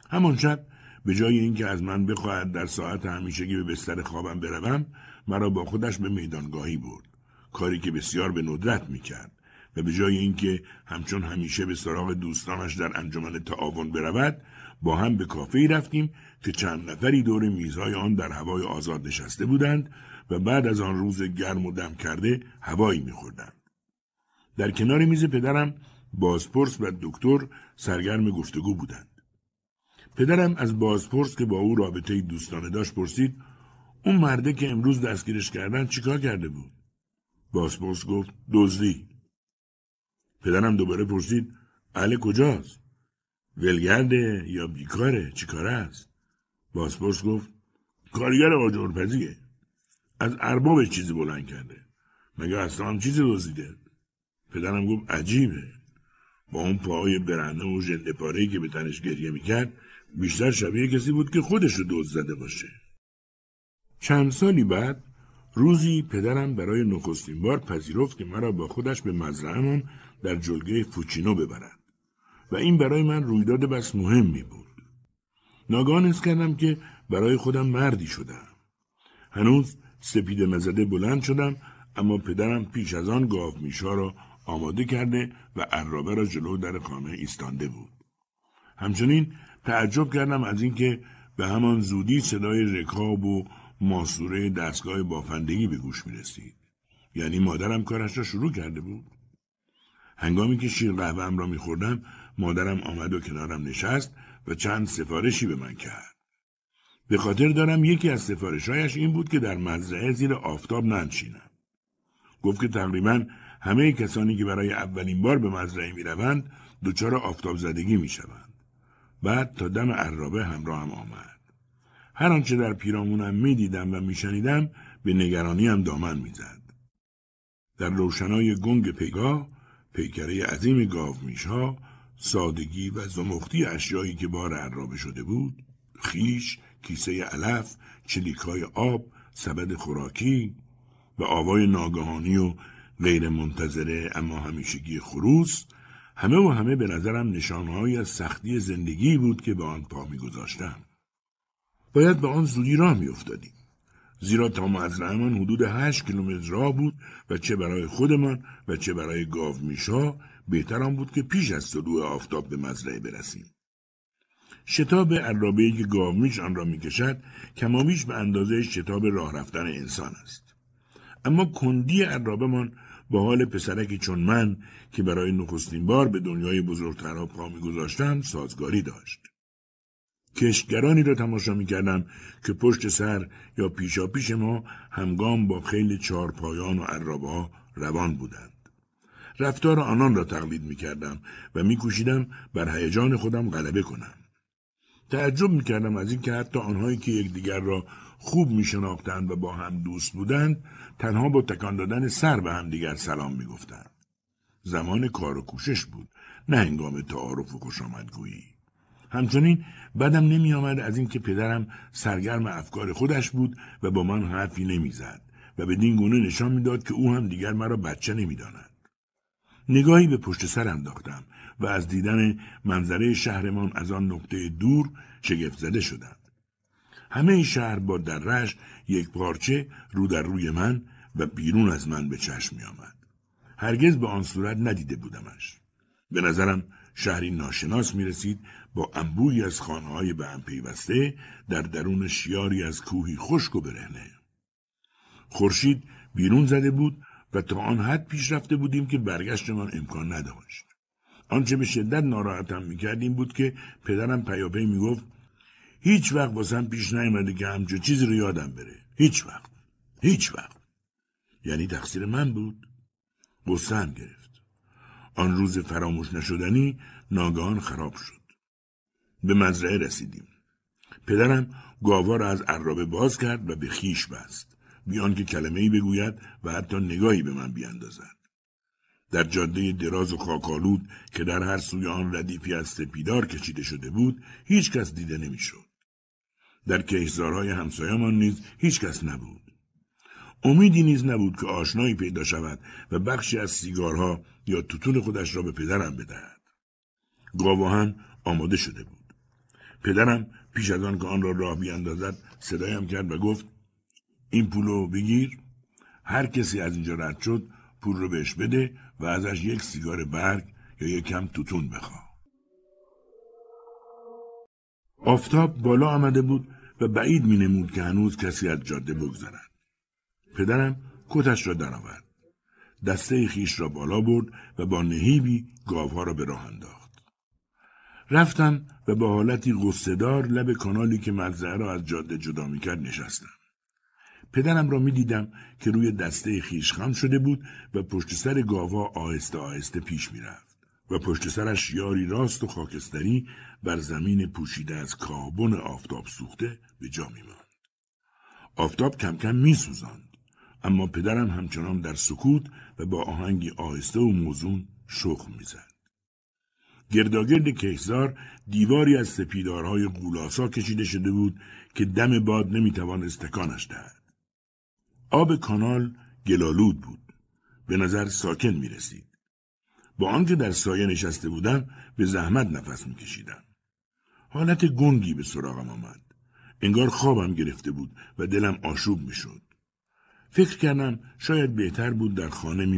همان شب به جای اینکه از من بخواهد در ساعت همیشگی به بستر خوابم بروم مرا با خودش به میدانگاهی برد کاری که بسیار به ندرت میکرد و به جای اینکه همچون همیشه به سراغ دوستانش در انجمن تعاون برود با هم به کافه رفتیم که چند نفری دور میزهای آن در هوای آزاد نشسته بودند و بعد از آن روز گرم و دم کرده هوایی میخوردند در کنار میز پدرم بازپرس و دکتر سرگرم گفتگو بودند پدرم از بازپرس که با او رابطه دوستانه داشت پرسید اون مرده که امروز دستگیرش کردن چیکار کرده بود بازپرس گفت دزدی پدرم دوباره پرسید اهل کجاست ولگرده یا بیکاره چیکاره است باسپورس گفت کارگر آجرپزیه از اربابش چیزی بلند کرده مگه اصلا هم چیزی دزدیده پدرم گفت عجیبه با اون پاهای برنده و ژنده پارهی که به تنش گریه میکرد بیشتر شبیه کسی بود که خودش رو دزد زده باشه چند سالی بعد روزی پدرم برای نخستین بار پذیرفت که مرا با خودش به مزرعهمان در جلگه فوچینو ببرد و این برای من رویداد بس مهمی بود ناگان حس کردم که برای خودم مردی شدم هنوز سپید مزده بلند شدم اما پدرم پیش از آن گاف میشا را آماده کرده و عرابه را جلو در خانه ایستانده بود همچنین تعجب کردم از اینکه به همان زودی صدای رکاب و ماسوره دستگاه بافندگی به گوش می رسید. یعنی مادرم کارش را شروع کرده بود. هنگامی که شیر قهوهم را میخوردم مادرم آمد و کنارم نشست و چند سفارشی به من کرد به خاطر دارم یکی از سفارشهایش این بود که در مزرعه زیر آفتاب ننشینم گفت که تقریبا همه کسانی که برای اولین بار به مزرعه میروند دچار آفتاب زدگی میشوند بعد تا دم عرابه همراهم هم آمد هر آنچه در پیرامونم میدیدم و میشنیدم به نگرانیم دامن میزد در روشنای گنگ پیگاه پیکره عظیم ها، سادگی و زمختی اشیایی که بار عرابه شده بود خیش کیسه علف های آب سبد خوراکی و آوای ناگهانی و غیر منتظره اما همیشگی خروس همه و همه به نظرم نشانهایی از سختی زندگی بود که به آن پا گذاشتم. باید به آن زودی راه افتادیم زیرا تا مزرعه من حدود هشت کیلومتر راه بود و چه برای خودمان و چه برای گاو میشا بهتر آن بود که پیش از طلوع آفتاب به مزرعه برسیم شتاب عرابهای که گاومیش آن را میکشد کمابیش به اندازه شتاب راه رفتن انسان است اما کندی عرابهمان با حال پسرکی چون من که برای نخستین بار به دنیای بزرگترها پا میگذاشتم سازگاری داشت کشتگرانی را تماشا می کردم که پشت سر یا پیشا پیش ما همگام با خیلی چارپایان و عربا روان بودند. رفتار آنان را تقلید می کردم و می بر هیجان خودم غلبه کنم. تعجب می کردم از اینکه حتی آنهایی که یکدیگر را خوب می شناختند و با هم دوست بودند تنها با تکان دادن سر به همدیگر سلام می گفتند. زمان کار و کوشش بود نه هنگام تعارف و خوش همچنین بدم نمی آمد از اینکه پدرم سرگرم افکار خودش بود و با من حرفی نمیزد و به گونه نشان میداد که او هم دیگر مرا بچه نمیداند. نگاهی به پشت سرم انداختم و از دیدن منظره شهرمان از آن نقطه دور شگفت زده شدم. همه شهر با درش یک پارچه رو در روی من و بیرون از من به چشم می آمد. هرگز به آن صورت ندیده بودمش. به نظرم شهری ناشناس می رسید با انبویی از های به هم پیوسته در درون شیاری از کوهی خشک و برهنه خورشید بیرون زده بود و تا آن حد پیش رفته بودیم که برگشتمان امکان نداشت آنچه به شدت ناراحتم میکرد این بود که پدرم می میگفت هیچ وقت واسم پیش نیامده که همچو چیزی رو یادم بره هیچ وقت هیچ وقت یعنی تقصیر من بود گسهم گرفت آن روز فراموش نشدنی ناگهان خراب شد به مزرعه رسیدیم پدرم گاوا را از عرابه باز کرد و به خیش بست بیان که کلمه ای بگوید و حتی نگاهی به من بیاندازد در جاده دراز و خاکالود که در هر سوی آن ردیفی از سپیدار کشیده شده بود هیچ کس دیده نمیشد در کهزارهای همسایهمان نیز هیچ کس نبود امیدی نیز نبود که آشنایی پیدا شود و بخشی از سیگارها یا توتون خودش را به پدرم بدهد گاوا هم آماده شده بود پدرم پیش از آن که آن را راه بیاندازد صدایم کرد و گفت این پولو بگیر هر کسی از اینجا رد شد پول رو بهش بده و ازش یک سیگار برگ یا یک کم توتون بخواه آفتاب بالا آمده بود و بعید می نمود که هنوز کسی از جاده بگذرد پدرم کتش را درآورد دسته خیش را بالا برد و با نهیبی گاوها را به راه انداخت رفتم و به حالتی غصهدار لب کانالی که مزرعه را از جاده جدا میکرد نشستم پدرم را میدیدم که روی دسته خیش خم شده بود و پشت سر گاوا آهسته آهسته پیش میرفت و پشت سرش یاری راست و خاکستری بر زمین پوشیده از کابون آفتاب سوخته به جا میماند آفتاب کم کم میسوزاند اما پدرم همچنان در سکوت و با آهنگی آهسته و موزون شخم میزد گرداگرد کهزار دیواری از سپیدارهای گولاسا کشیده شده بود که دم باد نمیتوان استکانش دهد. آب کانال گلالود بود. به نظر ساکن می رسید. با آنکه در سایه نشسته بودم به زحمت نفس می کشیدم. حالت گنگی به سراغم آمد. انگار خوابم گرفته بود و دلم آشوب میشد. فکر کردم شاید بهتر بود در خانه می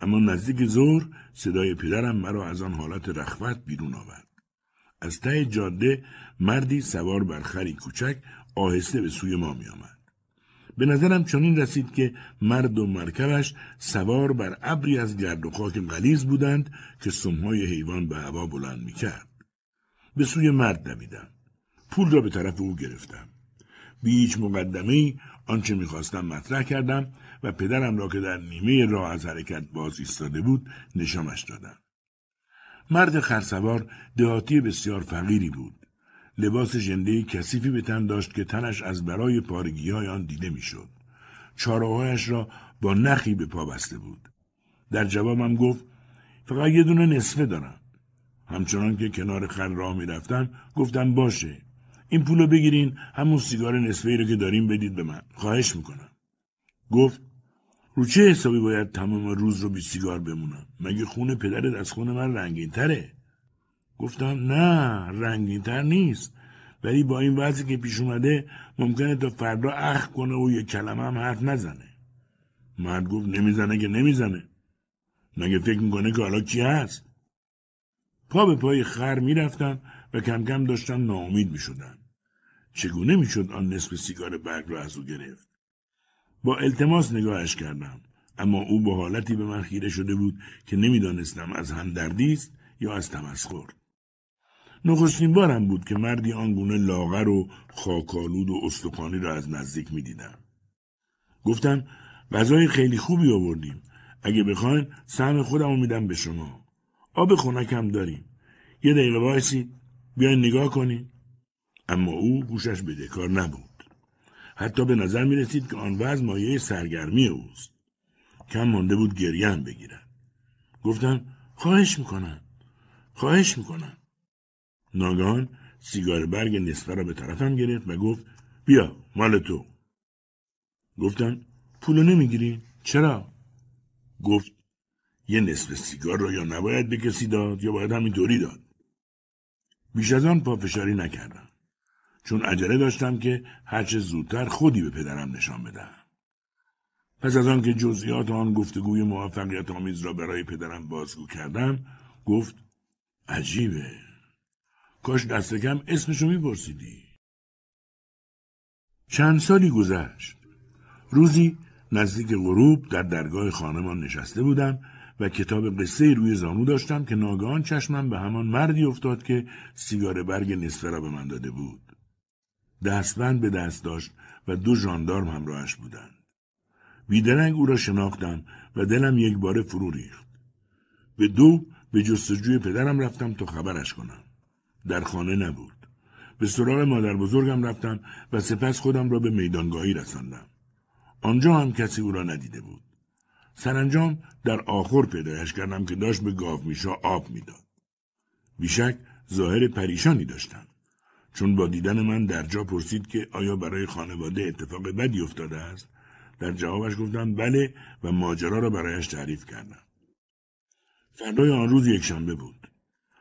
اما نزدیک ظهر صدای پدرم مرا از آن حالت رخوت بیرون آورد از ته جاده مردی سوار بر خری کوچک آهسته به سوی ما می آمد. به نظرم چنین رسید که مرد و مرکبش سوار بر ابری از گرد و خاک غلیز بودند که سمهای حیوان به هوا بلند می کرد. به سوی مرد دویدم. پول را به طرف او گرفتم. بی هیچ مقدمه ای آنچه میخواستم مطرح کردم و پدرم را که در نیمه راه از حرکت باز ایستاده بود نشانش دادم. مرد خرسوار دهاتی بسیار فقیری بود. لباس ژنده کثیفی به تن داشت که تنش از برای پارگی های آن دیده میشد. چارههایش را با نخی به پا بسته بود. در جوابم گفت فقط یه دونه نصفه دارم. همچنان که کنار خر راه میرفتم گفتم باشه این پولو بگیرین همون سیگار نصفه ای رو که داریم بدید به من خواهش میکنم گفت رو چه حسابی باید تمام روز رو بی سیگار بمونم مگه خون پدرت از خون من رنگین تره گفتم نه رنگین تر نیست ولی با این وضعی که پیش اومده ممکنه تا فردا اخ کنه و یه کلمه هم حرف نزنه مرد گفت نمیزنه که نمیزنه مگه فکر میکنه که حالا کی هست پا به پای خر میرفتم و کم کم داشتم ناامید میشدم چگونه میشد آن نصف سیگار برگ را از او گرفت با التماس نگاهش کردم اما او با حالتی به من خیره شده بود که نمیدانستم از همدردی است یا از تمسخر نخستین بارم بود که مردی آنگونه لاغر و خاکالود و استخوانی را از نزدیک میدیدم گفتن غذای خیلی خوبی آوردیم اگه بخواین سهم خودم میدم به شما آب خنکم داریم یه دقیقه وایسید بیاین نگاه کنیم. اما او گوشش به دکار نبود حتی به نظر می رسید که آن وضع مایه سرگرمی اوست کم مانده بود گریم بگیرن. گفتم خواهش میکنن. خواهش میکنن. ناگهان سیگار برگ نصفه را به طرفم گرفت و گفت بیا مال تو گفتم پولو نمیگیری چرا گفت یه نصف سیگار را یا نباید به کسی داد یا باید همینطوری داد بیش از آن پافشاری نکردم چون عجله داشتم که هرچه زودتر خودی به پدرم نشان بدم. پس از آنکه جزئیات آن گفتگوی موفقیت آمیز را برای پدرم بازگو کردم گفت عجیبه کاش دست کم اسمشو میپرسیدی چند سالی گذشت روزی نزدیک غروب در درگاه خانمان نشسته بودم و کتاب قصه روی زانو داشتم که ناگهان چشمم به همان مردی افتاد که سیگار برگ نصفه را به من داده بود دستبند به دست داشت و دو جاندارم همراهش بودند. بیدرنگ او را شناختم و دلم یک باره فرو ریخت. به دو به جستجوی پدرم رفتم تا خبرش کنم. در خانه نبود. به سراغ مادر بزرگم رفتم و سپس خودم را به میدانگاهی رساندم. آنجا هم کسی او را ندیده بود. سرانجام در آخر پیدایش کردم که داشت به گاف میشا آب میداد. بیشک ظاهر پریشانی داشتم. چون با دیدن من در جا پرسید که آیا برای خانواده اتفاق بدی افتاده است در جوابش گفتم بله و ماجرا را برایش تعریف کردم فردای آن روز یکشنبه بود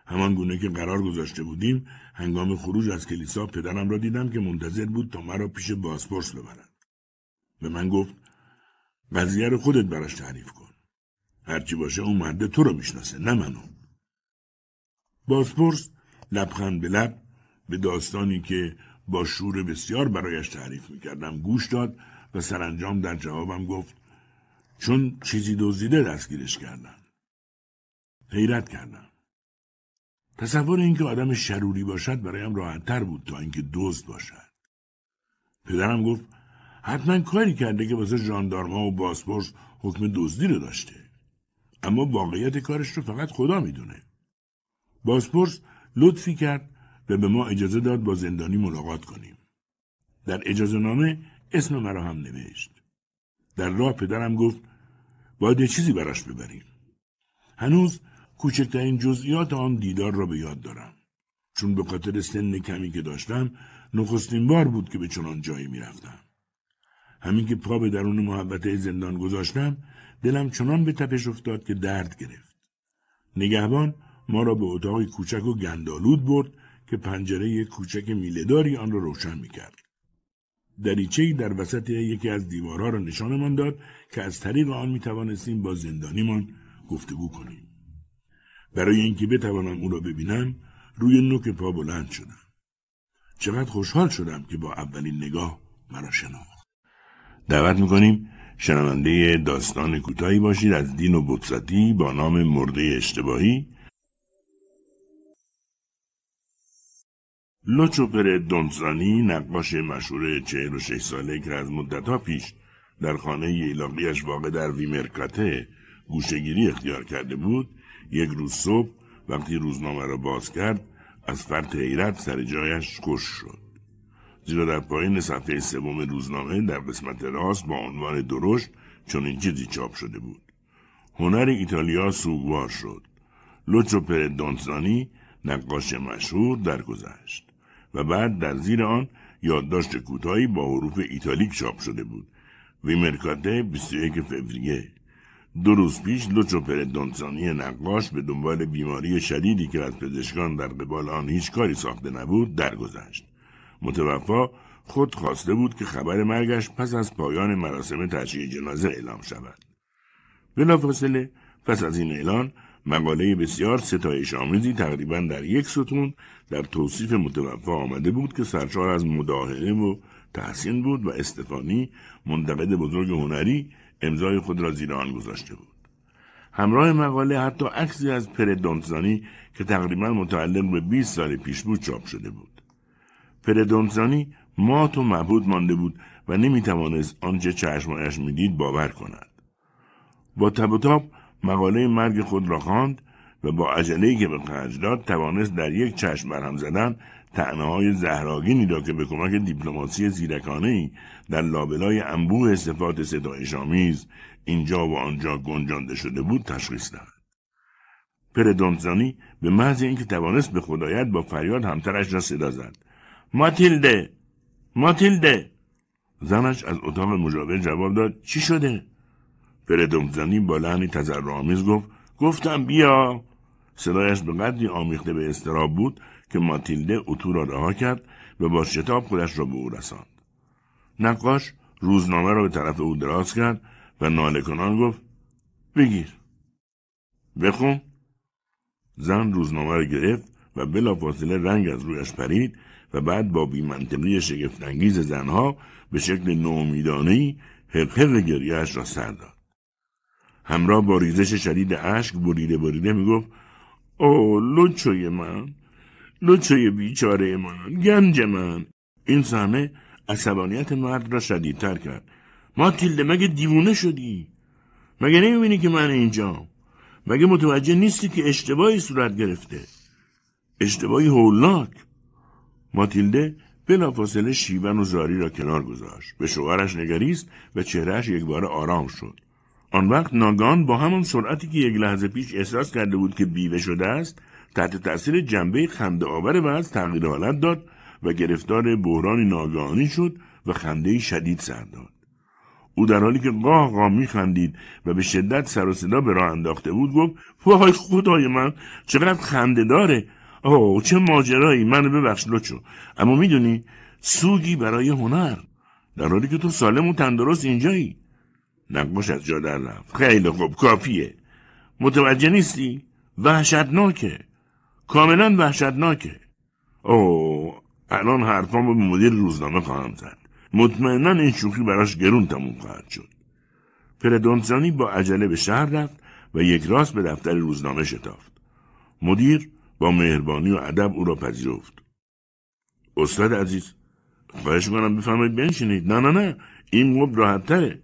همان گونه که قرار گذاشته بودیم هنگام خروج از کلیسا پدرم را دیدم که منتظر بود تا مرا پیش بازپرس ببرد به من گفت قضیه خودت براش تعریف کن هرچی باشه اون مرده تو رو میشناسه نه منو بازپرس لبخند به لب به داستانی که با شور بسیار برایش تعریف میکردم گوش داد و سرانجام در جوابم گفت چون چیزی دزدیده دستگیرش کردن حیرت کردم تصور اینکه آدم شروری باشد برایم راحتتر بود تا اینکه دزد باشد پدرم گفت حتما کاری کرده که واسه ژاندارما و باسپورس حکم دزدی رو داشته اما واقعیت کارش رو فقط خدا میدونه باسپورس لطفی کرد و به ما اجازه داد با زندانی ملاقات کنیم. در اجازه نامه اسم مرا هم نوشت. در راه پدرم گفت باید چیزی براش ببریم. هنوز کوچکترین جزئیات آن دیدار را به یاد دارم. چون به خاطر سن کمی که داشتم نخستین بار بود که به چنان جایی میرفتم. همین که پا به درون محبته زندان گذاشتم دلم چنان به تپش افتاد که درد گرفت. نگهبان ما را به اتاق کوچک و گندالود برد که پنجره کوچک میلهداری آن را روشن میکرد ای در وسط یکی از دیوارها را نشانمان داد که از طریق آن می توانستیم با زندانیمان گفتگو کنیم برای اینکه بتوانم او را ببینم روی نوک پا بلند شدم چقدر خوشحال شدم که با اولین نگاه مرا شناخت دعوت میکنیم شنونده داستان کوتاهی باشید از دین و بودستی با نام مرده اشتباهی لوچو پره دونزانی نقاش مشهور 46 ساله که از مدتها پیش در خانه ایلاقیش واقع در ویمرکاته گوشگیری اختیار کرده بود یک روز صبح وقتی روزنامه را باز کرد از فرط حیرت سر جایش خوش شد زیرا در پایین صفحه سوم روزنامه در قسمت راست با عنوان درشت این چیزی چاپ شده بود هنر ایتالیا سوگوار شد لوچو دونزانی نقاش مشهور درگذشت و بعد در زیر آن یادداشت کوتاهی با حروف ایتالیک چاپ شده بود ویمرکاته 21 فوریه دو روز پیش لوچو پردونسانی نقاش به دنبال بیماری شدیدی که از پزشکان در قبال آن هیچ کاری ساخته نبود درگذشت متوفا خود خواسته بود که خبر مرگش پس از پایان مراسم تشییع جنازه اعلام شود بلافاصله پس از این اعلان مقاله بسیار ستایش آمیزی تقریبا در یک ستون در توصیف متوفا آمده بود که سرشار از مداهنه و تحسین بود و استفانی منتقد بزرگ هنری امضای خود را زیر آن گذاشته بود همراه مقاله حتی عکسی از پردونتزانی که تقریبا متعلق به 20 سال پیش بود چاپ شده بود پردونزانی مات و مبهود مانده بود و نمیتوانست آنچه چشمانش میدید باور کند با تب و مقاله مرگ خود را خواند و با عجله‌ای که به خرج داد توانست در یک چشم برهم زدن های زهراگینی را که به کمک دیپلماسی ای در لابلای انبوه صفات شامیز اینجا و آنجا گنجانده شده بود تشخیص داد. پردونزانی به محض اینکه توانست به خدایت با فریاد همترش را صدا زد ماتیلده ماتیلده زنش از اتاق مجابه جواب داد چی شده فردومزانی با لحنی آمیز گفت گفتم بیا صدایش به قدری آمیخته به اضطراب بود که ماتیلده اتو را رها کرد و با شتاب خودش را به او رساند نقاش روزنامه را به طرف او دراز کرد و ناله گفت بگیر بخون زن روزنامه را گرفت و بلافاصله رنگ از رویش پرید و بعد با بیمنطقی شگفتانگیز زنها به شکل هر حقحق گریهاش را سر همراه با ریزش شدید اشک بریده بریده میگفت او لوچوی من لوچوی بیچاره من گنج من این صحنه عصبانیت مرد را شدیدتر کرد ما تیلده مگه دیوونه شدی مگه نمیبینی که من اینجا مگه متوجه نیستی که اشتباهی صورت گرفته اشتباهی هولناک ماتیلده بلافاصله شیون و زاری را کنار گذاشت به شوهرش نگریست و چهرهش یکباره آرام شد آن وقت ناگان با همان سرعتی که یک لحظه پیش احساس کرده بود که بیوه شده است تحت تاثیر جنبه خنده آور از تغییر حالت داد و گرفتار بحرانی ناگهانی شد و خنده شدید سر داد او در حالی که قاه قاه میخندید و به شدت سر و صدا به راه انداخته بود گفت وای خدای من چقدر خنده داره اوه چه ماجرایی منو ببخش لچو اما میدونی سوگی برای هنر در حالی که تو سالم و تندرست اینجایی نقاش از جا در رفت خیلی خوب کافیه متوجه نیستی وحشتناکه کاملا وحشتناکه اوه الان حرفامو به مدیر روزنامه خواهم زد مطمئنا این شوخی براش گرون تموم خواهد شد پردونسانی با عجله به شهر رفت و یک راست به دفتر روزنامه شتافت مدیر با مهربانی و ادب او را پذیرفت استاد عزیز خواهش میکنم بفرمایید بنشینید نه نه نه این مبل راحتتره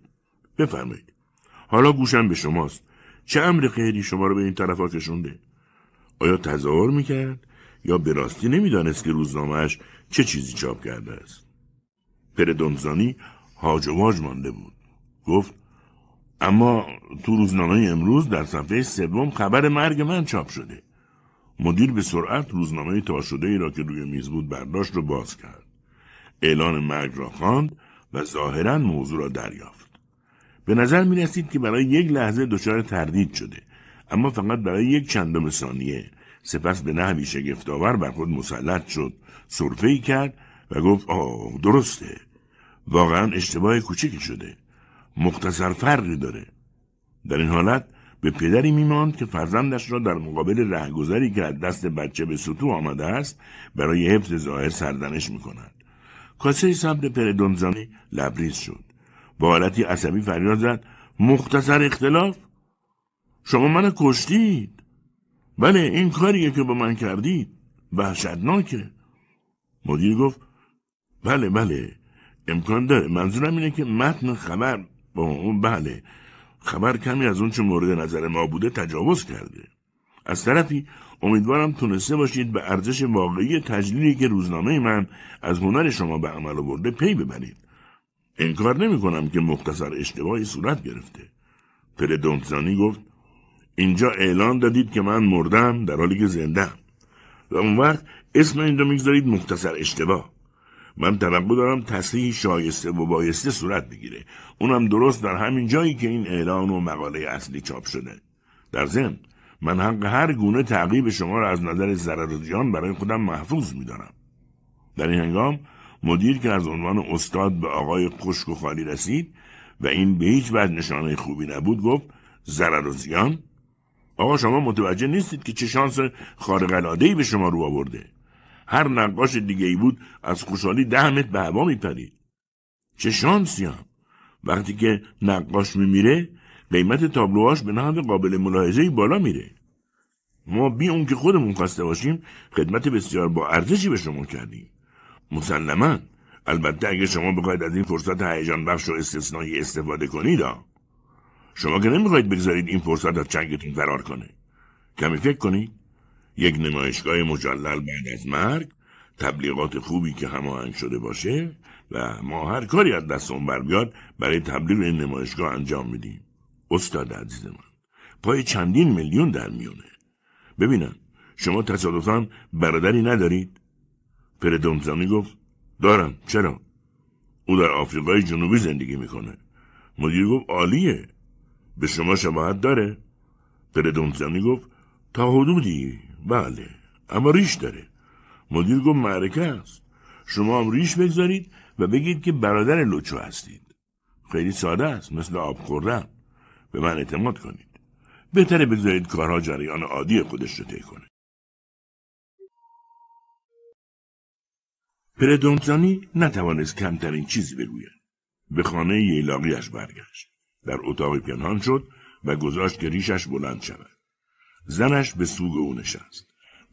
بفرمایید حالا گوشم به شماست چه امر خیری شما رو به این طرف ها کشونده آیا تظاهر میکرد یا به راستی نمیدانست که روزنامهش چه چیزی چاپ کرده است پردونزانی هاج و واج مانده بود گفت اما تو روزنامه امروز در صفحه سوم خبر مرگ من چاپ شده مدیر به سرعت روزنامه تا شده ای را که روی میز بود برداشت رو باز کرد اعلان مرگ را خواند و ظاهرا موضوع را دریافت به نظر می رسید که برای یک لحظه دچار تردید شده اما فقط برای یک چندم ثانیه سپس به نحوی شگفتآور بر خود مسلط شد صرفه ای کرد و گفت آه درسته واقعا اشتباه کوچکی شده مختصر فرقی داره در این حالت به پدری میماند که فرزندش را در مقابل رهگذری که از دست بچه به سطو آمده است برای حفظ ظاهر سردنش میکند کاسه سبد پردونزانی لبریز شد با حالتی عصبی فریاد زد مختصر اختلاف شما من کشتید بله این کاریه که با من کردید وحشتناکه مدیر گفت بله بله امکان داره منظورم اینه که متن خبر بله خبر کمی از اون چه مورد نظر ما بوده تجاوز کرده از طرفی امیدوارم تونسته باشید به ارزش واقعی تجلیلی که روزنامه من از هنر شما به عمل آورده پی ببرید انکار نمی کنم که مختصر اشتباهی صورت گرفته. پردونتزانی گفت اینجا اعلان دادید که من مردم در حالی که زنده و اون وقت اسم این رو میگذارید مختصر اشتباه من توقع دارم تصحیح شایسته و بایسته صورت بگیره اونم درست در همین جایی که این اعلان و مقاله اصلی چاپ شده در ضمن من حق هر گونه تعقیب شما را از نظر ضرر و زیان برای خودم محفوظ میدارم در این هنگام مدیر که از عنوان استاد به آقای خشک و خالی رسید و این به هیچ وجه نشانه خوبی نبود گفت زرر و زیان آقا شما متوجه نیستید که چه شانس خارق العاده به شما رو آورده هر نقاش دیگه ای بود از خوشحالی ده متر به هوا میپرید چه شانسی هم وقتی که نقاش میمیره قیمت تابلوهاش به نحو قابل ملاحظه بالا میره ما بی اون که خودمون خواسته باشیم خدمت بسیار با ارزشی به شما کردیم مسلما البته اگه شما بخواید از این فرصت هیجان بخش و استثنایی استفاده کنید ها شما که نمیخواید بگذارید این فرصت از چنگتون فرار کنه کمی فکر کنید یک نمایشگاه مجلل بعد از مرگ تبلیغات خوبی که هماهنگ شده باشه و ما هر کاری از دستمون بر بیاد برای تبلیغ این نمایشگاه انجام میدیم استاد عزیز من پای چندین میلیون در میونه ببینم شما تصادفا برادری ندارید پردومزانی گفت دارم چرا او در آفریقای جنوبی زندگی میکنه مدیر گفت عالیه به شما شباهت داره پردومزانی گفت تا حدودی بله اما ریش داره مدیر گفت معرکه است شما هم ریش بگذارید و بگید که برادر لوچو هستید خیلی ساده است مثل آب خوردن به من اعتماد کنید بهتره بگذارید کارها جریان عادی خودش رو طی کنه پردونتانی نتوانست کمترین چیزی بگوید به خانه ییلاقیش برگشت در اتاق پنهان شد و گذاشت که ریشش بلند شود زنش به سوگ او نشست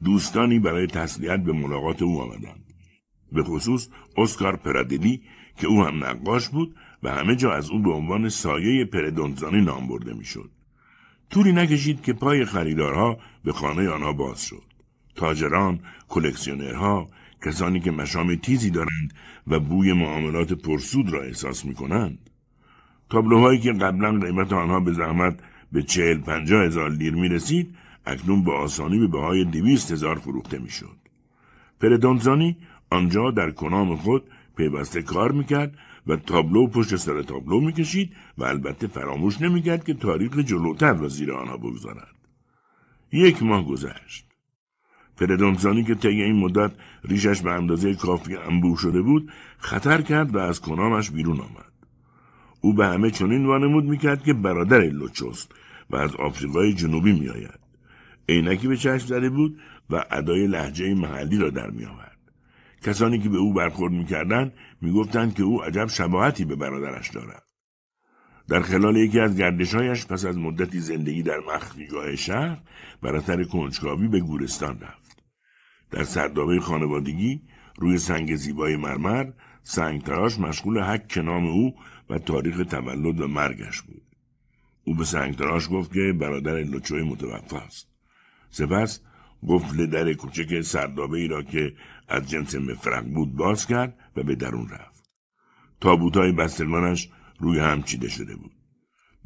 دوستانی برای تسلیت به ملاقات او آمدند به خصوص اسکار پرادلی که او هم نقاش بود و همه جا از او به عنوان سایه پردونتزانی نام برده میشد طولی نکشید که پای خریدارها به خانه آنها باز شد تاجران کلکسیونرها کسانی که مشام تیزی دارند و بوی معاملات پرسود را احساس می کنند. تابلوهایی که قبلا قیمت آنها به زحمت به چهل پنجاه هزار لیر می رسید اکنون به آسانی به بهای دویست هزار فروخته می شد. پردانزانی آنجا در کنام خود پیوسته کار میکرد و تابلو پشت سر تابلو کشید و البته فراموش نمیکرد که تاریخ جلوتر و زیر آنها بگذارد یک ماه گذشت پردانزانی که طی این مدت ریشش به اندازه کافی انبوه شده بود خطر کرد و از کنامش بیرون آمد او به همه چنین وانمود میکرد که برادر لوچوست و از آفریقای جنوبی میآید عینکی به چشم زده بود و ادای لحجه محلی را در میآورد کسانی که به او برخورد میکردند میگفتند که او عجب شباهتی به برادرش دارد در خلال یکی از گردشهایش پس از مدتی زندگی در مخفیگاه شهر براتر کنجکاوی به گورستان رفت در سردابه خانوادگی روی سنگ زیبای مرمر سنگ تراش مشغول حک نام او و تاریخ تولد و مرگش بود. او به سنگ تراش گفت که برادر لوچوی متوفا است. سپس گفت در کوچک سردابه ای را که از جنس مفرق بود باز کرد و به درون رفت. های بستگانش روی هم چیده شده بود.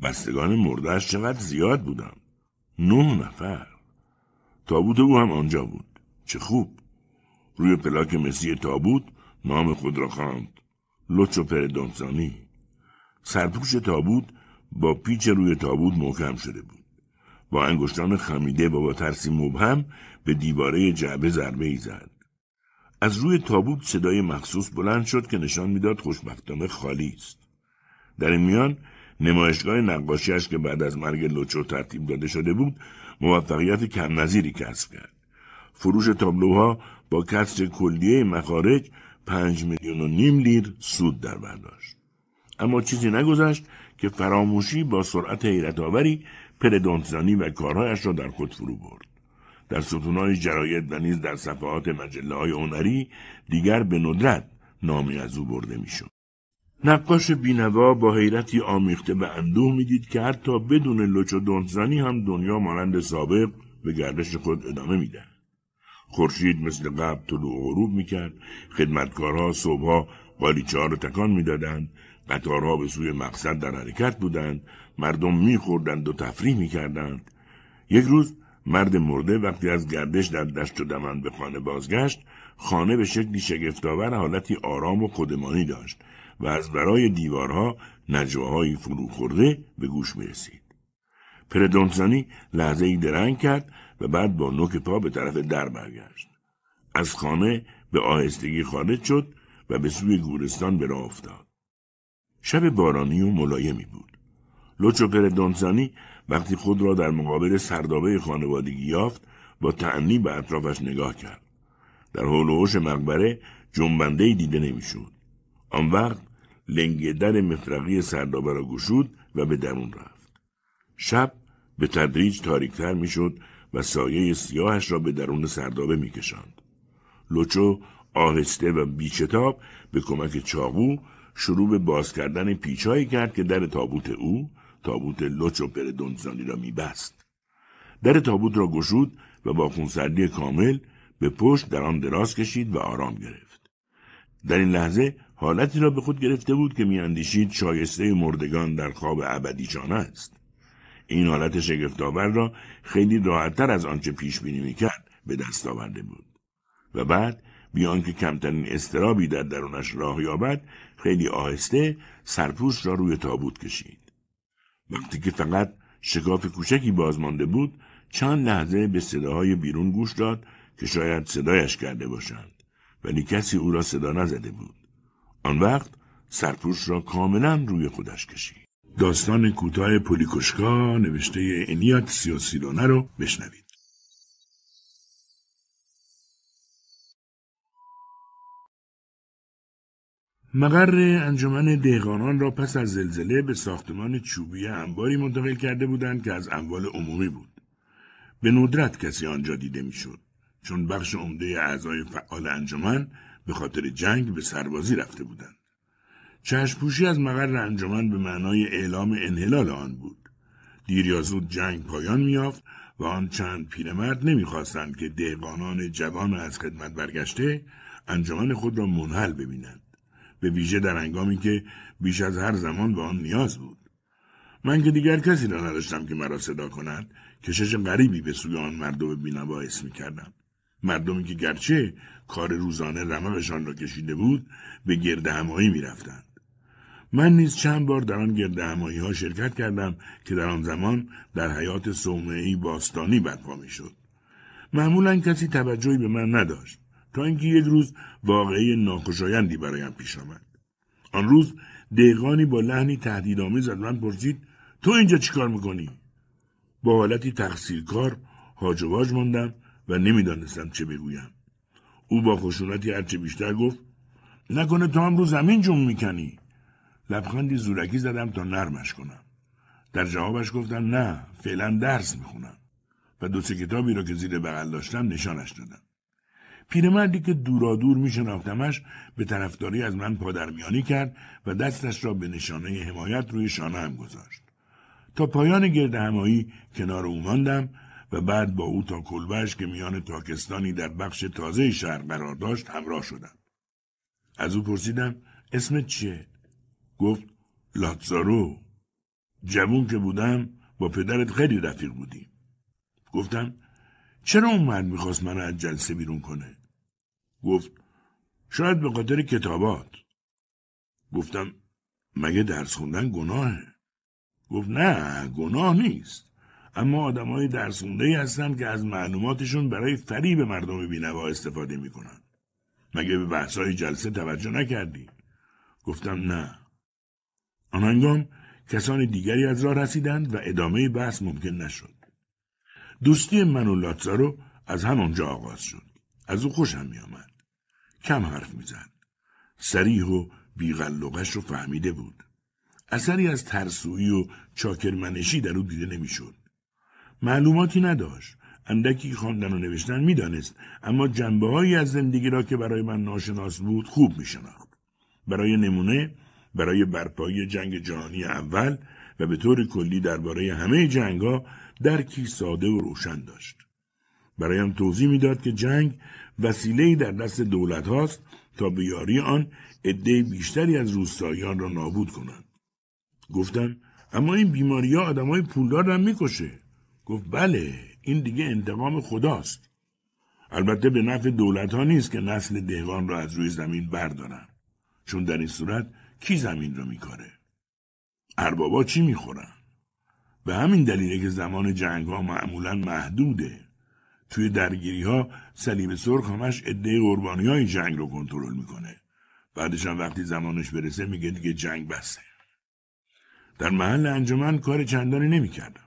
بستگان مردهش چقدر زیاد بودند. نه نفر. تابوت او هم آنجا بود. چه خوب روی پلاک مسی تابوت نام خود را خواند لوچو پردانسانی سرپوش تابوت با پیچ روی تابوت محکم شده بود با انگشتان خمیده و با ترسی مبهم به دیواره جعبه ضربه ای زد از روی تابوت صدای مخصوص بلند شد که نشان میداد خوشبختانه خالی است در این میان نمایشگاه نقاشیش که بعد از مرگ لوچو ترتیب داده شده بود موفقیت کم نظیری کسب کرد فروش تابلوها با کسر کلیه مخارج پنج میلیون و نیم لیر سود در برداشت. اما چیزی نگذشت که فراموشی با سرعت حیرتآوری پردونتزانی و کارهایش را در خود فرو برد. در ستونهای جراید و نیز در صفحات مجله های هنری دیگر به ندرت نامی از او برده میشد. نقاش بینوا با حیرتی آمیخته به اندوه میدید که حتی بدون لچ و دونتزانی هم دنیا مانند سابق به گردش خود ادامه میدهد. خورشید مثل قبل طلوع و غروب میکرد خدمتکارها صبحها قالیچهها رو تکان میدادند قطارها به سوی مقصد در حرکت بودند مردم میخوردند و تفریح میکردند یک روز مرد مرده وقتی از گردش در دشت و دمن به خانه بازگشت خانه به شکلی شگفتآور حالتی آرام و خودمانی داشت و از برای دیوارها نجواهایی فرو به گوش میرسید پردونسانی لحظه ای درنگ کرد و بعد با نوک پا به طرف در برگشت. از خانه به آهستگی خارج شد و به سوی گورستان به راه افتاد. شب بارانی و ملایمی بود. لوچو دانزانی وقتی خود را در مقابل سردابه خانوادگی یافت با تعنی به اطرافش نگاه کرد. در حول و مقبره جنبندهای دیده نمیشد. آن وقت لنگ در مفرقی سردابه را گشود و به درون رفت. شب به تدریج تاریکتر میشد و سایه سیاهش را به درون سردابه کشند. لوچو آهسته و بیچتاب به کمک چاقو شروع به باز کردن پیچهایی کرد که در تابوت او تابوت لوچو پردونزانی را بست. در تابوت را گشود و با خونسردی کامل به پشت در آن دراز کشید و آرام گرفت در این لحظه حالتی را به خود گرفته بود که میاندیشید شایسته مردگان در خواب ابدی است این حالت شگفتآور را خیلی راحتتر از آنچه پیش بینی میکرد به دست آورده بود و بعد بیان که کمترین استرابی در درونش راه یابد خیلی آهسته سرپوش را روی تابوت کشید وقتی که فقط شکاف کوچکی بازمانده بود چند لحظه به صداهای بیرون گوش داد که شاید صدایش کرده باشند ولی کسی او را صدا نزده بود آن وقت سرپوش را کاملا روی خودش کشید داستان کوتاه پولیکوشکا نوشته انیات سیاسیلونه رو بشنوید. مقر انجمن دهقانان را پس از زلزله به ساختمان چوبی انباری منتقل کرده بودند که از اموال عمومی بود. به ندرت کسی آنجا دیده میشد چون بخش عمده اعضای فعال انجمن به خاطر جنگ به سربازی رفته بودند. چشمپوشی از مقر انجمن به معنای اعلام انحلال آن بود دیر یا زود جنگ پایان میافت و آن چند پیرمرد نمیخواستند که دهقانان جوان از خدمت برگشته انجمن خود را منحل ببینند به ویژه در انگامی که بیش از هر زمان به آن نیاز بود من که دیگر کسی را نداشتم که مرا صدا کند کشش غریبی به سوی آن مردم بینوا باعث میکردم مردمی که گرچه کار روزانه رمقشان را کشیده بود به گرد همایی میرفتند من نیز چند بار در آن گرد همایی ها شرکت کردم که در آن زمان در حیات ای باستانی برپا می شد. معمولا کسی توجهی به من نداشت تا اینکه یک روز واقعی ناخوشایندی برایم پیش آمد. آن روز دیقانی با لحنی تهدیدآمیز از من پرسید تو اینجا چیکار میکنی؟ با حالتی تقصیرکار هاج و ماندم و نمیدانستم چه بگویم. او با خشونتی هرچه بیشتر گفت نکنه تو هم رو زمین جون میکنی لبخندی زورکی زدم تا نرمش کنم در جوابش گفتم نه فعلا درس میخونم و دو سه کتابی را که زیر بغل داشتم نشانش دادم پیرمردی که دورا دور می به طرفداری از من پادرمیانی کرد و دستش را به نشانه حمایت روی شانه هم گذاشت. تا پایان گرد همایی کنار او ماندم و بعد با او تا کلبش که میان تاکستانی در بخش تازه شهر قرار داشت همراه شدم. از او پرسیدم اسمت چیه؟ گفت لاتزارو جوون که بودم با پدرت خیلی رفیق بودیم گفتم چرا اون مرد میخواست من از جلسه بیرون کنه گفت شاید به خاطر کتابات گفتم مگه درس خوندن گناهه گفت نه گناه نیست اما های درس خونده هستن که از معلوماتشون برای فریب مردم بینوا استفاده میکنن مگه به های جلسه توجه نکردی گفتم نه آنانگام کسان دیگری از راه رسیدند و ادامه بحث ممکن نشد. دوستی من و لاتزارو از همانجا آغاز شد. از او خوشم میآمد. کم حرف میزد. سریح و بیغلقش رو فهمیده بود. اثری از ترسویی و چاکرمنشی در او دیده نمیشد. معلوماتی نداشت. اندکی خواندن و نوشتن میدانست اما جنبه از زندگی را که برای من ناشناس بود خوب میشناخت برای نمونه برای برپایی جنگ جهانی اول و به طور کلی درباره همه جنگها درکی ساده و روشن داشت. برایم توضیح میداد که جنگ وسیله در دست دولت هاست تا بیاری آن عده بیشتری از روستاییان را نابود کنند. گفتم اما این بیماری ها آدم های پولدار را میکشه. گفت بله این دیگه انتقام خداست. البته به نفع دولت ها نیست که نسل دهقان را از روی زمین بردارن. چون در این صورت کی زمین رو میکاره؟ اربابا چی میخورن؟ به همین دلیله که زمان جنگ ها معمولا محدوده. توی درگیری ها صلیب سرخ همش عده قربانی های جنگ رو کنترل میکنه. بعدش هم وقتی زمانش برسه میگه دیگه جنگ بسته. در محل انجمن کار چندانی نمیکردم.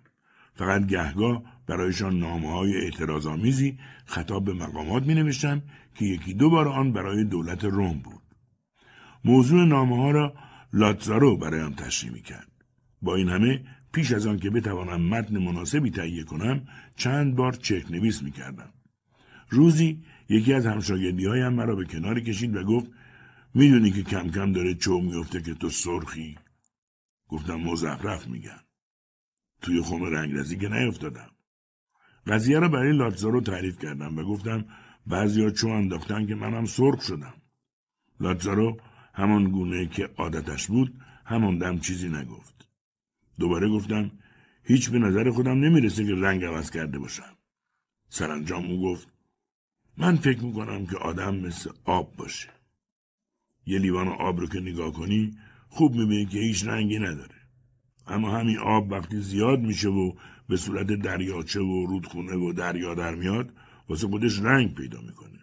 فقط گهگاه برایشان نامه های اعتراض آمیزی خطاب به مقامات می که یکی دو بار آن برای دولت روم بود. موضوع نامه ها را لاتزارو برایم تشریح می کرد. با این همه پیش از آن که بتوانم متن مناسبی تهیه کنم چند بار چک نویس می کردم. روزی یکی از همشاگردی هایم مرا به کنار کشید و گفت میدونی که کم کم داره چو میفته که تو سرخی گفتم مزخرف میگن توی خم رنگرزی که نیفتادم قضیه را برای لاتزارو تعریف کردم و گفتم بعضیا چو انداختن که منم سرخ شدم لاتزارو همان گونه که عادتش بود همان دم چیزی نگفت. دوباره گفتم هیچ به نظر خودم نمیرسه که رنگ عوض کرده باشم. سرانجام او گفت من فکر میکنم که آدم مثل آب باشه. یه لیوان آب رو که نگاه کنی خوب میبینی که هیچ رنگی نداره. اما همین آب وقتی زیاد میشه و به صورت دریاچه و رودخونه و دریا در میاد واسه خودش رنگ پیدا میکنه.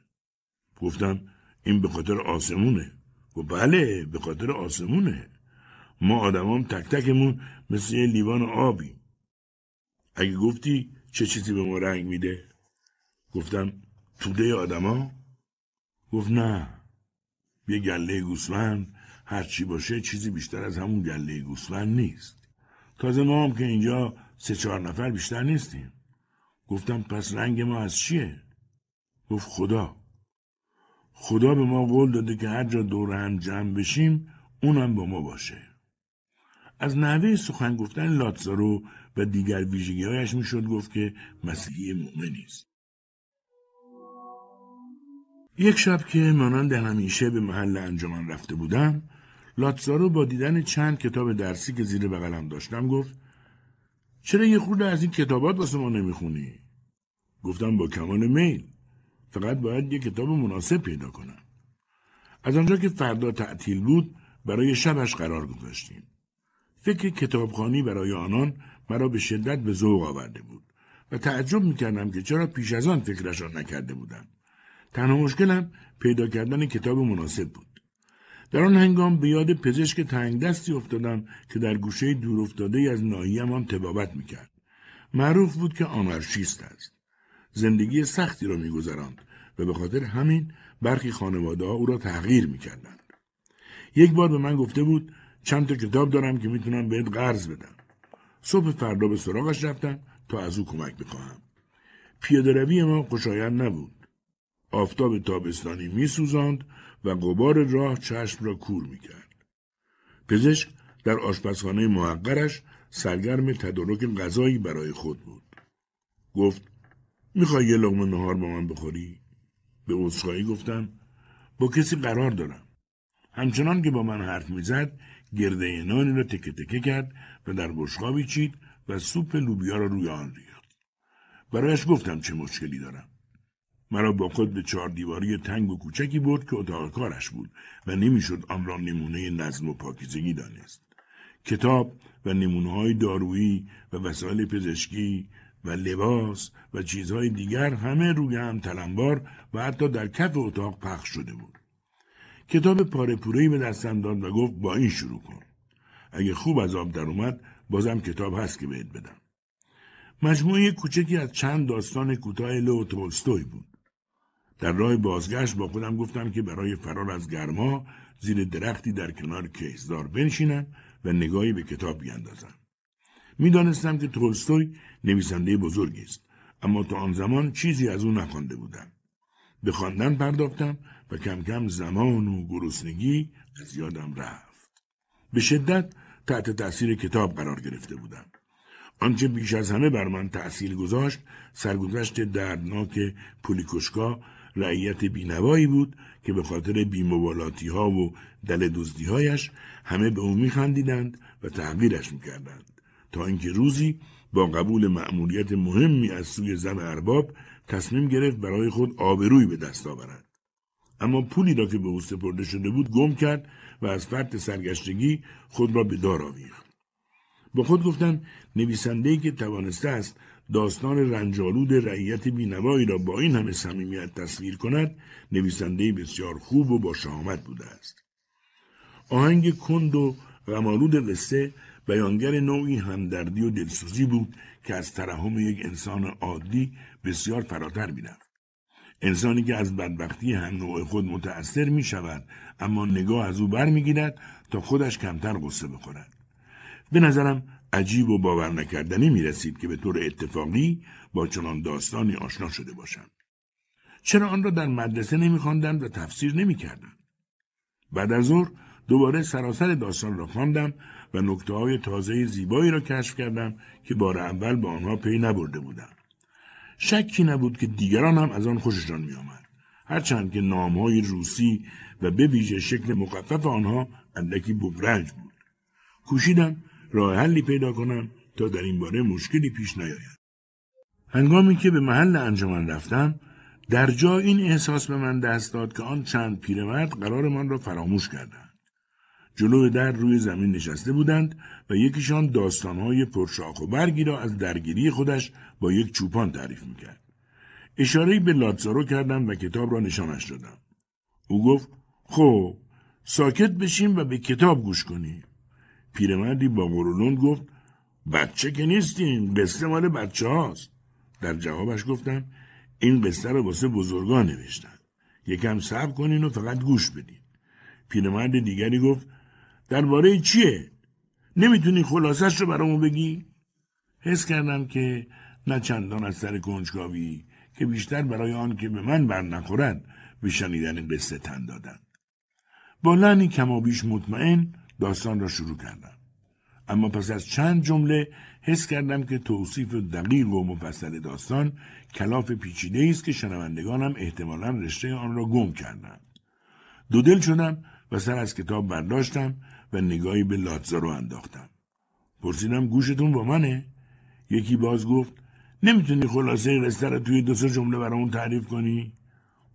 گفتم این به خاطر آسمونه. و خب بله به خاطر آسمونه ما آدمام تک تکمون مثل یه لیوان آبی اگه گفتی چه چیزی به ما رنگ میده گفتم توده آدما گفت نه یه گله گوسفند چی باشه چیزی بیشتر از همون گله گوسفند نیست تازه ما هم که اینجا سه چهار نفر بیشتر نیستیم گفتم پس رنگ ما از چیه گفت خدا خدا به ما قول داده که هر جا دور هم جمع بشیم اونم با ما باشه از نحوه سخن گفتن لاتزارو و دیگر ویژگیهایش میشد گفت که مسیحی مؤمنی است یک شب که مانند همیشه به محل انجمن رفته بودم لاتزارو با دیدن چند کتاب درسی که زیر بغلم داشتم گفت چرا یه خورده از این کتابات واسه ما نمیخونی گفتم با کمال میل فقط باید یک کتاب مناسب پیدا کنم از آنجا که فردا تعطیل بود برای شبش قرار گذاشتیم فکر کتابخانی برای آنان مرا به شدت به ذوق آورده بود و تعجب میکردم که چرا پیش از آن فکرشان نکرده بودم تنها مشکلم پیدا کردن کتاب مناسب بود در آن هنگام به یاد پزشک تنگ دستی افتادم که در گوشه دور افتاده از ناهیم هم تبابت میکرد معروف بود که آنارشیست است زندگی سختی را میگذراند و به خاطر همین برخی خانواده ها او را تغییر میکردند یک بار به من گفته بود چند تا کتاب دارم که میتونم بهت قرض بدم صبح فردا به سراغش رفتم تا از او کمک بخواهم پیاده روی ما خوشایند نبود آفتاب تابستانی میسوزاند و قبار راه چشم را کور میکرد پزشک در آشپزخانه محقرش سرگرم تدارک غذایی برای خود بود گفت میخوای یه لغمه نهار با من بخوری؟ به عذرخواهی گفتم با کسی قرار دارم. همچنان که با من حرف میزد گرده نانی را تکه تکه کرد و در بشقابی چید و سوپ لوبیا را روی آن ریخت. برایش گفتم چه مشکلی دارم. مرا با خود به چهار دیواری تنگ و کوچکی برد که اتاق کارش بود و نمیشد آن را نمونه نظم و پاکیزگی دانست. کتاب و نمونه های دارویی و وسایل پزشکی و لباس و چیزهای دیگر همه روی هم تلمبار و حتی در کف اتاق پخش شده بود. کتاب پاره ای به دستم داد و گفت با این شروع کن. اگه خوب از آب در اومد بازم کتاب هست که بهت بدم. مجموعه کوچکی از چند داستان کوتاه لو بود. در راه بازگشت با خودم گفتم که برای فرار از گرما زیر درختی در کنار کیزدار بنشینم و نگاهی به کتاب بیندازم. میدانستم که تولستوی نویسنده بزرگی است اما تا آن زمان چیزی از او نخوانده بودم به خواندن پرداختم و کم کم زمان و گرسنگی از یادم رفت به شدت تحت تاثیر کتاب قرار گرفته بودم آنچه بیش از همه بر من تأثیر گذاشت سرگذشت دردناک پولیکوشکا رعیت بینوایی بود که به خاطر بیموالاتی ها و دل دزدی همه به او میخندیدند و تحقیرش میکردند تا اینکه روزی با قبول مأموریت مهمی از سوی زن ارباب تصمیم گرفت برای خود آبرویی به دست آورد اما پولی را که به او سپرده شده بود گم کرد و از فرد سرگشتگی خود را به دار آویخت با خود گفتند نویسنده که توانسته است داستان رنجالود رعیت بینوایی را با این همه صمیمیت تصویر کند نویسنده بسیار خوب و با شهامت بوده است آهنگ کند و غمالود قصه بیانگر نوعی همدردی و دلسوزی بود که از ترحم یک انسان عادی بسیار فراتر رفت انسانی که از بدبختی هم نوع خود متأثر می شود اما نگاه از او برمیگیرد تا خودش کمتر غصه بخورد به نظرم عجیب و باور نکردنی می رسید که به طور اتفاقی با چنان داستانی آشنا شده باشم. چرا آن را در مدرسه نمی و تفسیر نمی بعد از ظهر دوباره سراسر داستان را خواندم و نکته های تازه زیبایی را کشف کردم که بار اول به آنها پی نبرده بودم. شکی نبود که دیگران هم از آن خوششان می آمد. هرچند که نام های روسی و به ویژه شکل مخفف آنها اندکی ببرنج بود. کوشیدم راه حلی پیدا کنم تا در این باره مشکلی پیش نیاید. هنگامی که به محل انجمن رفتم در جا این احساس به من دست داد که آن چند پیرمرد قرارمان را فراموش کردم. جلو در روی زمین نشسته بودند و یکیشان داستانهای پرشاخ و برگی را از درگیری خودش با یک چوپان تعریف میکرد. اشارهای به لاتزارو کردم و کتاب را نشانش دادم. او گفت خب ساکت بشیم و به کتاب گوش کنیم. پیرمردی با گرولون گفت بچه که نیستیم قصه مال بچه هاست. در جوابش گفتم این قصه را واسه بزرگان نوشتن. یکم صبر کنین و فقط گوش بدین. پیرمرد دیگری گفت درباره چیه نمیتونی خلاصش رو برامو بگی حس کردم که نه چندان از سر کنجکاوی که بیشتر برای آن که به من بر نخورد به شنیدن قصه تن دادند با کما کمابیش مطمئن داستان را شروع کردم اما پس از چند جمله حس کردم که توصیف دقیق و مفصل داستان کلاف پیچیده است که شنوندگانم احتمالا رشته آن را گم کردند دودل شدم و سر از کتاب برداشتم و نگاهی به لاتزارو انداختم پرسیدم گوشتون با منه یکی باز گفت نمیتونی خلاصه قصه رو توی دو سه جمله برامون تعریف کنی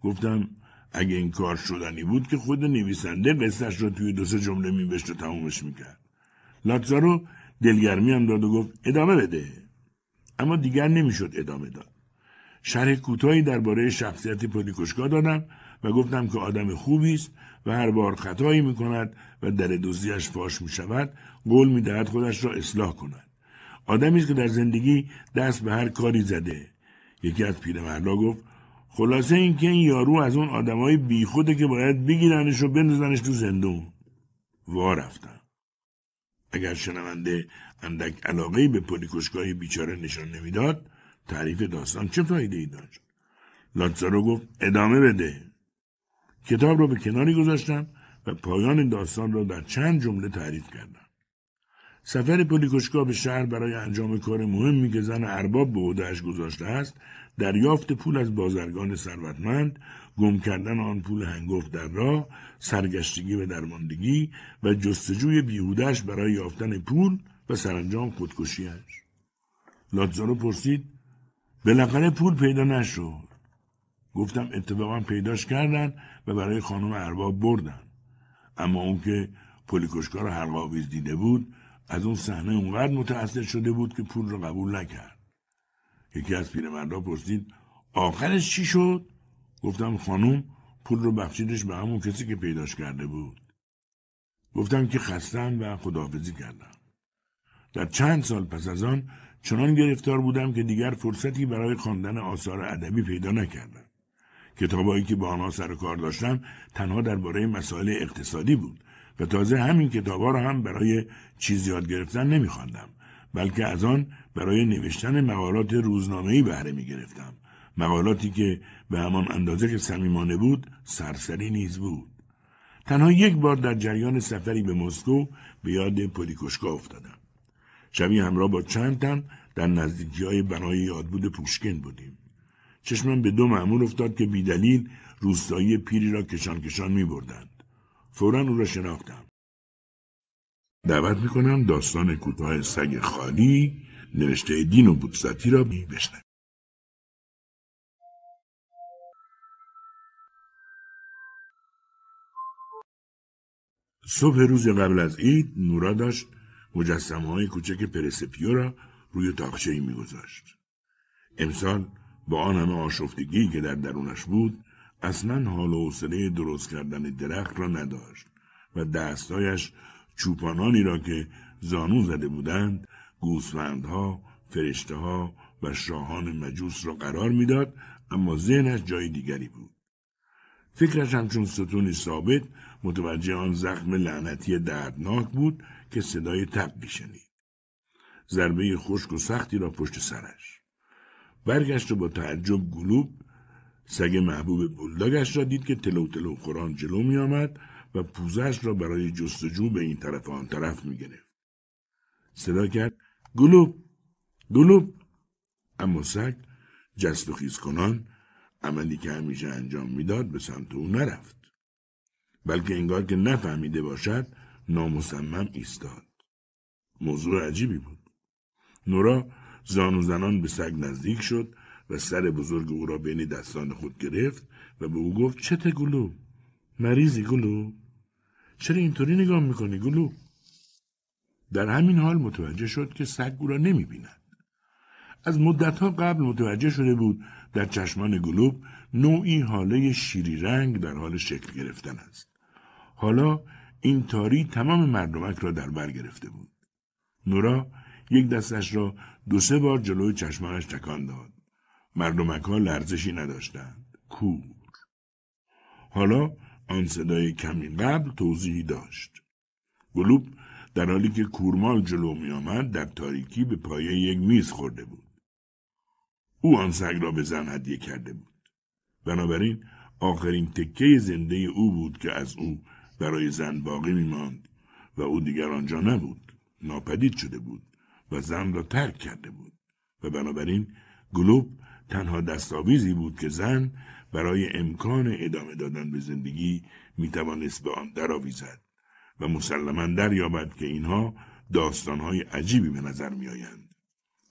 گفتم اگه این کار شدنی بود که خود نویسنده قصهش رو توی دو سه جمله میوشت و تمومش میکرد لاتزارو دلگرمی هم داد و گفت ادامه بده اما دیگر نمیشد ادامه داد شرح کوتاهی درباره شخصیت پولیکوشکا دادم و گفتم که آدم خوبی است و هر بار خطایی میکند و در دوزیش فاش می شود قول می دهد خودش را اصلاح کند آدمی است که در زندگی دست به هر کاری زده یکی از پیرمردا گفت خلاصه این که این یارو از اون آدمای بیخوده که باید بگیرنش و بندازنش تو زندون وا رفتم اگر شنونده اندک علاقه به پلیکشگاه بیچاره نشان نمیداد تعریف داستان چه فایده ای داشت لاتزارو گفت ادامه بده کتاب را به کناری گذاشتم پایان داستان را در چند جمله تعریف کردم سفر پولیکوشکا به شهر برای انجام کار مهمی که زن ارباب به عهدهاش گذاشته است دریافت پول از بازرگان ثروتمند گم کردن آن پول هنگفت در راه سرگشتگی و درماندگی و جستجوی بیهودش برای یافتن پول و سرانجام خودکشیاش لاتزارو پرسید بالاخره پول پیدا نشد گفتم اتفاقا پیداش کردن و برای خانم ارباب بردن اما اون که هر رو دیده بود از اون صحنه اونقدر متأثر شده بود که پول رو قبول نکرد یکی از پیرمردا پرسید آخرش چی شد گفتم خانم پول رو بخشیدش به همون کسی که پیداش کرده بود گفتم که خستم و خداحافظی کردم در چند سال پس از آن چنان گرفتار بودم که دیگر فرصتی برای خواندن آثار ادبی پیدا نکردم کتابهایی که با آنها سر کار داشتم تنها درباره مسائل اقتصادی بود و تازه همین کتابها را هم برای چیز یاد گرفتن نمیخواندم بلکه از آن برای نوشتن مقالات روزنامه‌ای بهره میگرفتم مقالاتی که به همان اندازه که صمیمانه بود سرسری نیز بود تنها یک بار در جریان سفری به مسکو به یاد پولیکوشکا افتادم شبیه همراه با چند تن در نزدیکی های بنای یادبود پوشکن بودیم چشمم به دو معمول افتاد که بیدلیل روستایی پیری را کشان کشان می بردند. فورا او را شناختم. دعوت می کنم داستان کوتاه سگ خالی نوشته دین و بودستی را می بشنم. صبح روز قبل از عید نورا داشت مجسمه های کوچک پرسپیو را روی تاقشه ای میگذاشت. امسال با آن همه آشفتگی که در درونش بود اصلا حال و حوصله درست کردن درخت را نداشت و دستایش چوپانانی را که زانو زده بودند گوسفندها ها و شاهان مجوس را قرار میداد اما ذهنش جای دیگری بود فکرش همچون ستونی ثابت متوجه آن زخم لعنتی دردناک بود که صدای تب بیشنید. ضربه خشک و سختی را پشت سرش برگشت و با تعجب گلوب سگ محبوب بلداگش را دید که تلو تلو خوران جلو می آمد و پوزش را برای جستجو به این طرف آن طرف می گرفت. صدا کرد گلوب گلوب اما سگ جست و خیز کنان عملی که همیشه انجام میداد به سمت او نرفت بلکه انگار که نفهمیده باشد نامصمم ایستاد موضوع عجیبی بود نورا زانو زنان به سگ نزدیک شد و سر بزرگ او را بین دستان خود گرفت و به او گفت چته گلو مریضی گلو چرا اینطوری نگاه میکنی گلو در همین حال متوجه شد که سگ او را نمیبیند از مدتها قبل متوجه شده بود در چشمان گلوب نوعی حاله شیری رنگ در حال شکل گرفتن است. حالا این تاری تمام مردمک را در بر گرفته بود. نورا یک دستش را دو سه بار جلوی چشمانش تکان داد. مردمک ها لرزشی نداشتند. کور. حالا آن صدای کمی قبل توضیحی داشت. گلوب در حالی که کورمال جلو می آمد در تاریکی به پایه یک میز خورده بود. او آن سگ را به زن هدیه کرده بود. بنابراین آخرین تکه زنده او بود که از او برای زن باقی می ماند و او دیگر آنجا نبود. ناپدید شده بود. و زن را ترک کرده بود و بنابراین گلوب تنها دستاویزی بود که زن برای امکان ادامه دادن به زندگی میتوانست به آن درآویزد و مسلما دریابد که اینها داستانهای عجیبی به نظر میآیند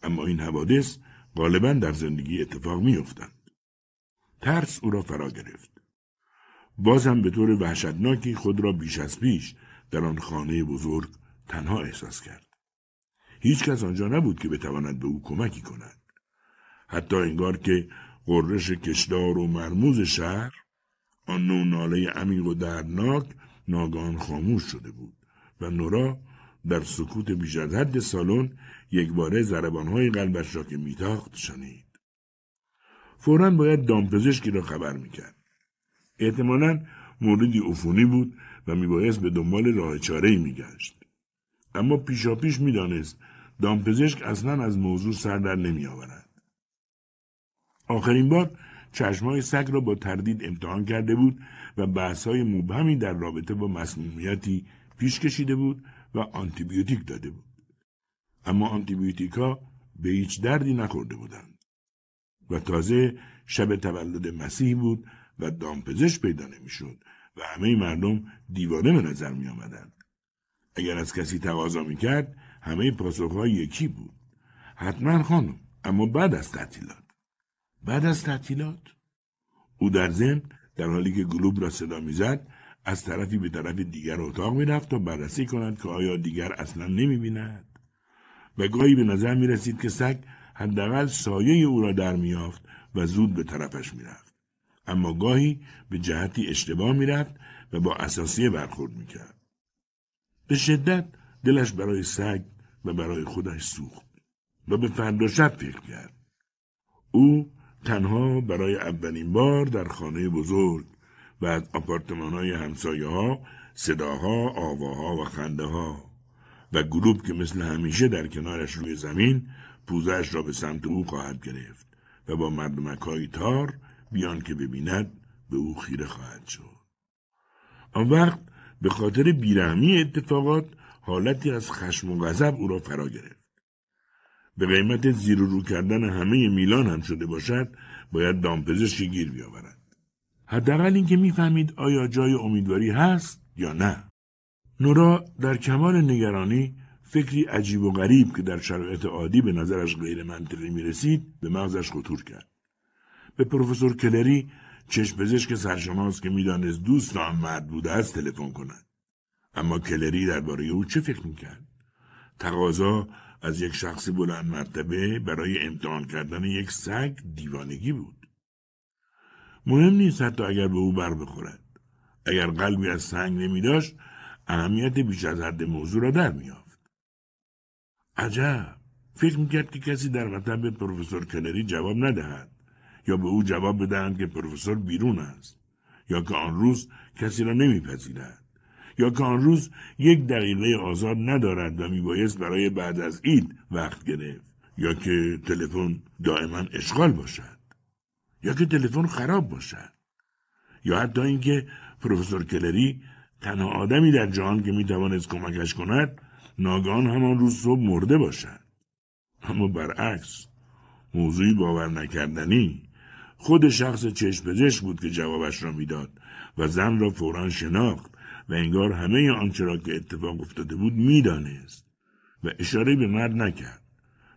اما این حوادث غالبا در زندگی اتفاق میافتند ترس او را فرا گرفت بازم به طور وحشتناکی خود را بیش از پیش در آن خانه بزرگ تنها احساس کرد هیچکس آنجا نبود که بتواند به او کمکی کند حتی انگار که قررش کشدار و مرموز شهر آن نوع ناله عمیق و دردناک ناگان خاموش شده بود و نورا در سکوت بیش از حد سالن یکباره زربانهای قلبش را که میتاخت شنید فورا باید دامپزشکی را خبر میکرد احتمالا موردی عفونی بود و میبایست به دنبال راه چاره میگشت اما پیشاپیش میدانست دامپزشک اصلا از موضوع سر در نمی آورد. آخرین بار چشمای سگ را با تردید امتحان کرده بود و بحثهای مبهمی در رابطه با مسمومیتی پیش کشیده بود و آنتیبیوتیک داده بود. اما آنتیبیوتیکا به هیچ دردی نخورده بودند. و تازه شب تولد مسیح بود و دامپزشک پیدا نمیشد و همه مردم دیوانه به نظر می آمدند. اگر از کسی تقاضا می کرد همه پاسخها یکی بود حتما خانم اما بعد از تعطیلات بعد از تعطیلات او در ضمن در حالی که گلوب را صدا میزد از طرفی به طرف دیگر اتاق میرفت تا بررسی کند که آیا دیگر اصلا نمیبیند و گاهی به نظر میرسید که سگ حداقل سایه او را در میافت و زود به طرفش میرفت اما گاهی به جهتی اشتباه میرفت و با اساسیه برخورد میکرد به شدت دلش برای سگ و برای خودش سوخت و به فردا شب فکر کرد او تنها برای اولین بار در خانه بزرگ و از آپارتمان های همسایه ها صداها، آواها و خنده ها و گروب که مثل همیشه در کنارش روی زمین پوزش را به سمت او خواهد گرفت و با مردمک های تار بیان که ببیند به او خیره خواهد شد. آن وقت به خاطر بیرحمی اتفاقات حالتی از خشم و غضب او را فرا گرفت به قیمت زیر و رو کردن همه میلان هم شده باشد باید دامپزشکی گیر بیاورد حداقل اینکه میفهمید آیا جای امیدواری هست یا نه نورا در کمال نگرانی فکری عجیب و غریب که در شرایط عادی به نظرش غیر منطقی می رسید به مغزش خطور کرد. به پروفسور کلری چشم پزشک سرشناس که میدانست دوست را مرد بوده است تلفن کند. اما کلری درباره او چه فکر میکرد تقاضا از یک شخصی بلند مرتبه برای امتحان کردن یک سگ دیوانگی بود مهم نیست حتی اگر به او بر بخورد اگر قلبی از سنگ نمی داشت اهمیت بیش از حد موضوع را در عجب فکر میکرد که کسی در وطن به پروفسور کلری جواب ندهد یا به او جواب بدهند که پروفسور بیرون است یا که آن روز کسی را نمیپذیرد یا که آن روز یک دقیقه آزاد ندارد و میبایست برای بعد از این وقت گرفت یا که تلفن دائما اشغال باشد یا که تلفن خراب باشد یا حتی اینکه پروفسور کلری تنها آدمی در جهان که میتوانست کمکش کند ناگان همان روز صبح مرده باشد اما برعکس موضوعی باور نکردنی خود شخص چشم بود که جوابش را میداد و زن را فورا شناخت و انگار همه آنچه را که اتفاق افتاده بود میدانست و اشاره به مرد نکرد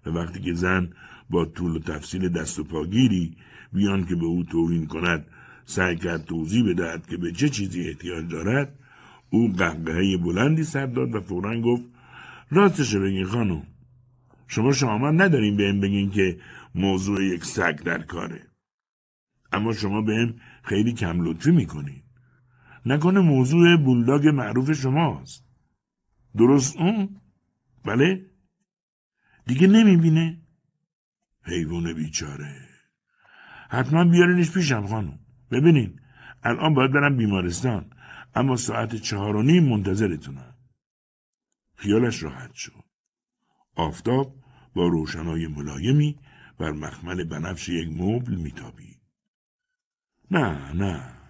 و وقتی که زن با طول و تفصیل دست و پاگیری بیان که به او توهین کند سعی کرد توضیح بدهد که به چه چیزی احتیاج دارد او های بلندی سر داد و فورا گفت راستش بگین خانم شما شما نداریم این بگین که موضوع یک سگ در کاره اما شما به این خیلی کم لطفی میکنید نکنه موضوع بولداگ معروف شماست درست اون؟ بله؟ دیگه نمیبینه؟ حیوان بیچاره حتما بیارینش پیشم خانم ببینین الان باید برم بیمارستان اما ساعت چهار و نیم منتظرتونم خیالش راحت شد آفتاب با روشنای ملایمی بر مخمل بنفش یک مبل میتابی نه نه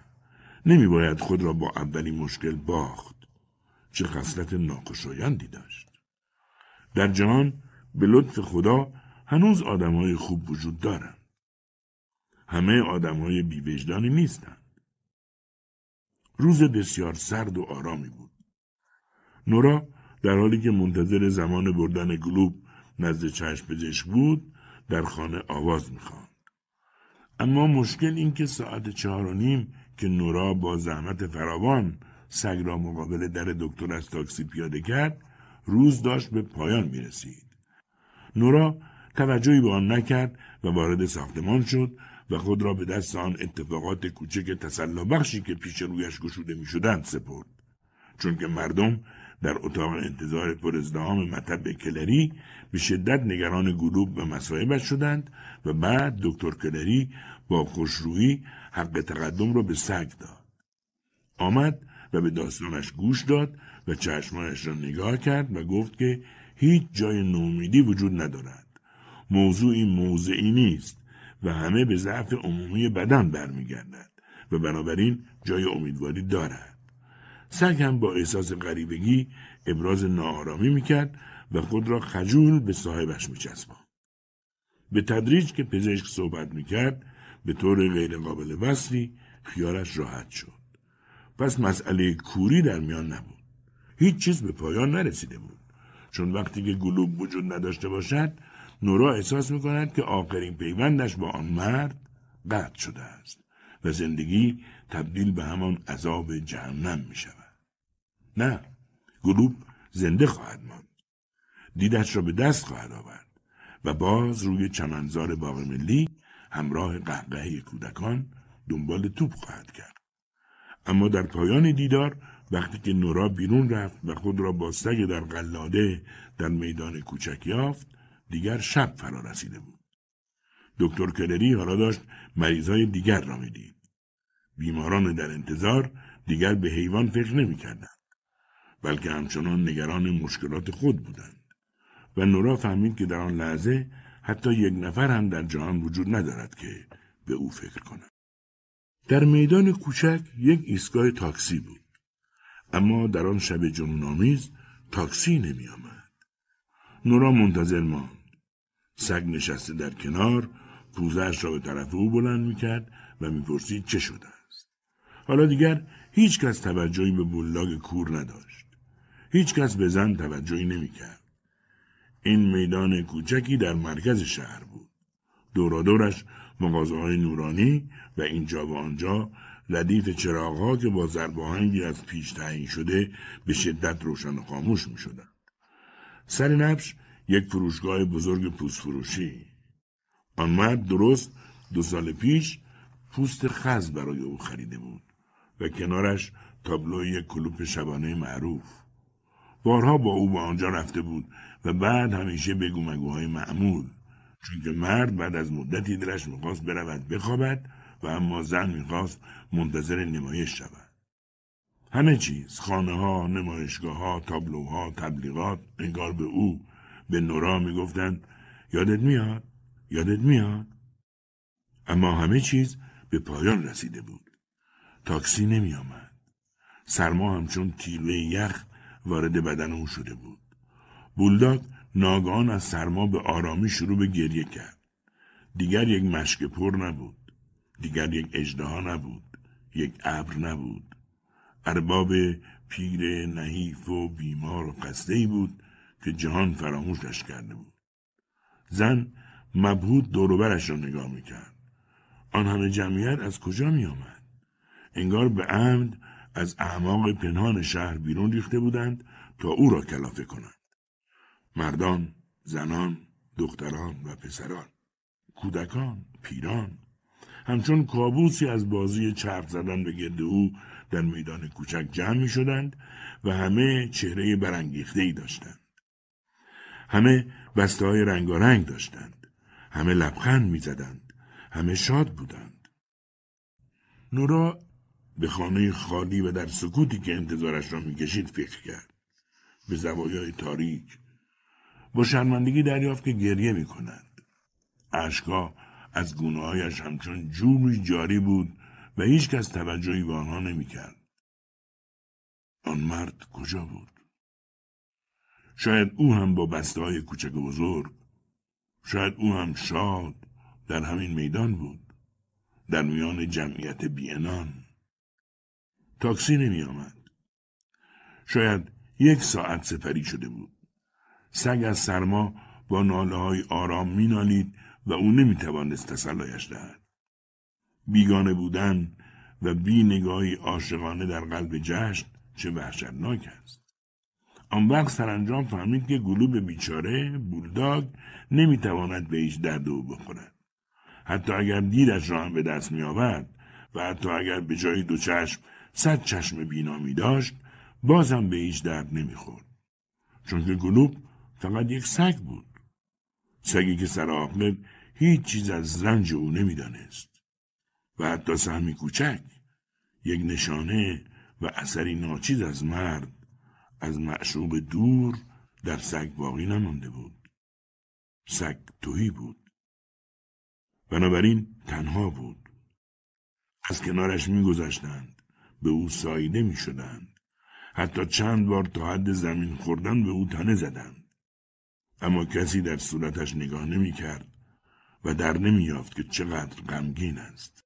نمی باید خود را با اولین مشکل باخت. چه خصلت ناخوشایندی داشت. در جهان به لطف خدا هنوز های خوب وجود دارند. همه های بیوجدانی نیستند. روز بسیار سرد و آرامی بود. نورا در حالی که منتظر زمان بردن گلوب نزد چشم بود در خانه آواز میخواند اما مشکل اینکه ساعت چهار و نیم که نورا با زحمت فراوان سگ را مقابل در دکتر از تاکسی پیاده کرد روز داشت به پایان می رسید. نورا توجهی به آن نکرد و وارد ساختمان شد و خود را به دست آن اتفاقات کوچک تسلا بخشی که پیش رویش گشوده می شدند سپرد. چون که مردم در اتاق انتظار پر ازدهام مطب کلری به شدت نگران گلوب و مسایبت شدند و بعد دکتر کلری با خوشرویی حق تقدم را به سگ داد. آمد و به داستانش گوش داد و چشمانش را نگاه کرد و گفت که هیچ جای نومیدی وجود ندارد. موضوعی موضعی نیست و همه به ضعف عمومی بدن برمیگردد و بنابراین جای امیدواری دارد. سگ هم با احساس غریبگی ابراز ناآرامی میکرد و خود را خجول به صاحبش میچسبان. به تدریج که پزشک صحبت میکرد به طور غیر قابل وصلی خیالش راحت شد. پس مسئله کوری در میان نبود. هیچ چیز به پایان نرسیده بود. چون وقتی که گلوب وجود نداشته باشد نورا احساس میکند که آخرین پیوندش با آن مرد قطع شده است و زندگی تبدیل به همان عذاب جهنم می شود. نه گلوب زنده خواهد ماند. دیدش را به دست خواهد آورد و باز روی چمنزار باغ ملی همراه قهقه کودکان دنبال توپ خواهد کرد اما در پایان دیدار وقتی که نورا بیرون رفت و خود را با سگ در قلاده در میدان کوچک یافت دیگر شب فرا رسیده بود دکتر کلری حالا داشت مریضای دیگر را میدید بیماران در انتظار دیگر به حیوان فکر نمیکردند بلکه همچنان نگران مشکلات خود بودند و نورا فهمید که در آن لحظه حتی یک نفر هم در جهان وجود ندارد که به او فکر کند. در میدان کوچک یک ایستگاه تاکسی بود. اما در آن شب جنونآمیز تاکسی نمی آمد. نورا منتظر ماند. سگ نشسته در کنار پوزش را به طرف او بلند کرد و میپرسید چه شده است. حالا دیگر هیچ کس توجهی به بلاگ کور نداشت. هیچ کس به زن توجهی نمیکرد. این میدان کوچکی در مرکز شهر بود. دورادورش مغازه های نورانی و اینجا و آنجا ردیف ها که با زرباهنگی از پیش تعیین شده به شدت روشن و خاموش می شدند سر نبش یک فروشگاه بزرگ پوست فروشی. آن مرد درست دو سال پیش پوست خز برای او خریده بود و کنارش تابلوی کلوپ شبانه معروف. بارها با او به آنجا رفته بود و بعد همیشه بگو گومگوهای معمول چون که مرد بعد از مدتی درش میخواست برود بخوابد و اما زن میخواست منتظر نمایش شود همه چیز خانه ها نمایشگاه ها تابلوها تبلیغات انگار به او به نورا میگفتند یادت میاد یادت میاد اما همه چیز به پایان رسیده بود تاکسی نمی آمد. سرما همچون تیله یخ وارد بدن او شده بود بولداک ناگان از سرما به آرامی شروع به گریه کرد دیگر یک مشک پر نبود دیگر یک اجدها نبود یک ابر نبود ارباب پیر نحیف و بیمار و قصده ای بود که جهان فراموشش کرده بود زن مبهود دوروبرش را نگاه میکرد آن همه جمعیت از کجا می انگار به عمد از اعماق پنهان شهر بیرون ریخته بودند تا او را کلافه کنند. مردان، زنان، دختران و پسران، کودکان، پیران، همچون کابوسی از بازی چرخ زدن به گرد او در میدان کوچک جمع می شدند و همه چهره برانگیخته ای داشتند. همه بسته های رنگارنگ داشتند. همه لبخند می زدند. همه شاد بودند. نورا به خانه خالی و در سکوتی که انتظارش را میکشید فکر کرد به زوایای تاریک با شرمندگی دریافت که گریه می کند. از گناهایش همچون جوری جاری بود و هیچ کس توجهی به آنها نمیکرد. آن مرد کجا بود؟ شاید او هم با بسته های کوچک و بزرگ شاید او هم شاد در همین میدان بود در میان جمعیت بیانان. تاکسی نمی آمد. شاید یک ساعت سپری شده بود. سگ از سرما با ناله های آرام می نالید و او نمی توانست تسلایش دهد. بیگانه بودن و بی نگاهی در قلب جشن چه وحشتناک است. آن وقت سرانجام فهمید که گلوب بیچاره بولداگ نمیتواند به هیچ درد او بخورد حتی اگر دیرش را هم به دست میآورد و حتی اگر به جای دو صد چشم بینا می داشت بازم به هیچ درد نمیخورد چون که گلوب فقط یک سگ بود سگی که سر هیچ چیز از رنج او نمیدانست و حتی سهمی کوچک یک نشانه و اثری ناچیز از مرد از معشوق دور در سگ باقی نمانده بود سگ توهی بود بنابراین تنها بود از کنارش میگذشتند به او سایده می شدند. حتی چند بار تا حد زمین خوردن به او تنه زدند. اما کسی در صورتش نگاه نمی کرد و در نمی یافت که چقدر غمگین است.